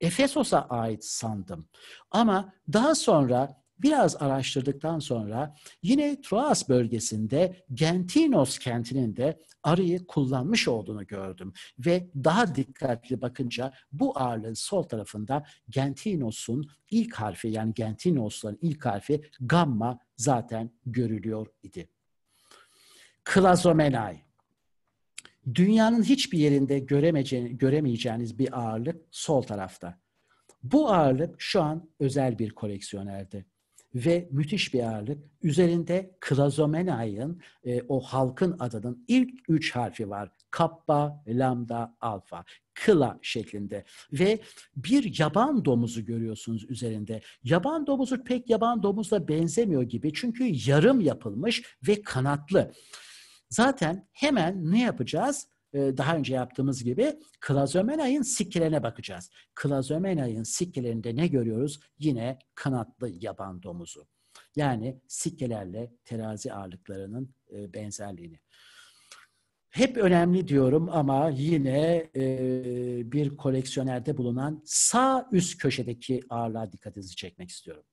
Speaker 3: Efesos'a ait sandım. Ama daha sonra Biraz araştırdıktan sonra yine Troas bölgesinde Gentinos kentinin de arıyı kullanmış olduğunu gördüm. Ve daha dikkatli bakınca bu ağırlığın sol tarafında Gentinos'un ilk harfi yani Gentinos'ların ilk harfi gamma zaten görülüyor idi. Klazomenai dünyanın hiçbir yerinde göremeyeceğiniz bir ağırlık sol tarafta. Bu ağırlık şu an özel bir koleksiyonerde ve müthiş bir ağırlık. Üzerinde klazomenayın, e, o halkın adının ilk üç harfi var. Kappa, lambda, alfa. Kıla şeklinde. Ve bir yaban domuzu görüyorsunuz üzerinde. Yaban domuzu pek yaban domuzla benzemiyor gibi. Çünkü yarım yapılmış ve kanatlı. Zaten hemen ne yapacağız? E, daha önce yaptığımız gibi Klazomena'nın sikkelene bakacağız. Klazomena'nın sikkelerinde ne görüyoruz? Yine kanatlı yaban domuzu. Yani sikkelerle terazi ağırlıklarının e, benzerliğini. Hep önemli diyorum ama yine e, bir koleksiyonerde bulunan sağ üst köşedeki ağırlığa dikkatinizi çekmek istiyorum.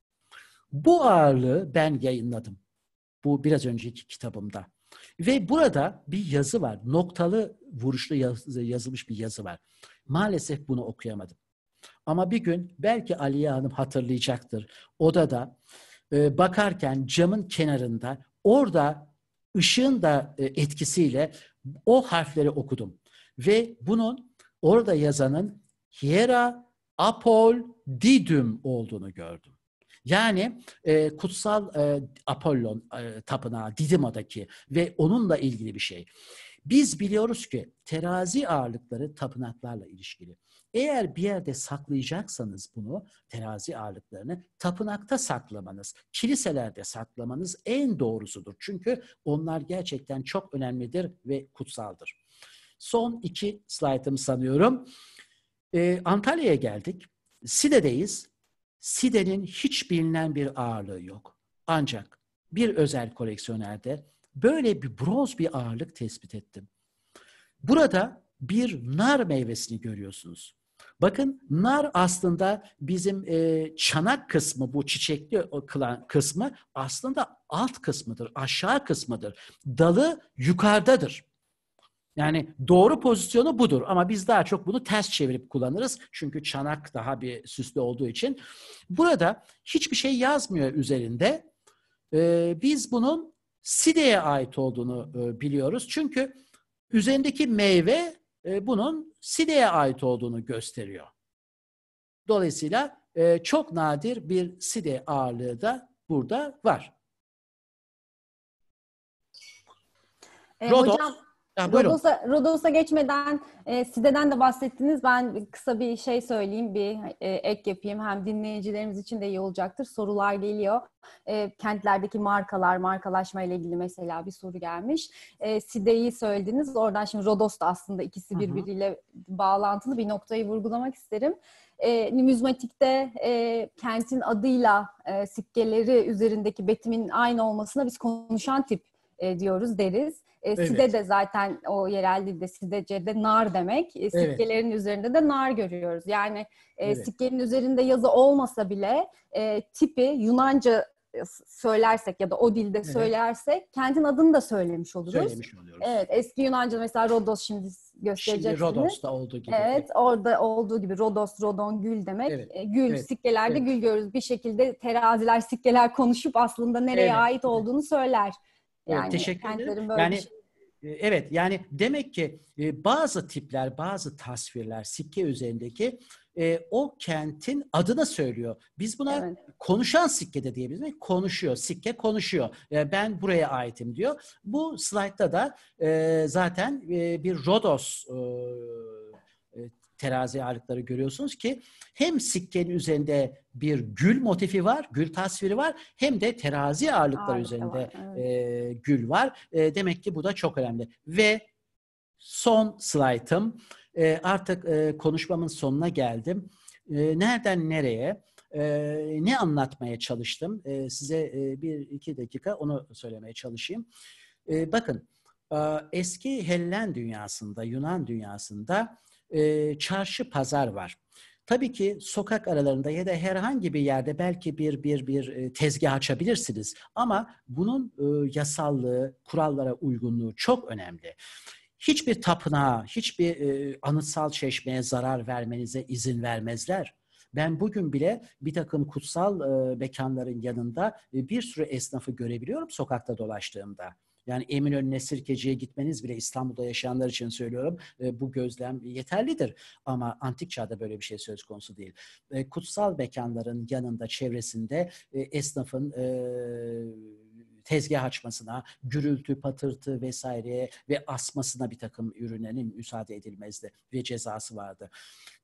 Speaker 3: Bu ağırlığı ben yayınladım. Bu biraz önceki kitabımda. Ve burada bir yazı var. Noktalı vuruşlu yazı, yazılmış bir yazı var. Maalesef bunu okuyamadım. Ama bir gün belki Aliye Hanım hatırlayacaktır. Odada e, bakarken camın kenarında orada ışığın da e, etkisiyle o harfleri okudum. Ve bunun orada yazanın Hiera Apol Didüm olduğunu gördüm. Yani e, kutsal e, Apollon e, tapınağı Didima'daki ve onunla ilgili bir şey. Biz biliyoruz ki terazi ağırlıkları tapınaklarla ilişkili. Eğer bir yerde saklayacaksanız bunu, terazi ağırlıklarını tapınakta saklamanız, kiliselerde saklamanız en doğrusudur. Çünkü onlar gerçekten çok önemlidir ve kutsaldır. Son iki slaytım sanıyorum. Ee, Antalya'ya geldik. Side'deyiz. Side'nin hiç bilinen bir ağırlığı yok. Ancak bir özel koleksiyonerde böyle bir bronz bir ağırlık tespit ettim. Burada bir nar meyvesini görüyorsunuz. Bakın nar aslında bizim e, çanak kısmı bu çiçekli kılan kısmı aslında alt kısmıdır, aşağı kısmıdır. Dalı yukarıdadır. Yani doğru pozisyonu budur ama biz daha çok bunu ters çevirip kullanırız. Çünkü çanak daha bir süslü olduğu için. Burada hiçbir şey yazmıyor üzerinde. Ee, biz bunun Side'ye ait olduğunu e, biliyoruz. Çünkü üzerindeki meyve e, bunun Side'ye ait olduğunu gösteriyor. Dolayısıyla e, çok nadir bir Side ağırlığı da burada var.
Speaker 1: E, Rodos, hocam...
Speaker 2: Rodos'a, Rodos'a geçmeden e, Side'den de bahsettiniz. Ben kısa bir şey söyleyeyim, bir e, ek yapayım. Hem dinleyicilerimiz için de iyi olacaktır. Sorular geliyor. E, kentlerdeki markalar, markalaşma ile ilgili mesela bir soru gelmiş. E, Side'yi söylediniz. Oradan şimdi Rodos da aslında ikisi birbiriyle Hı-hı. bağlantılı bir noktayı vurgulamak isterim e, numizmatikte e, kentin adıyla e, sikkeleri üzerindeki betimin aynı olmasına biz konuşan tip e, diyoruz deriz. E, evet. de zaten o yerel dilde Sidece'de nar demek. E, sikkelerin evet. üzerinde de nar görüyoruz. Yani e, evet. sikkenin üzerinde yazı olmasa bile e, tipi Yunanca e, söylersek ya da o dilde evet. söylersek kentin adını da söylemiş oluruz. Söylemiş oluyoruz. Evet, eski Yunanca mesela Rodos şimdi göstereceksiniz. Şimdi Rodos'ta olduğu gibi. Evet, orada olduğu gibi Rodos, Rodon, gül demek. Evet. E, gül, evet. sikkelerde evet. gül görürüz. Bir şekilde teraziler, sikkeler konuşup aslında nereye evet. ait olduğunu söyler. Yani evet, yani
Speaker 3: şey... E, evet yani demek ki e, bazı tipler, bazı tasvirler sikke üzerindeki e, o kentin adına söylüyor. Biz buna evet. konuşan sikke de diyebiliriz. Konuşuyor, sikke konuşuyor. ben buraya aitim diyor. Bu slaytta da zaten bir Rodos terazi ağırlıkları görüyorsunuz ki hem sikkenin üzerinde bir gül motifi var, gül tasviri var hem de terazi ağırlıkları Ağırlık üzerinde var, evet. e, gül var. E, demek ki bu da çok önemli. Ve son slaytım. E, artık e, konuşmamın sonuna geldim. E, nereden nereye? e, ne anlatmaya çalıştım? E, size e, bir iki dakika onu söylemeye çalışayım. E, bakın e, eski Hellen dünyasında, Yunan dünyasında e, çarşı pazar var. Tabii ki sokak aralarında ya da herhangi bir yerde belki bir bir bir tezgah açabilirsiniz ama bunun yasallığı, kurallara uygunluğu çok önemli. Hiçbir tapınağa, hiçbir e, anıtsal çeşmeye zarar vermenize izin vermezler. Ben bugün bile bir takım kutsal e, mekanların yanında bir sürü esnafı görebiliyorum sokakta dolaştığımda. Yani Eminönü'ne Sirkeci'ye gitmeniz bile İstanbul'da yaşayanlar için söylüyorum e, bu gözlem yeterlidir. Ama antik çağda böyle bir şey söz konusu değil. E, kutsal mekanların yanında, çevresinde e, esnafın tezgah açmasına, gürültü, patırtı vesaire ve asmasına bir takım ürünlerin müsaade edilmezdi ve cezası vardı.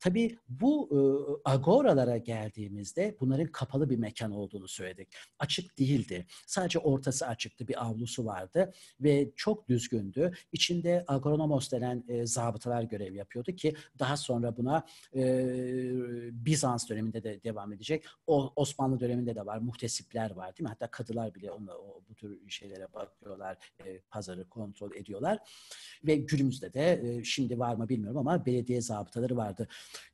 Speaker 3: Tabii bu e, agoralara geldiğimizde bunların kapalı bir mekan olduğunu söyledik. Açık değildi. Sadece ortası açıktı. Bir avlusu vardı ve çok düzgündü. İçinde agronomos denen e, zabıtalar görev yapıyordu ki daha sonra buna e, Bizans döneminde de devam edecek. O, Osmanlı döneminde de var. Muhtesipler var değil mi? Hatta kadılar bile onunla, o, bu tür şeylere bakıyorlar. E, pazarı kontrol ediyorlar. Ve günümüzde de e, şimdi var mı bilmiyorum ama belediye zabıtaları vardı.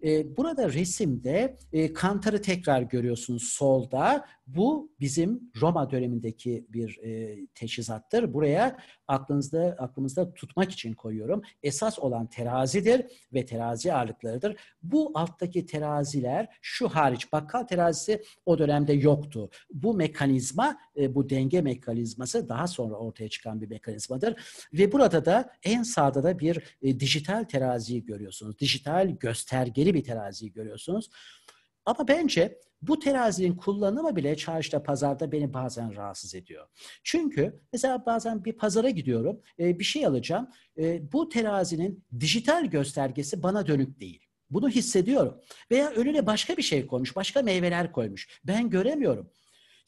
Speaker 3: Ee, burada resimde e, Kantar'ı tekrar görüyorsunuz solda. Bu bizim Roma dönemindeki bir e, teşhizattır. Buraya aklınızda aklımızda tutmak için koyuyorum. Esas olan terazidir ve terazi ağırlıklarıdır. Bu alttaki teraziler şu hariç bakkal terazisi o dönemde yoktu. Bu mekanizma, e, bu denge mekanizması daha sonra ortaya çıkan bir mekanizmadır. Ve burada da en sağda da bir e, dijital teraziyi görüyorsunuz. Dijital göster pergeli bir teraziyi görüyorsunuz. Ama bence bu terazinin kullanımı bile çarşıda, pazarda beni bazen rahatsız ediyor. Çünkü mesela bazen bir pazara gidiyorum, e, bir şey alacağım. E, bu terazinin dijital göstergesi bana dönük değil. Bunu hissediyorum. Veya önüne başka bir şey koymuş, başka meyveler koymuş. Ben göremiyorum.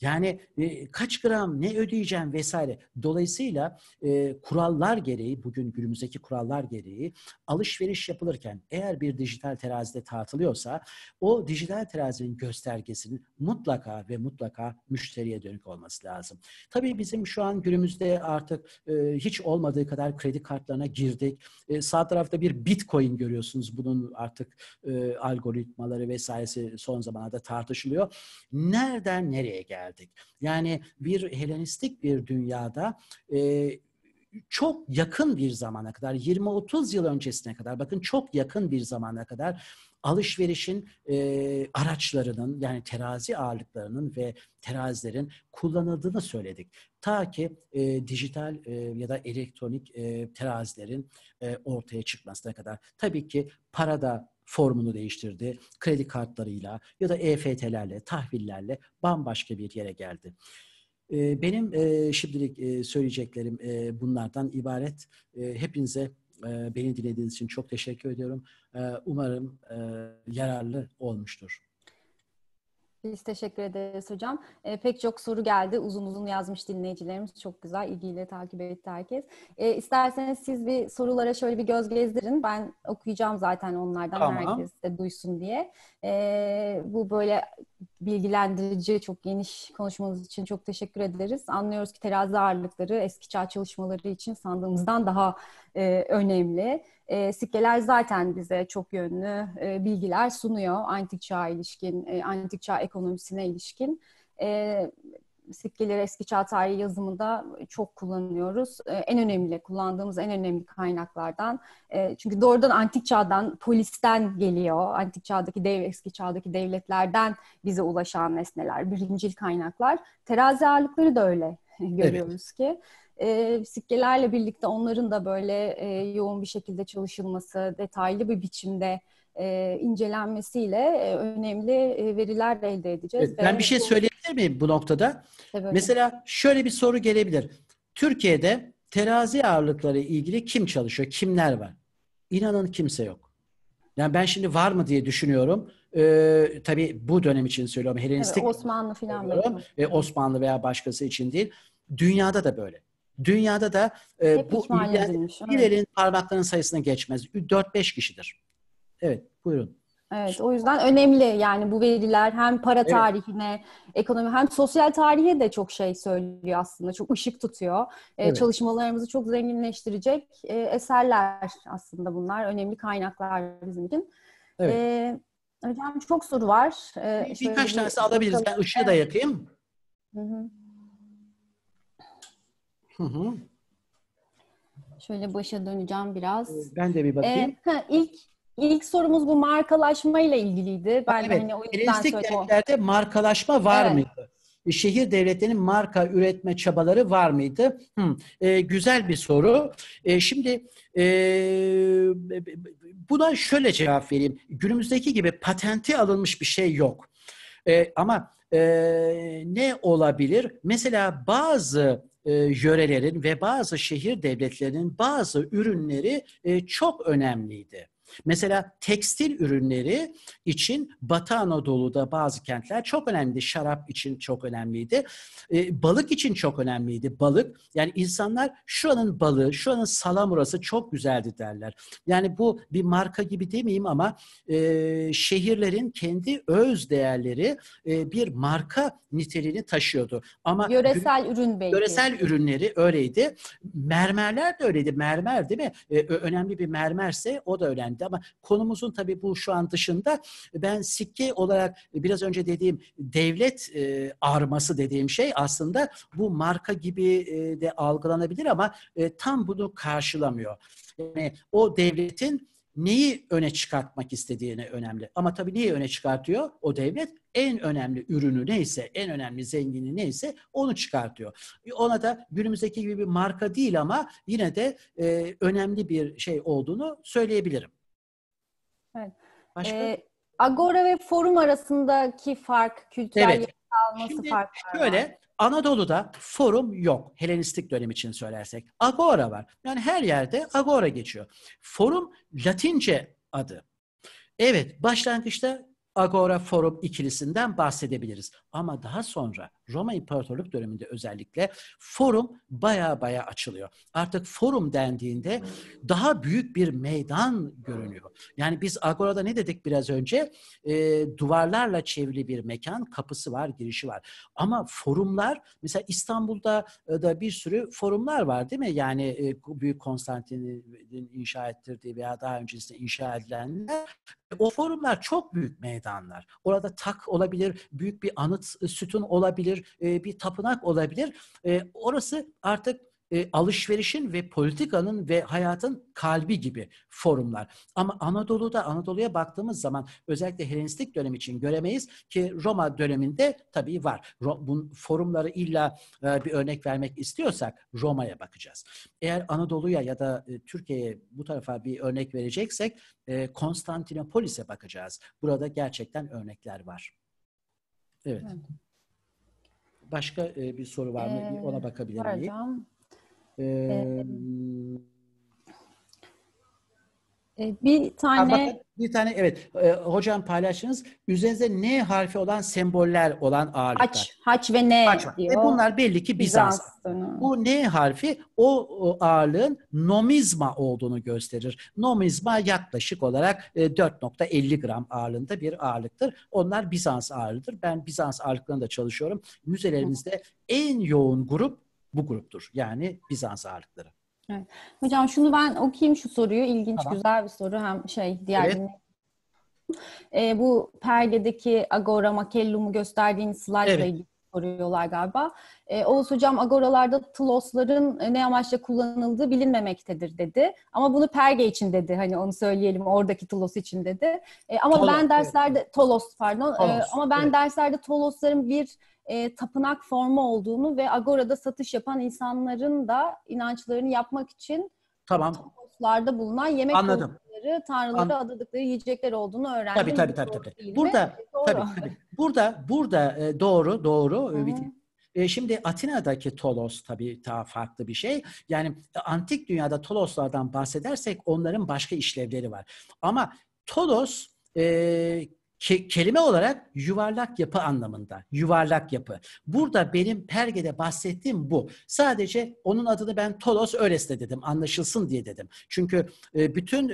Speaker 3: Yani e, kaç gram ne ödeyeceğim vesaire. Dolayısıyla e, kurallar gereği, bugün günümüzdeki kurallar gereği alışveriş yapılırken eğer bir dijital terazide tartılıyorsa o dijital terazinin göstergesinin mutlaka ve mutlaka müşteriye dönük olması lazım. Tabii bizim şu an günümüzde artık e, hiç olmadığı kadar kredi kartlarına girdik. E, sağ tarafta bir bitcoin görüyorsunuz. Bunun artık e, algoritmaları vesairesi son zamanlarda tartışılıyor. Nereden nereye geldi? geldik. Yani bir Helenistik bir dünyada e, çok yakın bir zamana kadar 20-30 yıl öncesine kadar bakın çok yakın bir zamana kadar alışverişin e, araçlarının yani terazi ağırlıklarının ve terazilerin kullanıldığını söyledik. Ta ki e, dijital e, ya da elektronik e, terazilerin e, ortaya çıkmasına kadar. Tabii ki para da formunu değiştirdi. Kredi kartlarıyla ya da EFT'lerle, tahvillerle bambaşka bir yere geldi. Ee, benim e, şimdilik e, söyleyeceklerim e, bunlardan ibaret. Hepinize beni dinlediğiniz için çok teşekkür ediyorum. Umarım yararlı olmuştur.
Speaker 2: Biz teşekkür ederiz hocam. E, pek çok soru geldi. Uzun uzun yazmış dinleyicilerimiz. Çok güzel ilgiyle takip etti herkes. E, isterseniz siz bir sorulara şöyle bir göz gezdirin. Ben okuyacağım zaten onlardan tamam. herkes de duysun diye. E, bu böyle bilgilendirici, çok geniş konuşmanız için çok teşekkür ederiz. Anlıyoruz ki terazi ağırlıkları eski çağ çalışmaları için sandığımızdan daha e, önemli. E, ee, sikkeler zaten bize çok yönlü e, bilgiler sunuyor antik çağa ilişkin, e, antik çağ ekonomisine ilişkin. E, sikkeleri eski çağ tarihi yazımında çok kullanıyoruz. E, en önemli, kullandığımız en önemli kaynaklardan. E, çünkü doğrudan antik çağdan, polisten geliyor. Antik çağdaki dev, eski çağdaki devletlerden bize ulaşan nesneler, birincil kaynaklar. Terazi ağırlıkları da öyle görüyoruz evet. ki e, sikkelerle birlikte onların da böyle e, yoğun bir şekilde çalışılması, detaylı bir biçimde e, incelenmesiyle e, önemli e, veriler elde edeceğiz. Evet, ben bir şey
Speaker 3: söyleyebilir miyim bu noktada?
Speaker 2: Tabii. Mesela
Speaker 3: şöyle bir soru gelebilir. Türkiye'de terazi ağırlıkları ilgili kim çalışıyor, kimler var? İnanın kimse yok. Yani ben şimdi var mı diye düşünüyorum. Ee, tabii bu dönem için söylüyorum. Helenistik evet,
Speaker 2: Osmanlı falan.
Speaker 3: Ve Osmanlı veya başkası için değil. Dünyada da böyle. Dünyada da e, bu ülkelerin parmaklarının sayısına geçmez. 4-5 kişidir. Evet, buyurun.
Speaker 2: Evet, o yüzden önemli yani bu veriler hem para tarihine, ekonomi hem sosyal tarihe de çok şey söylüyor aslında. Çok ışık tutuyor. E, evet. Ee, çalışmalarımızı çok zenginleştirecek e, eserler aslında bunlar. Önemli kaynaklar bizim için. Evet. Ee, hocam çok soru var. Ee, bir, birkaç tanesi alabiliriz. Ben ışığı da yakayım. Hı hı. Hı hı. Şöyle başa döneceğim biraz. Ee,
Speaker 3: ben de bir bakayım. Ee,
Speaker 2: ha, ilk ilk sorumuz bu markalaşma ile ilgiliydi. Ben evet. hani o yüzden kentlerde
Speaker 3: markalaşma var evet. mıydı? E, şehir devletlerinin marka üretme çabaları var mıydı? Hı, e, güzel bir soru. E, şimdi e, buna şöyle cevap vereyim. Günümüzdeki gibi patenti alınmış bir şey yok. E, ama e, ne olabilir? Mesela bazı e, yörelerin ve bazı şehir devletlerinin bazı ürünleri e, çok önemliydi. Mesela tekstil ürünleri için Batı Anadolu'da bazı kentler çok önemli. Şarap için çok önemliydi. E, balık için çok önemliydi. Balık yani insanlar şuranın balığı, şuranın salamurası çok güzeldi derler. Yani bu bir marka gibi demeyeyim ama e, şehirlerin kendi öz değerleri e, bir marka niteliğini taşıyordu. Ama yöresel
Speaker 2: ürün, ürün belki. Yöresel
Speaker 3: ürünleri öyleydi. Mermerler de öyleydi. Mermer değil mi? E, önemli bir mermerse o da önemli geldi ama konumuzun tabii bu şu an dışında ben sikke olarak biraz önce dediğim devlet e, arması dediğim şey aslında bu marka gibi e, de algılanabilir ama e, tam bunu karşılamıyor. Yani o devletin neyi öne çıkartmak istediğine önemli. Ama tabii neyi öne çıkartıyor o devlet? En önemli ürünü neyse, en önemli zengini neyse onu çıkartıyor. Ona da günümüzdeki gibi bir marka değil ama yine de e, önemli bir şey olduğunu söyleyebilirim.
Speaker 2: Başka? Ee, Agora ve forum arasındaki fark, kültürel evet. alması fark var.
Speaker 3: Şöyle, Anadolu'da forum yok. Helenistik dönem için söylersek. Agora var. Yani her yerde Agora geçiyor. Forum Latince adı. Evet, başlangıçta Agora Forum ikilisinden bahsedebiliriz. Ama daha sonra Roma İmparatorluk döneminde özellikle forum baya baya açılıyor. Artık forum dendiğinde daha büyük bir meydan görünüyor. Yani biz Agora'da ne dedik biraz önce? E, duvarlarla çevrili bir mekan, kapısı var, girişi var. Ama forumlar, mesela İstanbul'da da bir sürü forumlar var değil mi? Yani e, Büyük Konstantin'in inşa ettirdiği veya daha öncesinde inşa edilenler o forumlar çok büyük meydanlar. Orada tak olabilir, büyük bir anıt e, sütun olabilir, olabilir, e, bir tapınak olabilir. E, orası artık e, alışverişin ve politikanın ve hayatın kalbi gibi forumlar. Ama Anadolu'da, Anadolu'ya baktığımız zaman özellikle Helenistik dönem için göremeyiz ki Roma döneminde tabii var. Ro- bu forumları illa e, bir örnek vermek istiyorsak Roma'ya bakacağız. Eğer Anadolu'ya ya da e, Türkiye'ye bu tarafa bir örnek vereceksek e, Konstantinopolis'e bakacağız. Burada gerçekten örnekler var. Evet. evet. Başka e, bir soru var mı? Ee, Ona bakabilir miyim? Ee, ee, ee, bir tane bir tane evet ee, hocam paylaştınız. Üzerinde N harfi olan semboller olan ağırlıklar. Haç, haç ve N haç diyor. E bunlar belli ki Bizans. Bizans. Bu N harfi o, o ağırlığın nomizma olduğunu gösterir. Nomizma yaklaşık olarak 4.50 e, gram ağırlığında bir ağırlıktır. Onlar Bizans ağırlığıdır. Ben Bizans ağırlıklarında çalışıyorum. Müzelerimizde en yoğun grup bu gruptur. Yani Bizans ağırlıkları.
Speaker 2: Evet. Hocam şunu ben okuyayım şu soruyu. İlginç, tamam. güzel bir soru. Hem şey diğer evet. Dinle... E, ee, bu Pergedeki Agora Makellum'u gösterdiğiniz slaytla evet. ilgili soruyorlar galiba. E, Oğuz Hocam agoralarda tlosların e, ne amaçla kullanıldığı bilinmemektedir dedi. Ama bunu perge için dedi. Hani onu söyleyelim oradaki tlos için dedi. E, ama Tolos, ben derslerde evet. tolos pardon. E, tolos, e, ama ben evet. derslerde tolosların bir e, tapınak formu olduğunu ve Agora'da satış yapan insanların da inançlarını yapmak için tamam. taposlarda bulunan yemek Anladım. tanrıları, An- adadıkları yiyecekler olduğunu öğrendim. Tabii tabii tabii. tabii. tabii. Burada, e,
Speaker 3: doğru. tabii, tabii. burada, burada e, doğru, doğru. Hı-hı. Ee, e, şimdi Atina'daki Tolos tabii daha farklı bir şey. Yani e, antik dünyada Toloslardan bahsedersek onların başka işlevleri var. Ama Tolos e, Ke- kelime olarak yuvarlak yapı anlamında. Yuvarlak yapı. Burada benim pergede bahsettiğim bu. Sadece onun adını ben Tolos öylesine dedim. Anlaşılsın diye dedim. Çünkü e, bütün e,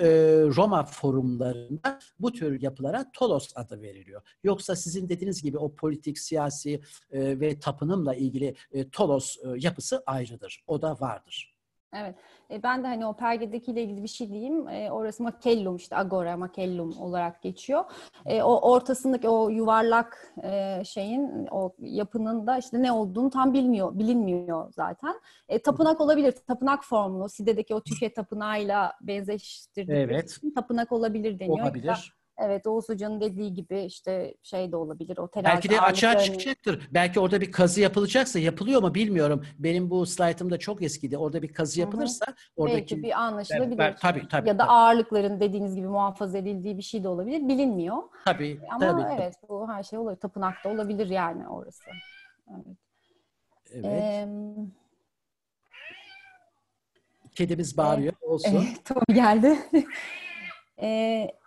Speaker 3: Roma forumlarında bu tür yapılara Tolos adı veriliyor. Yoksa sizin dediğiniz gibi o politik, siyasi e, ve tapınımla ilgili e, Tolos e, yapısı ayrıdır. O da vardır.
Speaker 2: Evet. E, ben de hani o pergedekiyle ilgili bir şey diyeyim. E, orası makellum işte agora makellum olarak geçiyor. E, o ortasındaki o yuvarlak e, şeyin o yapının da işte ne olduğunu tam bilmiyor, bilinmiyor zaten. E, tapınak olabilir. Tapınak formunu Side'deki o tüfe tapınağıyla benzeştirdiğimiz evet. için tapınak olabilir deniyor. Olabilir. Evet Oğuz Hoca'nın dediği gibi işte şey de olabilir. O telaş Belki de açığa örneği...
Speaker 3: çıkacaktır. Belki orada bir kazı yapılacaksa yapılıyor mu bilmiyorum. Benim bu slaytım da çok eskiydi. Orada bir kazı yapılırsa Hı-hı. oradaki... Belki bir
Speaker 2: anlaşılabilir. Ben, ben, tabii, tabii, ya da tabii. ağırlıkların dediğiniz gibi muhafaza edildiği bir şey de olabilir. Bilinmiyor.
Speaker 3: Tabii. Ama tabii. evet
Speaker 2: bu her şey olabilir. Tapınakta olabilir yani orası. Evet.
Speaker 3: evet. Ee, Kedimiz bağırıyor. E, olsun. Evet,
Speaker 2: (laughs) Tom geldi. ee, (laughs)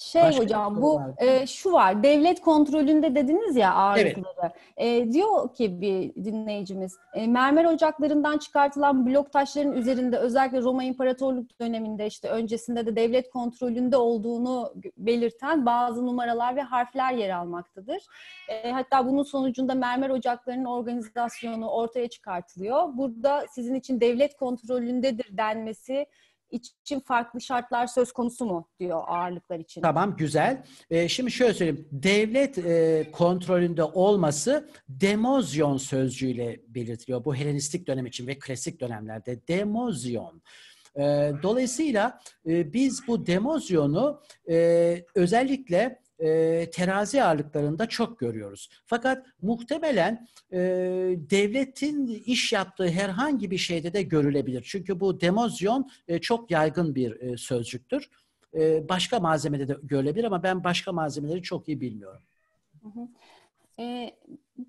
Speaker 2: Şey Başka hocam bu e, şu var devlet kontrolünde dediniz ya ağırlıkları. Evet. E, diyor ki bir dinleyicimiz e, mermer ocaklarından çıkartılan blok taşların üzerinde özellikle Roma İmparatorluk döneminde işte öncesinde de devlet kontrolünde olduğunu belirten bazı numaralar ve harfler yer almaktadır. E, hatta bunun sonucunda mermer ocaklarının organizasyonu ortaya çıkartılıyor. Burada sizin için devlet kontrolündedir denmesi için farklı şartlar söz konusu mu diyor ağırlıklar için. Tamam
Speaker 3: güzel. E, şimdi şöyle söyleyeyim. Devlet e, kontrolünde olması demozyon sözcüğüyle belirtiliyor. Bu Helenistik dönem için ve klasik dönemlerde demozyon. E, dolayısıyla e, biz bu demozyonu e, özellikle e, terazi ağırlıklarında çok görüyoruz. Fakat muhtemelen e, devletin iş yaptığı herhangi bir şeyde de görülebilir. Çünkü bu demozyon e, çok yaygın bir e, sözcüktür. E, başka malzemede de görülebilir ama ben başka malzemeleri çok iyi bilmiyorum.
Speaker 2: Hı hı. E,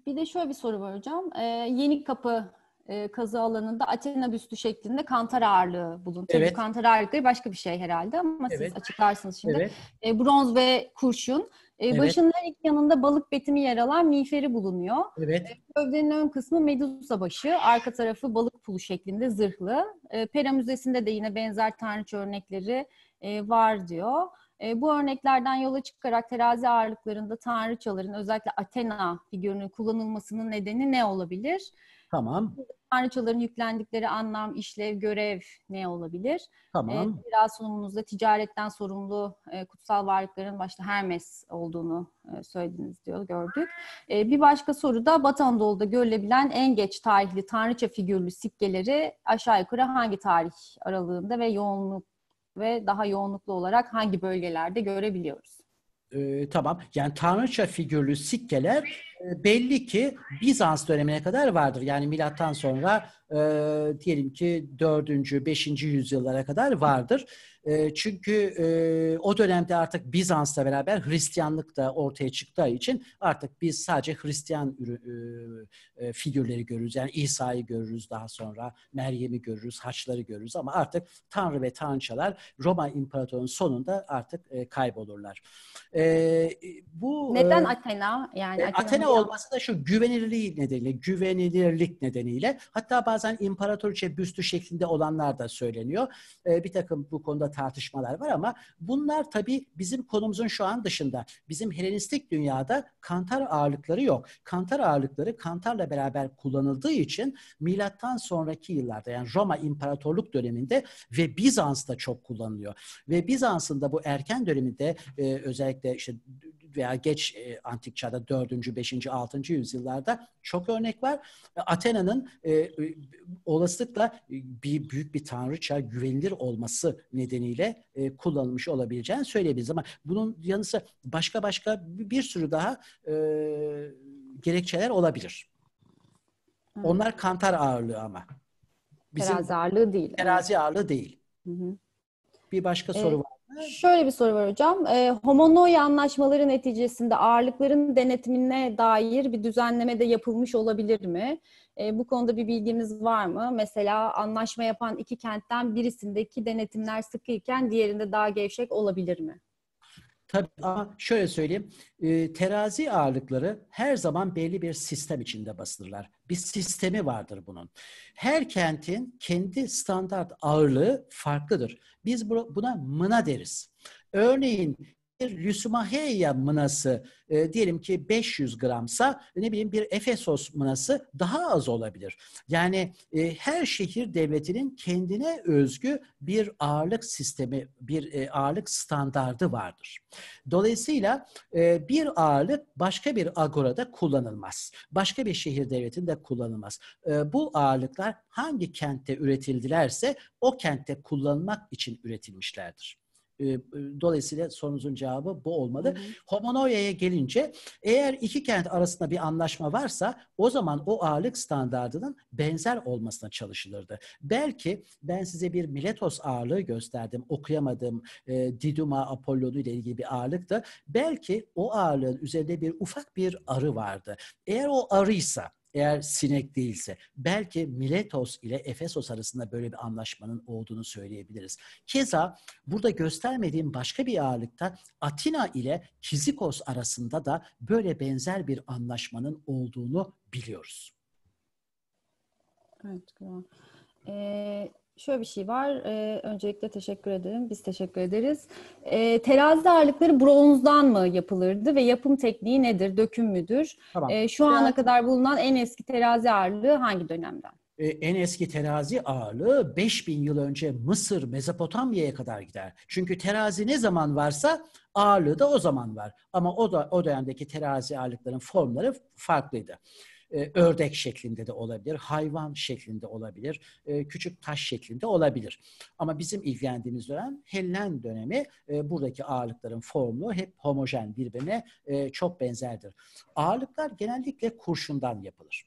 Speaker 2: bir de şöyle bir soru var hocam. E, yeni kapı e, kazı alanında Athena büstü şeklinde kantar ağırlığı bulun. Evet. Tabii kantar ağırlıkları başka bir şey herhalde ama evet. siz açıklarsınız şimdi. Evet. E, bronz ve kurşun. E, evet. Başının her iki yanında balık betimi yer alan miğferi bulunuyor. Evet. E, gövdenin ön kısmı medusa başı, arka tarafı balık pulu şeklinde zırhlı. E, Pera Müzesi'nde de yine benzer tanrıç örnekleri e, var diyor. E, bu örneklerden yola çıkarak terazi ağırlıklarında tanrıçaların özellikle Athena figürünün kullanılmasının nedeni ne olabilir? Tamam. Tanrıçaların yüklendikleri anlam, işlev, görev ne olabilir? Tamam. Ee, biraz sunumunuzda ticaretten sorumlu e, kutsal varlıkların başta Hermes olduğunu e, söylediniz diyor, gördük. E, bir başka soru da Batı Anadolu'da görülebilen en geç tarihli tanrıça figürlü sikkeleri aşağı yukarı hangi tarih aralığında ve yoğunluk ve daha yoğunluklu olarak hangi bölgelerde görebiliyoruz?
Speaker 3: Ee, tamam. Yani tanrıça figürlü sikkeler ee, belli ki Bizans dönemine kadar vardır. Yani milattan sonra e, diyelim ki 4. 5. yüzyıllara kadar vardır. E, çünkü e, o dönemde artık Bizans'la beraber Hristiyanlık da ortaya çıktığı için artık biz sadece Hristiyan ürü, e, e figürleri görürüz. Yani İsa'yı görürüz daha sonra, Meryem'i görürüz, Haçları görürüz ama artık Tanrı ve Tanrıçalar Roma İmparatorluğu'nun sonunda artık e, kaybolurlar. E,
Speaker 2: bu Neden e, Athena? Yani e, Athena olması
Speaker 3: da şu güvenilirliği nedeniyle, güvenilirlik nedeniyle hatta bazen imparatoriçe büstü şeklinde olanlar da söyleniyor. E, bir takım bu konuda tartışmalar var ama bunlar tabii bizim konumuzun şu an dışında. Bizim Helenistik dünyada kantar ağırlıkları yok. Kantar ağırlıkları kantarla beraber kullanıldığı için milattan sonraki yıllarda yani Roma İmparatorluk döneminde ve Bizans'ta çok kullanılıyor. Ve Bizans'ın da bu erken döneminde e, özellikle işte veya geç e, antik çağda 4. 5. 6. yüzyıllarda çok örnek var. E, Athena'nın e, e olasılıkla bir büyük bir tanrıça güvenilir olması nedeniyle e, kullanılmış olabileceğini söyleyebiliriz ama bunun yanı sıra başka başka bir sürü daha e, gerekçeler olabilir. Hı. Onlar kantar ağırlığı ama. Bizim terazi ağırlığı değil. Terazi evet. ağırlığı değil. Hı hı. Bir başka evet. soru var
Speaker 2: Şöyle bir soru var hocam. E, ee, homonoya anlaşmaları neticesinde ağırlıkların denetimine dair bir düzenleme de yapılmış olabilir mi? E, bu konuda bir bilgimiz var mı? Mesela anlaşma yapan iki kentten birisindeki denetimler sıkıyken diğerinde daha gevşek olabilir mi?
Speaker 3: Tabii ama şöyle söyleyeyim. E, terazi ağırlıkları her zaman belli bir sistem içinde basılırlar. Bir sistemi vardır bunun. Her kentin kendi standart ağırlığı farklıdır. Biz buna mına deriz. Örneğin bir Lysumaheia mınası e, diyelim ki 500 gramsa ne bileyim bir Efesos mınası daha az olabilir. Yani e, her şehir devletinin kendine özgü bir ağırlık sistemi, bir e, ağırlık standardı vardır. Dolayısıyla e, bir ağırlık başka bir agorada kullanılmaz. Başka bir şehir devletinde kullanılmaz. E, bu ağırlıklar hangi kentte üretildilerse o kentte kullanılmak için üretilmişlerdir. E, dolayısıyla sorunuzun cevabı bu olmalı. Homonoya'ya gelince eğer iki kent arasında bir anlaşma varsa o zaman o ağırlık standartının benzer olmasına çalışılırdı. Belki ben size bir Miletos ağırlığı gösterdim. Okuyamadığım e, Diduma Apollonu ile ilgili bir ağırlıktı. Belki o ağırlığın üzerinde bir ufak bir arı vardı. Eğer o arıysa eğer sinek değilse. Belki Miletos ile Efesos arasında böyle bir anlaşmanın olduğunu söyleyebiliriz. Keza burada göstermediğim başka bir ağırlıkta Atina ile Kizikos arasında da böyle benzer bir anlaşmanın olduğunu biliyoruz.
Speaker 2: Evet. Ee, şöyle bir şey var. Ee, öncelikle teşekkür ederim. Biz teşekkür ederiz. Ee, terazide ağırlıkları bronzdan mı yapılırdı ve yapım tekniği nedir? Döküm müdür? Tamam. Ee, şu Biraz... ana kadar bulunan en eski terazi ağırlığı hangi dönemden?
Speaker 3: Ee, en eski terazi ağırlığı 5000 yıl önce Mısır, Mezopotamya'ya kadar gider. Çünkü terazi ne zaman varsa ağırlığı da o zaman var. Ama o da o dönemdeki terazi ağırlıkların formları farklıydı. E, ördek şeklinde de olabilir, hayvan şeklinde olabilir, e, küçük taş şeklinde olabilir. Ama bizim ilgilendiğimiz dönem Hellen dönemi e, buradaki ağırlıkların formu hep homojen birbirine çok benzerdir. Ağırlıklar genellikle kurşundan yapılır.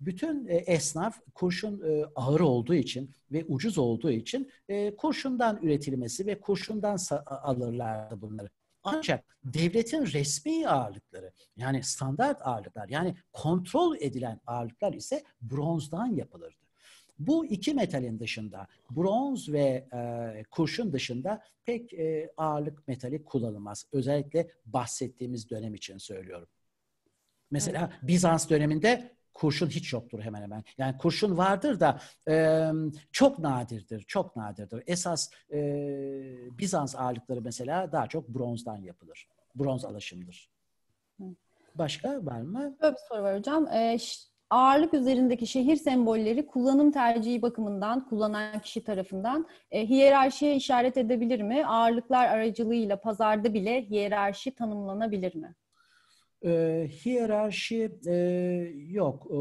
Speaker 3: Bütün esnaf kurşun ağır olduğu için ve ucuz olduğu için kurşundan üretilmesi ve kurşundan alırlardı bunları. Ancak devletin resmi ağırlıkları yani standart ağırlıklar yani kontrol edilen ağırlıklar ise bronzdan yapılırdı. Bu iki metalin dışında bronz ve e, kurşun dışında pek e, ağırlık metali kullanılmaz. Özellikle bahsettiğimiz dönem için söylüyorum. Mesela Bizans döneminde kurşun hiç yoktur hemen hemen. Yani kurşun vardır da e, çok nadirdir, çok nadirdir. Esas e, Bizans ağırlıkları mesela daha çok bronzdan yapılır. Bronz alaşımdır. Başka var mı?
Speaker 2: Böyle bir soru var hocam. E, ağırlık üzerindeki şehir sembolleri kullanım tercihi bakımından kullanan kişi tarafından e, hiyerarşiye işaret edebilir mi? Ağırlıklar aracılığıyla pazarda bile hiyerarşi tanımlanabilir mi?
Speaker 3: E, hiyerarşi e, yok. E,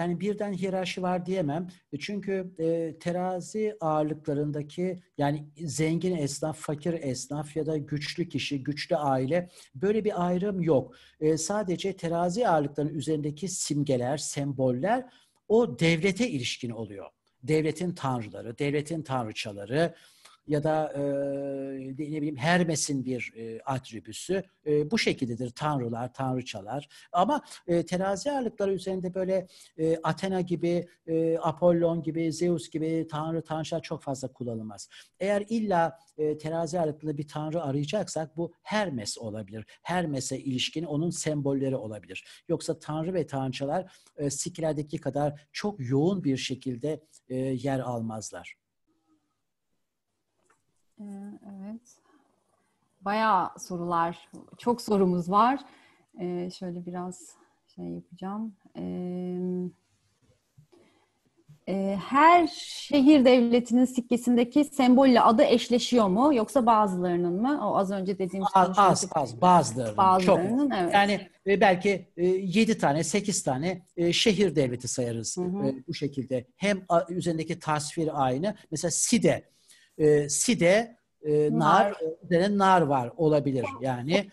Speaker 3: yani birden hiyerarşi var diyemem. E, çünkü e, terazi ağırlıklarındaki yani zengin esnaf, fakir esnaf ya da güçlü kişi, güçlü aile böyle bir ayrım yok. E, sadece terazi ağırlıklarının üzerindeki simgeler, semboller o devlete ilişkin oluyor. Devletin tanrıları, devletin tanrıçaları, ya da e, ne bileyim Hermes'in bir e, atribüsü. E, bu şekildedir tanrılar, tanrıçalar. Ama e, terazi ağırlıkları üzerinde böyle e, Athena gibi, e, Apollon gibi, Zeus gibi tanrı, tanrıçalar çok fazla kullanılmaz. Eğer illa e, terazi ağırlıklı bir tanrı arayacaksak bu Hermes olabilir. Hermes'e ilişkin onun sembolleri olabilir. Yoksa tanrı ve tanrıçalar e, Sikler'deki kadar çok yoğun bir şekilde e, yer almazlar.
Speaker 2: Ee, evet. Bayağı sorular, çok sorumuz var. Ee, şöyle biraz şey yapacağım. Ee, e, her şehir devletinin sikkesindeki sembolle adı eşleşiyor mu yoksa bazılarının mı? O az önce dediğim az az,
Speaker 3: az bazılarının, bazılarının çok. Evet. Yani e, belki e, yedi tane sekiz tane şehir devleti sayarız hı hı. bu şekilde. Hem üzerindeki tasvir aynı. Mesela Side e, side, e, nar, denen nar var olabilir yani.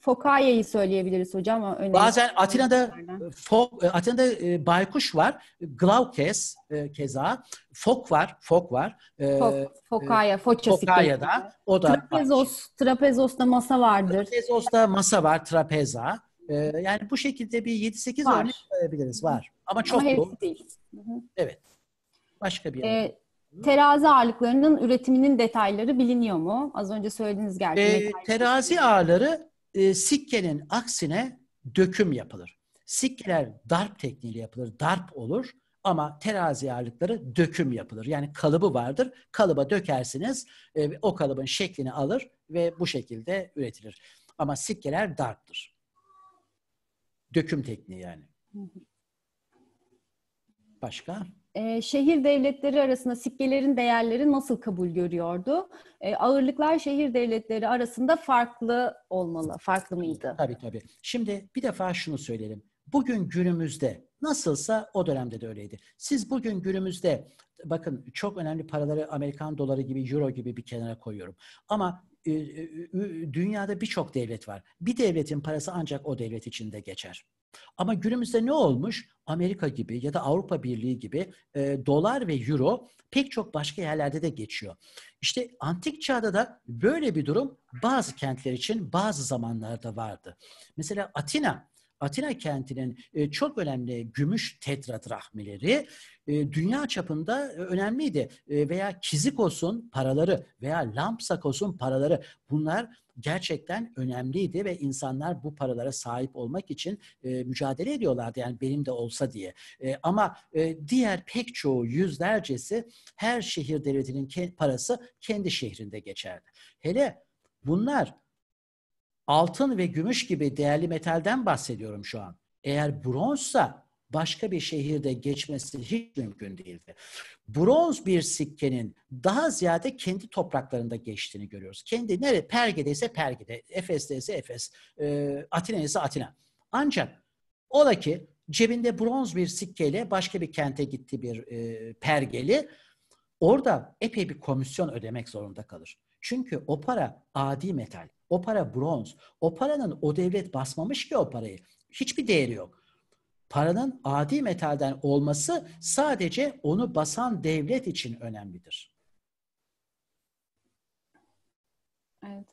Speaker 2: Fokaya'yı söyleyebiliriz hocam. Önemli. Bazen Atina'da
Speaker 3: fok, e, Atina'da e, baykuş var, glaukes e, keza, fok var, fok var. E, fok, fokaya, e, foça Fokaya'da. O da
Speaker 2: trapezos, trapezos'ta masa vardır. Trapezos'ta masa
Speaker 3: var, trapeza. E, yani bu şekilde bir 7-8 örnek verebiliriz var. Ama çok Ama hepsi
Speaker 2: değil. Hı -hı.
Speaker 3: Evet. Başka bir yer.
Speaker 2: Terazi ağırlıklarının üretiminin detayları biliniyor mu? Az önce söylediğiniz gerçi. E,
Speaker 3: terazi ağırları e, sikkenin aksine döküm yapılır. Sikkeler darp tekniğiyle yapılır, darp olur ama terazi ağırlıkları döküm yapılır. Yani kalıbı vardır, kalıba dökersiniz, e, o kalıbın şeklini alır ve bu şekilde üretilir. Ama sikkeler darptır. Döküm tekniği yani. Başka?
Speaker 2: e, şehir devletleri arasında sikkelerin değerleri nasıl kabul görüyordu? E, ağırlıklar şehir devletleri arasında farklı olmalı, farklı mıydı? Tabii tabii.
Speaker 3: Şimdi bir defa şunu söyleyelim. Bugün günümüzde nasılsa o dönemde de öyleydi. Siz bugün günümüzde bakın çok önemli paraları Amerikan doları gibi, euro gibi bir kenara koyuyorum. Ama e, e, dünyada birçok devlet var. Bir devletin parası ancak o devlet içinde geçer. Ama günümüzde ne olmuş? Amerika gibi ya da Avrupa Birliği gibi e, dolar ve euro pek çok başka yerlerde de geçiyor. İşte antik çağda da böyle bir durum bazı kentler için bazı zamanlarda vardı. Mesela Atina Atina kentinin e, çok önemli gümüş tetradrahmileri e, dünya çapında e, önemliydi. veya Kizikos'un paraları veya Lampsakos'un paraları bunlar gerçekten önemliydi ve insanlar bu paralara sahip olmak için mücadele ediyorlardı yani benim de olsa diye. ama diğer pek çoğu yüzlercesi her şehir devletinin parası kendi şehrinde geçerdi. Hele bunlar altın ve gümüş gibi değerli metalden bahsediyorum şu an. Eğer bronzsa başka bir şehirde geçmesi hiç mümkün değildi. Bronz bir sikkenin daha ziyade kendi topraklarında geçtiğini görüyoruz. Kendi nere Pergede ise Pergede, Efes'te ise Efes, e, Atina ise Atina. Ancak ola ki cebinde bronz bir sikkeyle başka bir kente gitti bir e, pergeli. Orada epey bir komisyon ödemek zorunda kalır. Çünkü o para adi metal, o para bronz. O paranın o devlet basmamış ki o parayı. Hiçbir değeri yok. Paranın adi metalden olması sadece onu basan devlet için önemlidir.
Speaker 2: Evet.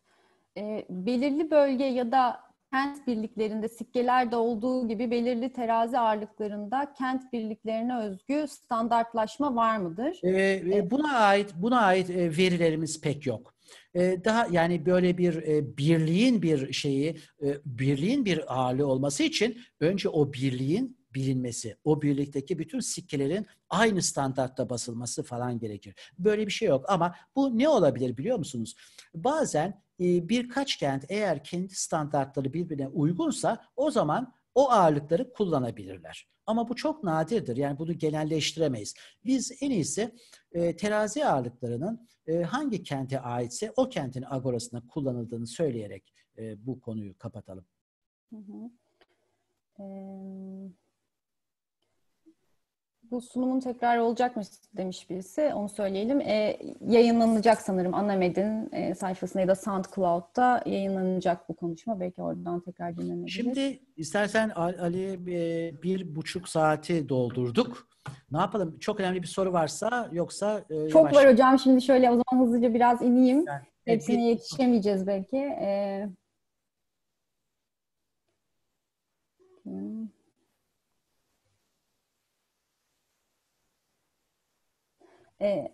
Speaker 2: E, belirli bölge ya da kent birliklerinde sikkelerde olduğu gibi belirli terazi ağırlıklarında kent birliklerine özgü standartlaşma var mıdır?
Speaker 3: E, buna ait buna ait e, verilerimiz pek yok daha yani böyle bir birliğin bir şeyi, birliğin bir hali olması için önce o birliğin bilinmesi, o birlikteki bütün sikkelerin aynı standartta basılması falan gerekir. Böyle bir şey yok ama bu ne olabilir biliyor musunuz? Bazen birkaç kent eğer kendi standartları birbirine uygunsa o zaman o ağırlıkları kullanabilirler. Ama bu çok nadirdir. Yani bunu genelleştiremeyiz. Biz en iyisi e, terazi ağırlıklarının e, hangi kente aitse o kentin agorasına kullanıldığını söyleyerek e, bu konuyu kapatalım.
Speaker 2: Hı hı. Ee bu sunumun tekrar olacakmış demiş birisi. Onu söyleyelim. E, yayınlanacak sanırım Anamed'in e, sayfasında ya da SoundCloud'da yayınlanacak bu konuşma. Belki oradan tekrar dinlenebilir. Şimdi
Speaker 3: istersen Ali e, bir buçuk saati doldurduk. Ne yapalım? Çok önemli bir soru varsa yoksa... E, Çok yavaş... var
Speaker 2: hocam. Şimdi şöyle o zaman hızlıca biraz ineyim. Yani, Hepsine bir... yetişemeyeceğiz belki. Evet. Ee, e,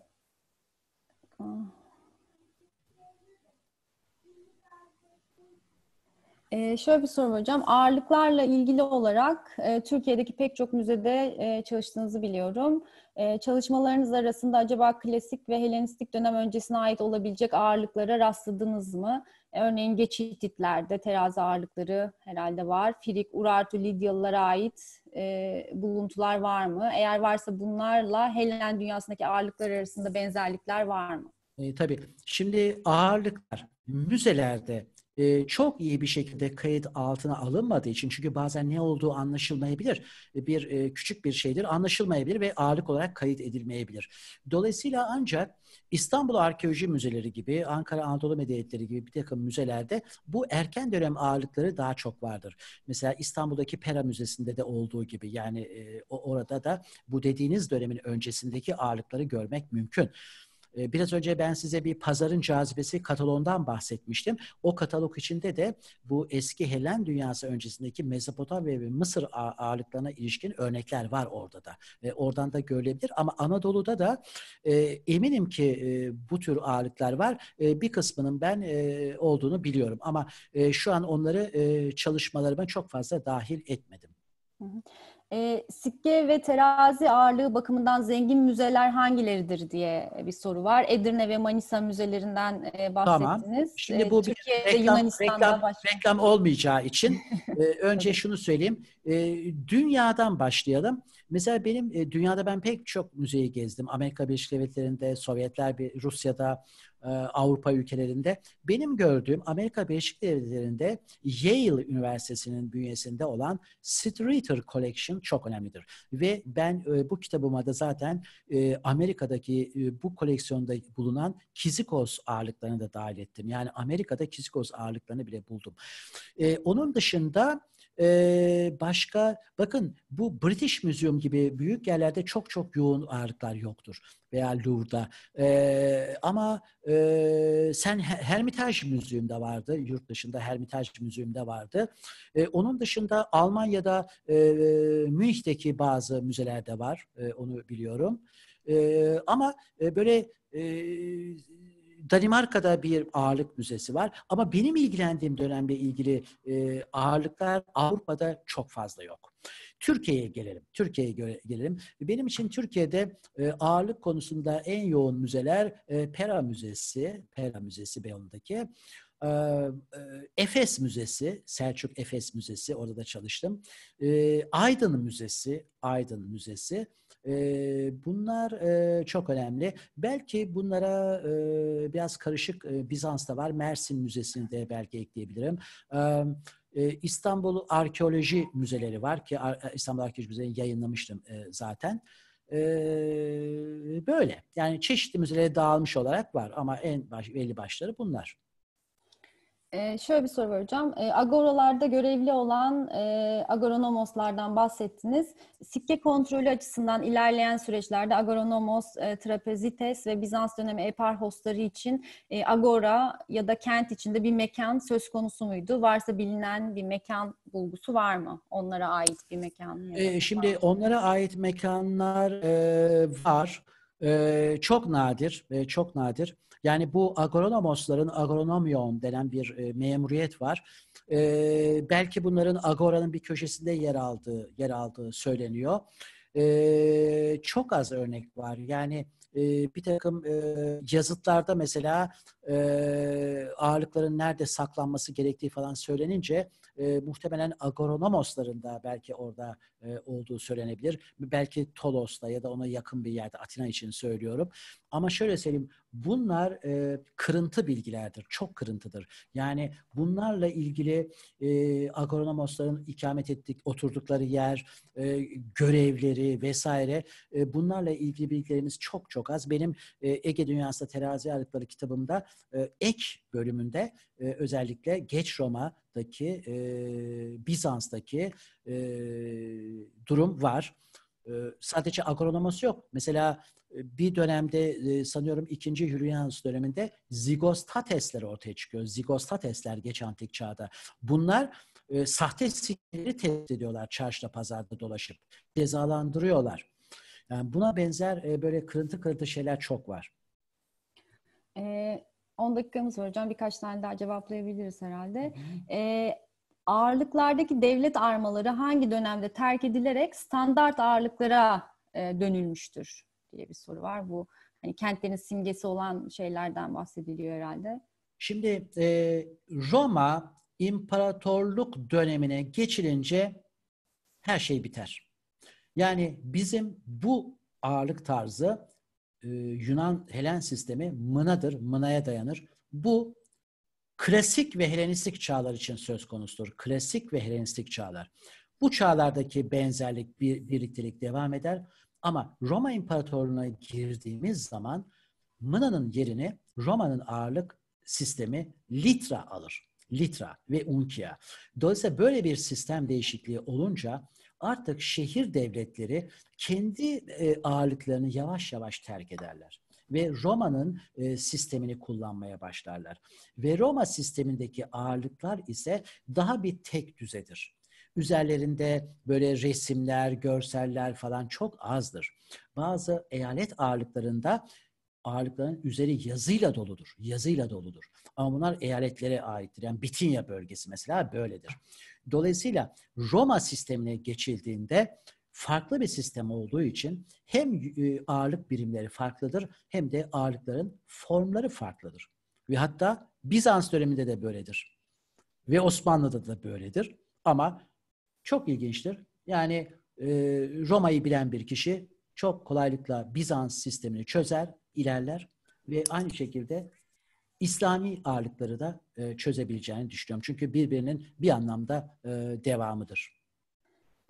Speaker 2: Ee, şöyle bir soru hocam. Ağırlıklarla ilgili olarak e, Türkiye'deki pek çok müzede e, çalıştığınızı biliyorum. E, çalışmalarınız arasında acaba klasik ve Helenistik dönem öncesine ait olabilecek ağırlıklara rastladınız mı? Örneğin geçitlerde Hititlerde terazi ağırlıkları herhalde var. Firik, Urartu, Lidyalılara ait e, buluntular var mı? Eğer varsa bunlarla Helen dünyasındaki ağırlıklar arasında benzerlikler var mı?
Speaker 3: E, tabii. Şimdi ağırlıklar müzelerde çok iyi bir şekilde kayıt altına alınmadığı için çünkü bazen ne olduğu anlaşılmayabilir. Bir küçük bir şeydir anlaşılmayabilir ve ağırlık olarak kayıt edilmeyebilir. Dolayısıyla ancak İstanbul Arkeoloji Müzeleri gibi, Ankara Anadolu Medeniyetleri gibi bir takım müzelerde bu erken dönem ağırlıkları daha çok vardır. Mesela İstanbul'daki Pera Müzesi'nde de olduğu gibi yani orada da bu dediğiniz dönemin öncesindeki ağırlıkları görmek mümkün. Ee, biraz önce ben size bir pazarın cazibesi katalondan bahsetmiştim. O katalog içinde de bu eski Helen dünyası öncesindeki Mezopotamya ve Mısır ağırlıklarına ilişkin örnekler var orada da. E, oradan da görülebilir ama Anadolu'da da e, eminim ki e, bu tür ağırlıklar var. E, bir kısmının ben e, olduğunu biliyorum ama e, şu an onları e, çalışmalarıma çok fazla dahil etmedim.
Speaker 2: Hı hı e, sikke ve terazi ağırlığı bakımından zengin müzeler hangileridir diye bir soru var. Edirne ve Manisa müzelerinden e, bahsettiniz. Tamam. Şimdi ee, bu bir reklam, Yunanistan'da reklam,
Speaker 3: reklam olmayacağı için (laughs) e, önce şunu söyleyeyim. E, dünyadan başlayalım. Mesela benim e, dünyada ben pek çok müzeyi gezdim. Amerika Birleşik Devletleri'nde, Sovyetler, Rusya'da, e, Avrupa ülkelerinde. Benim gördüğüm Amerika Birleşik Devletleri'nde Yale Üniversitesi'nin bünyesinde olan Streeter Collection çok önemlidir. Ve ben e, bu kitabıma da zaten e, Amerika'daki bu koleksiyonda bulunan Kizikos ağırlıklarını da dahil ettim. Yani Amerika'da Kizikos ağırlıklarını bile buldum. onun dışında ee, başka bakın bu British Museum gibi büyük yerlerde çok çok yoğun ağırlıklar yoktur veya Louvre'da. Ee, ama e, sen Hermitage Müzesi'nde vardı, yurt dışında Hermitage Müzesi'nde vardı. Ee, onun dışında Almanya'da e, Münih'teki bazı müzelerde var, e, onu biliyorum. E, ama e, böyle e, Danimarka'da bir ağırlık müzesi var ama benim ilgilendiğim dönemle ilgili e, ağırlıklar Avrupa'da çok fazla yok. Türkiye'ye gelelim. Türkiye'ye gelelim. Benim için Türkiye'de e, ağırlık konusunda en yoğun müzeler e, Pera Müzesi, Pera Müzesi Beyoğlu'ndaki. E, e, Efes Müzesi, Selçuk Efes Müzesi, orada da çalıştım. E, Aydın Müzesi, Aydın Müzesi e, bunlar e, çok önemli. Belki bunlara e, biraz karışık e, Bizans'ta var. Mersin Müzesi'ni de belki ekleyebilirim. Evet. İstanbul Arkeoloji Müzeleri var ki e, İstanbul Arkeoloji Müzesi'ni yayınlamıştım zaten. Böyle yani çeşitli müzelere dağılmış olarak var ama en baş, belli başları bunlar.
Speaker 2: Ee, şöyle bir soru vereceğim. Ee, agoralarda görevli olan e, agronomoslardan bahsettiniz. Sikke kontrolü açısından ilerleyen süreçlerde agronomos, e, trapezites ve Bizans dönemi eparhosları için e, agora ya da kent içinde bir mekan söz konusu muydu? Varsa bilinen bir mekan bulgusu var mı? Onlara ait bir mekan. E, şimdi var.
Speaker 3: onlara ait mekanlar e, var. E, çok nadir, e, çok nadir. Yani bu agronomosların agronomion denen bir e, memuriyet var. E, belki bunların agoranın bir köşesinde yer aldığı yer aldığı söyleniyor. E, çok az örnek var. Yani e, bir takım e, yazıtlarda mesela e, ağırlıkların nerede saklanması gerektiği falan söylenince e, muhtemelen agronomosların da belki orada e, olduğu söylenebilir. Belki Tolos'ta ya da ona yakın bir yerde Atina için söylüyorum. Ama şöyle söyleyeyim, bunlar e, kırıntı bilgilerdir, çok kırıntıdır. Yani bunlarla ilgili e, agronomosların ikamet ettik, oturdukları yer, e, görevleri vesaire e, bunlarla ilgili bilgilerimiz çok çok az. Benim e, Ege Dünyası'nda terazi ağırlıkları kitabımda e, ek bölümünde e, özellikle geç Roma'daki, e, Bizans'taki e, durum var. Ee, sadece agronomos yok. Mesela e, bir dönemde e, sanıyorum ikinci Hürriyans döneminde zigostatesler ortaya çıkıyor. Zigostatesler geç antik çağda. Bunlar e, sahte sinirleri tespit ediyorlar çarşıda pazarda dolaşıp. Cezalandırıyorlar. Yani buna benzer e, böyle kırıntı kırıntı şeyler çok var.
Speaker 2: E, ee, 10 dakikamız var hocam. Birkaç tane daha cevaplayabiliriz herhalde. Hı hı. E, ağırlıklardaki devlet armaları hangi dönemde terk edilerek standart ağırlıklara e, dönülmüştür diye bir soru var. Bu hani kentlerin simgesi olan şeylerden bahsediliyor herhalde.
Speaker 3: Şimdi e, Roma imparatorluk dönemine geçilince her şey biter. Yani bizim bu ağırlık tarzı e, Yunan Helen sistemi mınadır, mınaya dayanır. Bu klasik ve Helenistik çağlar için söz konusudur. Klasik ve Helenistik çağlar. Bu çağlardaki benzerlik, bir, birliktelik devam eder. Ama Roma İmparatorluğu'na girdiğimiz zaman Mına'nın yerini Roma'nın ağırlık sistemi Litra alır. Litra ve Unkia. Dolayısıyla böyle bir sistem değişikliği olunca artık şehir devletleri kendi e, ağırlıklarını yavaş yavaş terk ederler ve Roma'nın e, sistemini kullanmaya başlarlar. Ve Roma sistemindeki ağırlıklar ise daha bir tek düzedir. Üzerlerinde böyle resimler, görseller falan çok azdır. Bazı eyalet ağırlıklarında ağırlıkların üzeri yazıyla doludur. Yazıyla doludur. Ama bunlar eyaletlere aittir. Yani Bitinya bölgesi mesela böyledir. Dolayısıyla Roma sistemine geçildiğinde farklı bir sistem olduğu için hem e, ağırlık birimleri farklıdır hem de ağırlıkların formları farklıdır. Ve hatta Bizans döneminde de böyledir. Ve Osmanlı'da da böyledir. Ama çok ilginçtir. Yani e, Roma'yı bilen bir kişi çok kolaylıkla Bizans sistemini çözer, ilerler ve aynı şekilde İslami ağırlıkları da e, çözebileceğini düşünüyorum. Çünkü birbirinin bir anlamda devamıdır.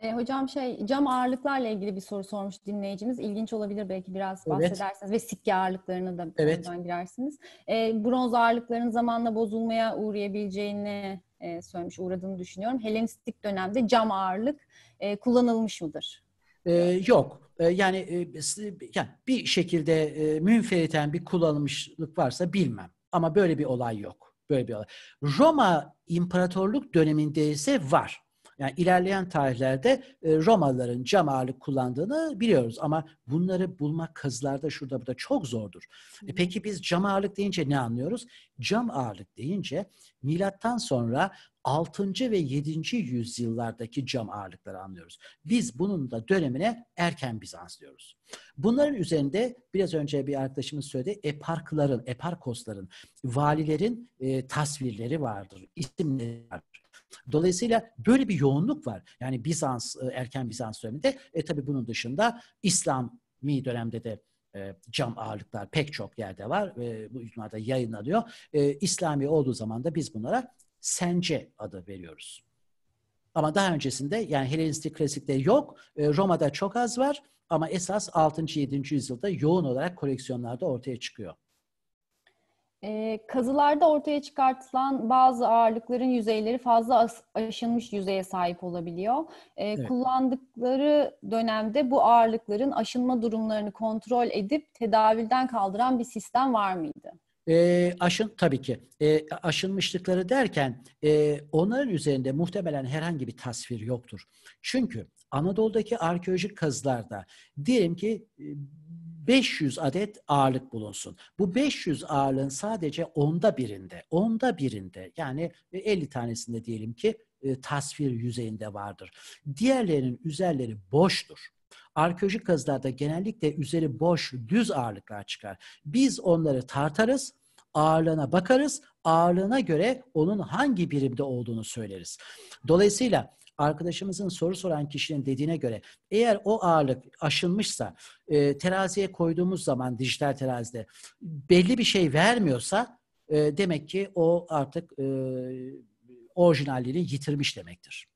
Speaker 2: E, hocam şey cam ağırlıklarla ilgili bir soru sormuş dinleyicimiz. İlginç olabilir belki biraz evet. ve sikke ağırlıklarını da evet. girersiniz. E, bronz ağırlıkların zamanla bozulmaya uğrayabileceğini e, söylemiş, uğradığını düşünüyorum. Helenistik dönemde cam ağırlık e, kullanılmış mıdır?
Speaker 3: E, yok. E, yani, e, yani bir şekilde e, münferiten bir kullanılmışlık varsa bilmem. Ama böyle bir olay yok. Böyle bir olay. Roma İmparatorluk döneminde ise var. Yani ilerleyen tarihlerde e, Romalıların cam ağırlık kullandığını biliyoruz ama bunları bulmak kazılarda şurada burada çok zordur. E peki biz cam ağırlık deyince ne anlıyoruz? Cam ağırlık deyince milattan sonra 6. ve 7. yüzyıllardaki cam ağırlıkları anlıyoruz. Biz bunun da dönemine erken Bizans diyoruz. Bunların üzerinde biraz önce bir arkadaşımız söyledi eparkların, eparkosların, valilerin e, tasvirleri vardır, isimleri vardır. Dolayısıyla böyle bir yoğunluk var. Yani Bizans, e, erken Bizans döneminde e tabi bunun dışında İslami dönemde de e, cam ağırlıklar pek çok yerde var. E, bu icmada yayınlanıyor. E, İslami olduğu zaman da biz bunlara sence adı veriyoruz. Ama daha öncesinde yani Helenistik klasikte yok. E, Roma'da çok az var ama esas 6. 7. yüzyılda yoğun olarak koleksiyonlarda ortaya çıkıyor.
Speaker 2: Ee, kazılarda ortaya çıkartılan bazı ağırlıkların yüzeyleri fazla aşınmış yüzeye sahip olabiliyor. E, evet. Kullandıkları dönemde bu ağırlıkların aşınma durumlarını kontrol edip tedavülden kaldıran bir sistem var mıydı?
Speaker 3: E, aşın tabii ki e, aşınmışlıkları derken e, onların üzerinde muhtemelen herhangi bir tasvir yoktur. Çünkü Anadolu'daki arkeolojik kazılarda diyelim ki e, 500 adet ağırlık bulunsun. Bu 500 ağırlığın sadece onda birinde, onda birinde yani 50 tanesinde diyelim ki e, tasvir yüzeyinde vardır. Diğerlerinin üzerleri boştur. Arkeolojik kazılarda genellikle üzeri boş, düz ağırlıklar çıkar. Biz onları tartarız, ağırlığına bakarız, ağırlığına göre onun hangi birimde olduğunu söyleriz. Dolayısıyla arkadaşımızın soru soran kişinin dediğine göre eğer o ağırlık aşılmışsa e, teraziye koyduğumuz zaman dijital terazide belli bir şey vermiyorsa e, demek ki o artık e, orijinalliğini yitirmiş
Speaker 2: demektir.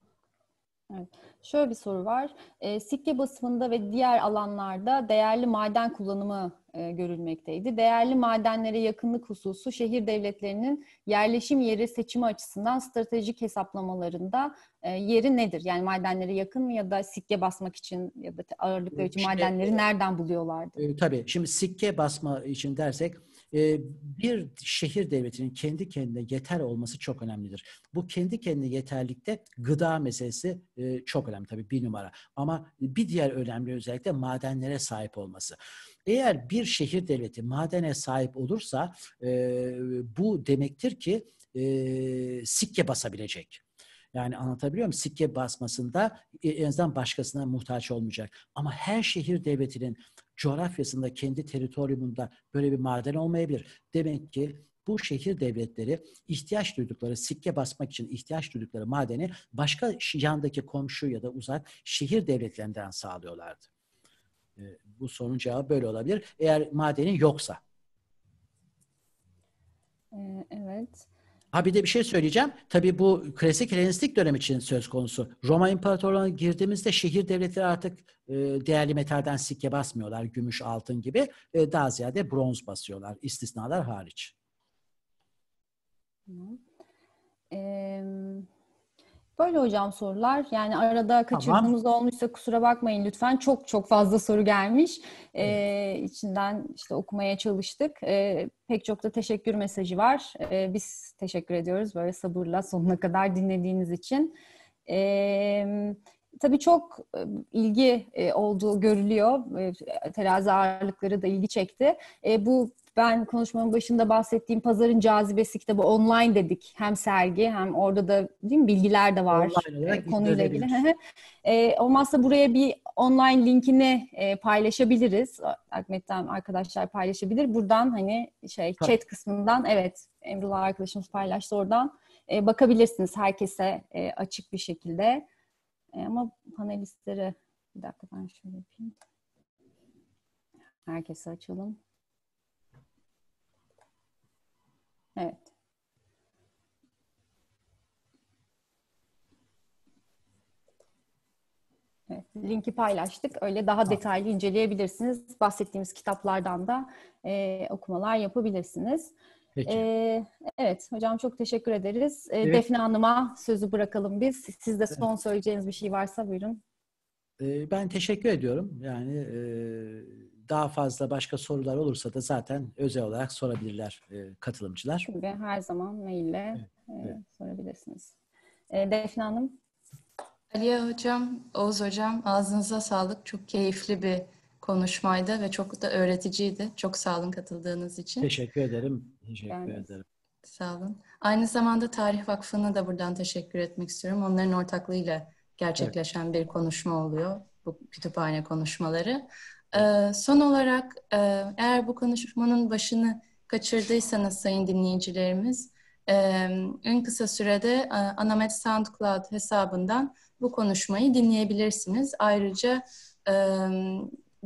Speaker 2: Evet. Şöyle bir soru var. E, sikke basımında ve diğer alanlarda değerli maden kullanımı e, görülmekteydi. Değerli madenlere yakınlık hususu şehir devletlerinin yerleşim yeri seçimi açısından stratejik hesaplamalarında e, yeri nedir? Yani madenlere yakın mı ya da sikke basmak için ya da ağırlıkları ee, için madenleri e, nereden buluyorlardı?
Speaker 3: E, tabii. Şimdi sikke basma için dersek bir şehir devletinin kendi kendine yeter olması çok önemlidir. Bu kendi kendine yeterlikte gıda meselesi çok önemli tabii bir numara. Ama bir diğer önemli özellik de madenlere sahip olması. Eğer bir şehir devleti madene sahip olursa e, bu demektir ki e, sikke basabilecek. Yani anlatabiliyor muyum? Sikke basmasında e, en azından başkasına muhtaç olmayacak. Ama her şehir devletinin coğrafyasında, kendi teritoriyumunda böyle bir maden olmayabilir. Demek ki bu şehir devletleri ihtiyaç duydukları, sikke basmak için ihtiyaç duydukları madeni başka yandaki komşu ya da uzak şehir devletlerinden sağlıyorlardı. Ee, bu sorunun cevabı böyle olabilir. Eğer madeni yoksa.
Speaker 2: Ee, evet.
Speaker 3: Ha bir de bir şey söyleyeceğim. Tabii bu klasik Helenistik dönem için söz konusu. Roma İmparatorluğu'na girdiğimizde şehir devletleri artık e, değerli metalden sikke basmıyorlar. Gümüş, altın gibi. E, daha ziyade bronz basıyorlar. istisnalar hariç.
Speaker 2: Tamam. Ee, Böyle hocam sorular. Yani arada kaçırdığımız tamam. olmuşsa kusura bakmayın lütfen. Çok çok fazla soru gelmiş. Ee, içinden işte okumaya çalıştık. Ee, pek çok da teşekkür mesajı var. Ee, biz teşekkür ediyoruz böyle sabırla sonuna kadar dinlediğiniz için. Ee, Tabii çok e, ilgi e, olduğu görülüyor. E, terazi ağırlıkları da ilgi çekti. Bu ben konuşmanın başında bahsettiğim Pazarın Cazibesi kitabı online dedik. Hem sergi hem orada da değil mi bilgiler de var e, konuyla ilgili. e, olmazsa buraya bir online linkini paylaşabiliriz. Ahmet'ten arkadaşlar paylaşabilir. Buradan hani şey ha. chat kısmından evet Emrullah arkadaşımız paylaştı oradan bakabilirsiniz herkese açık bir şekilde. E, ama panelistlere bir dakika ben şöyle yapayım. Herkese açalım. Evet. Evet, linki paylaştık. Öyle daha detaylı inceleyebilirsiniz. Bahsettiğimiz kitaplardan da e, okumalar yapabilirsiniz. Peki. Ee, evet hocam çok teşekkür ederiz. Ee, evet. Defne Hanım'a sözü bırakalım biz. Siz de son evet. söyleyeceğiniz bir şey varsa buyurun.
Speaker 3: Ee, ben teşekkür ediyorum. Yani e, daha fazla başka sorular olursa da zaten özel olarak sorabilirler e,
Speaker 1: katılımcılar. Tabii her zaman maille evet. e, evet. sorabilirsiniz. E, Defne Hanım. Aliye Hocam, Oğuz Hocam ağzınıza sağlık. Çok keyifli bir konuşmaydı ve çok da öğreticiydi. Çok sağ olun katıldığınız için.
Speaker 3: Teşekkür ederim. Teşekkür ben, ederim.
Speaker 1: Sağ olun. Aynı zamanda Tarih Vakfı'na da buradan teşekkür etmek istiyorum. Onların ortaklığıyla gerçekleşen evet. bir konuşma oluyor. Bu kütüphane konuşmaları. Ee, son olarak e, eğer bu konuşmanın başını kaçırdıysanız sayın dinleyicilerimiz e, en kısa sürede e, Anamet SoundCloud hesabından bu konuşmayı dinleyebilirsiniz. Ayrıca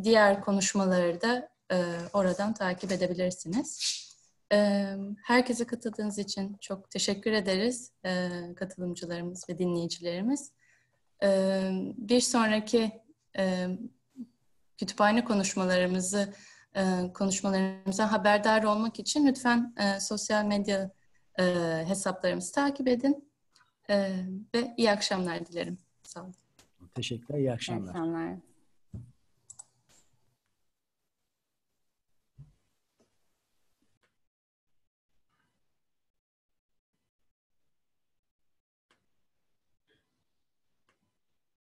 Speaker 1: diğer konuşmaları da e, oradan takip edebilirsiniz. E, herkese katıldığınız için çok teşekkür ederiz e, katılımcılarımız ve dinleyicilerimiz. E, bir sonraki e, kütüphane konuşmalarımızı e, konuşmalarımıza haberdar olmak için lütfen e, sosyal medya e, hesaplarımızı takip edin e, ve iyi akşamlar dilerim. Sağ olun.
Speaker 3: Teşekkürler, iyi akşamlar. İyi
Speaker 1: akşamlar.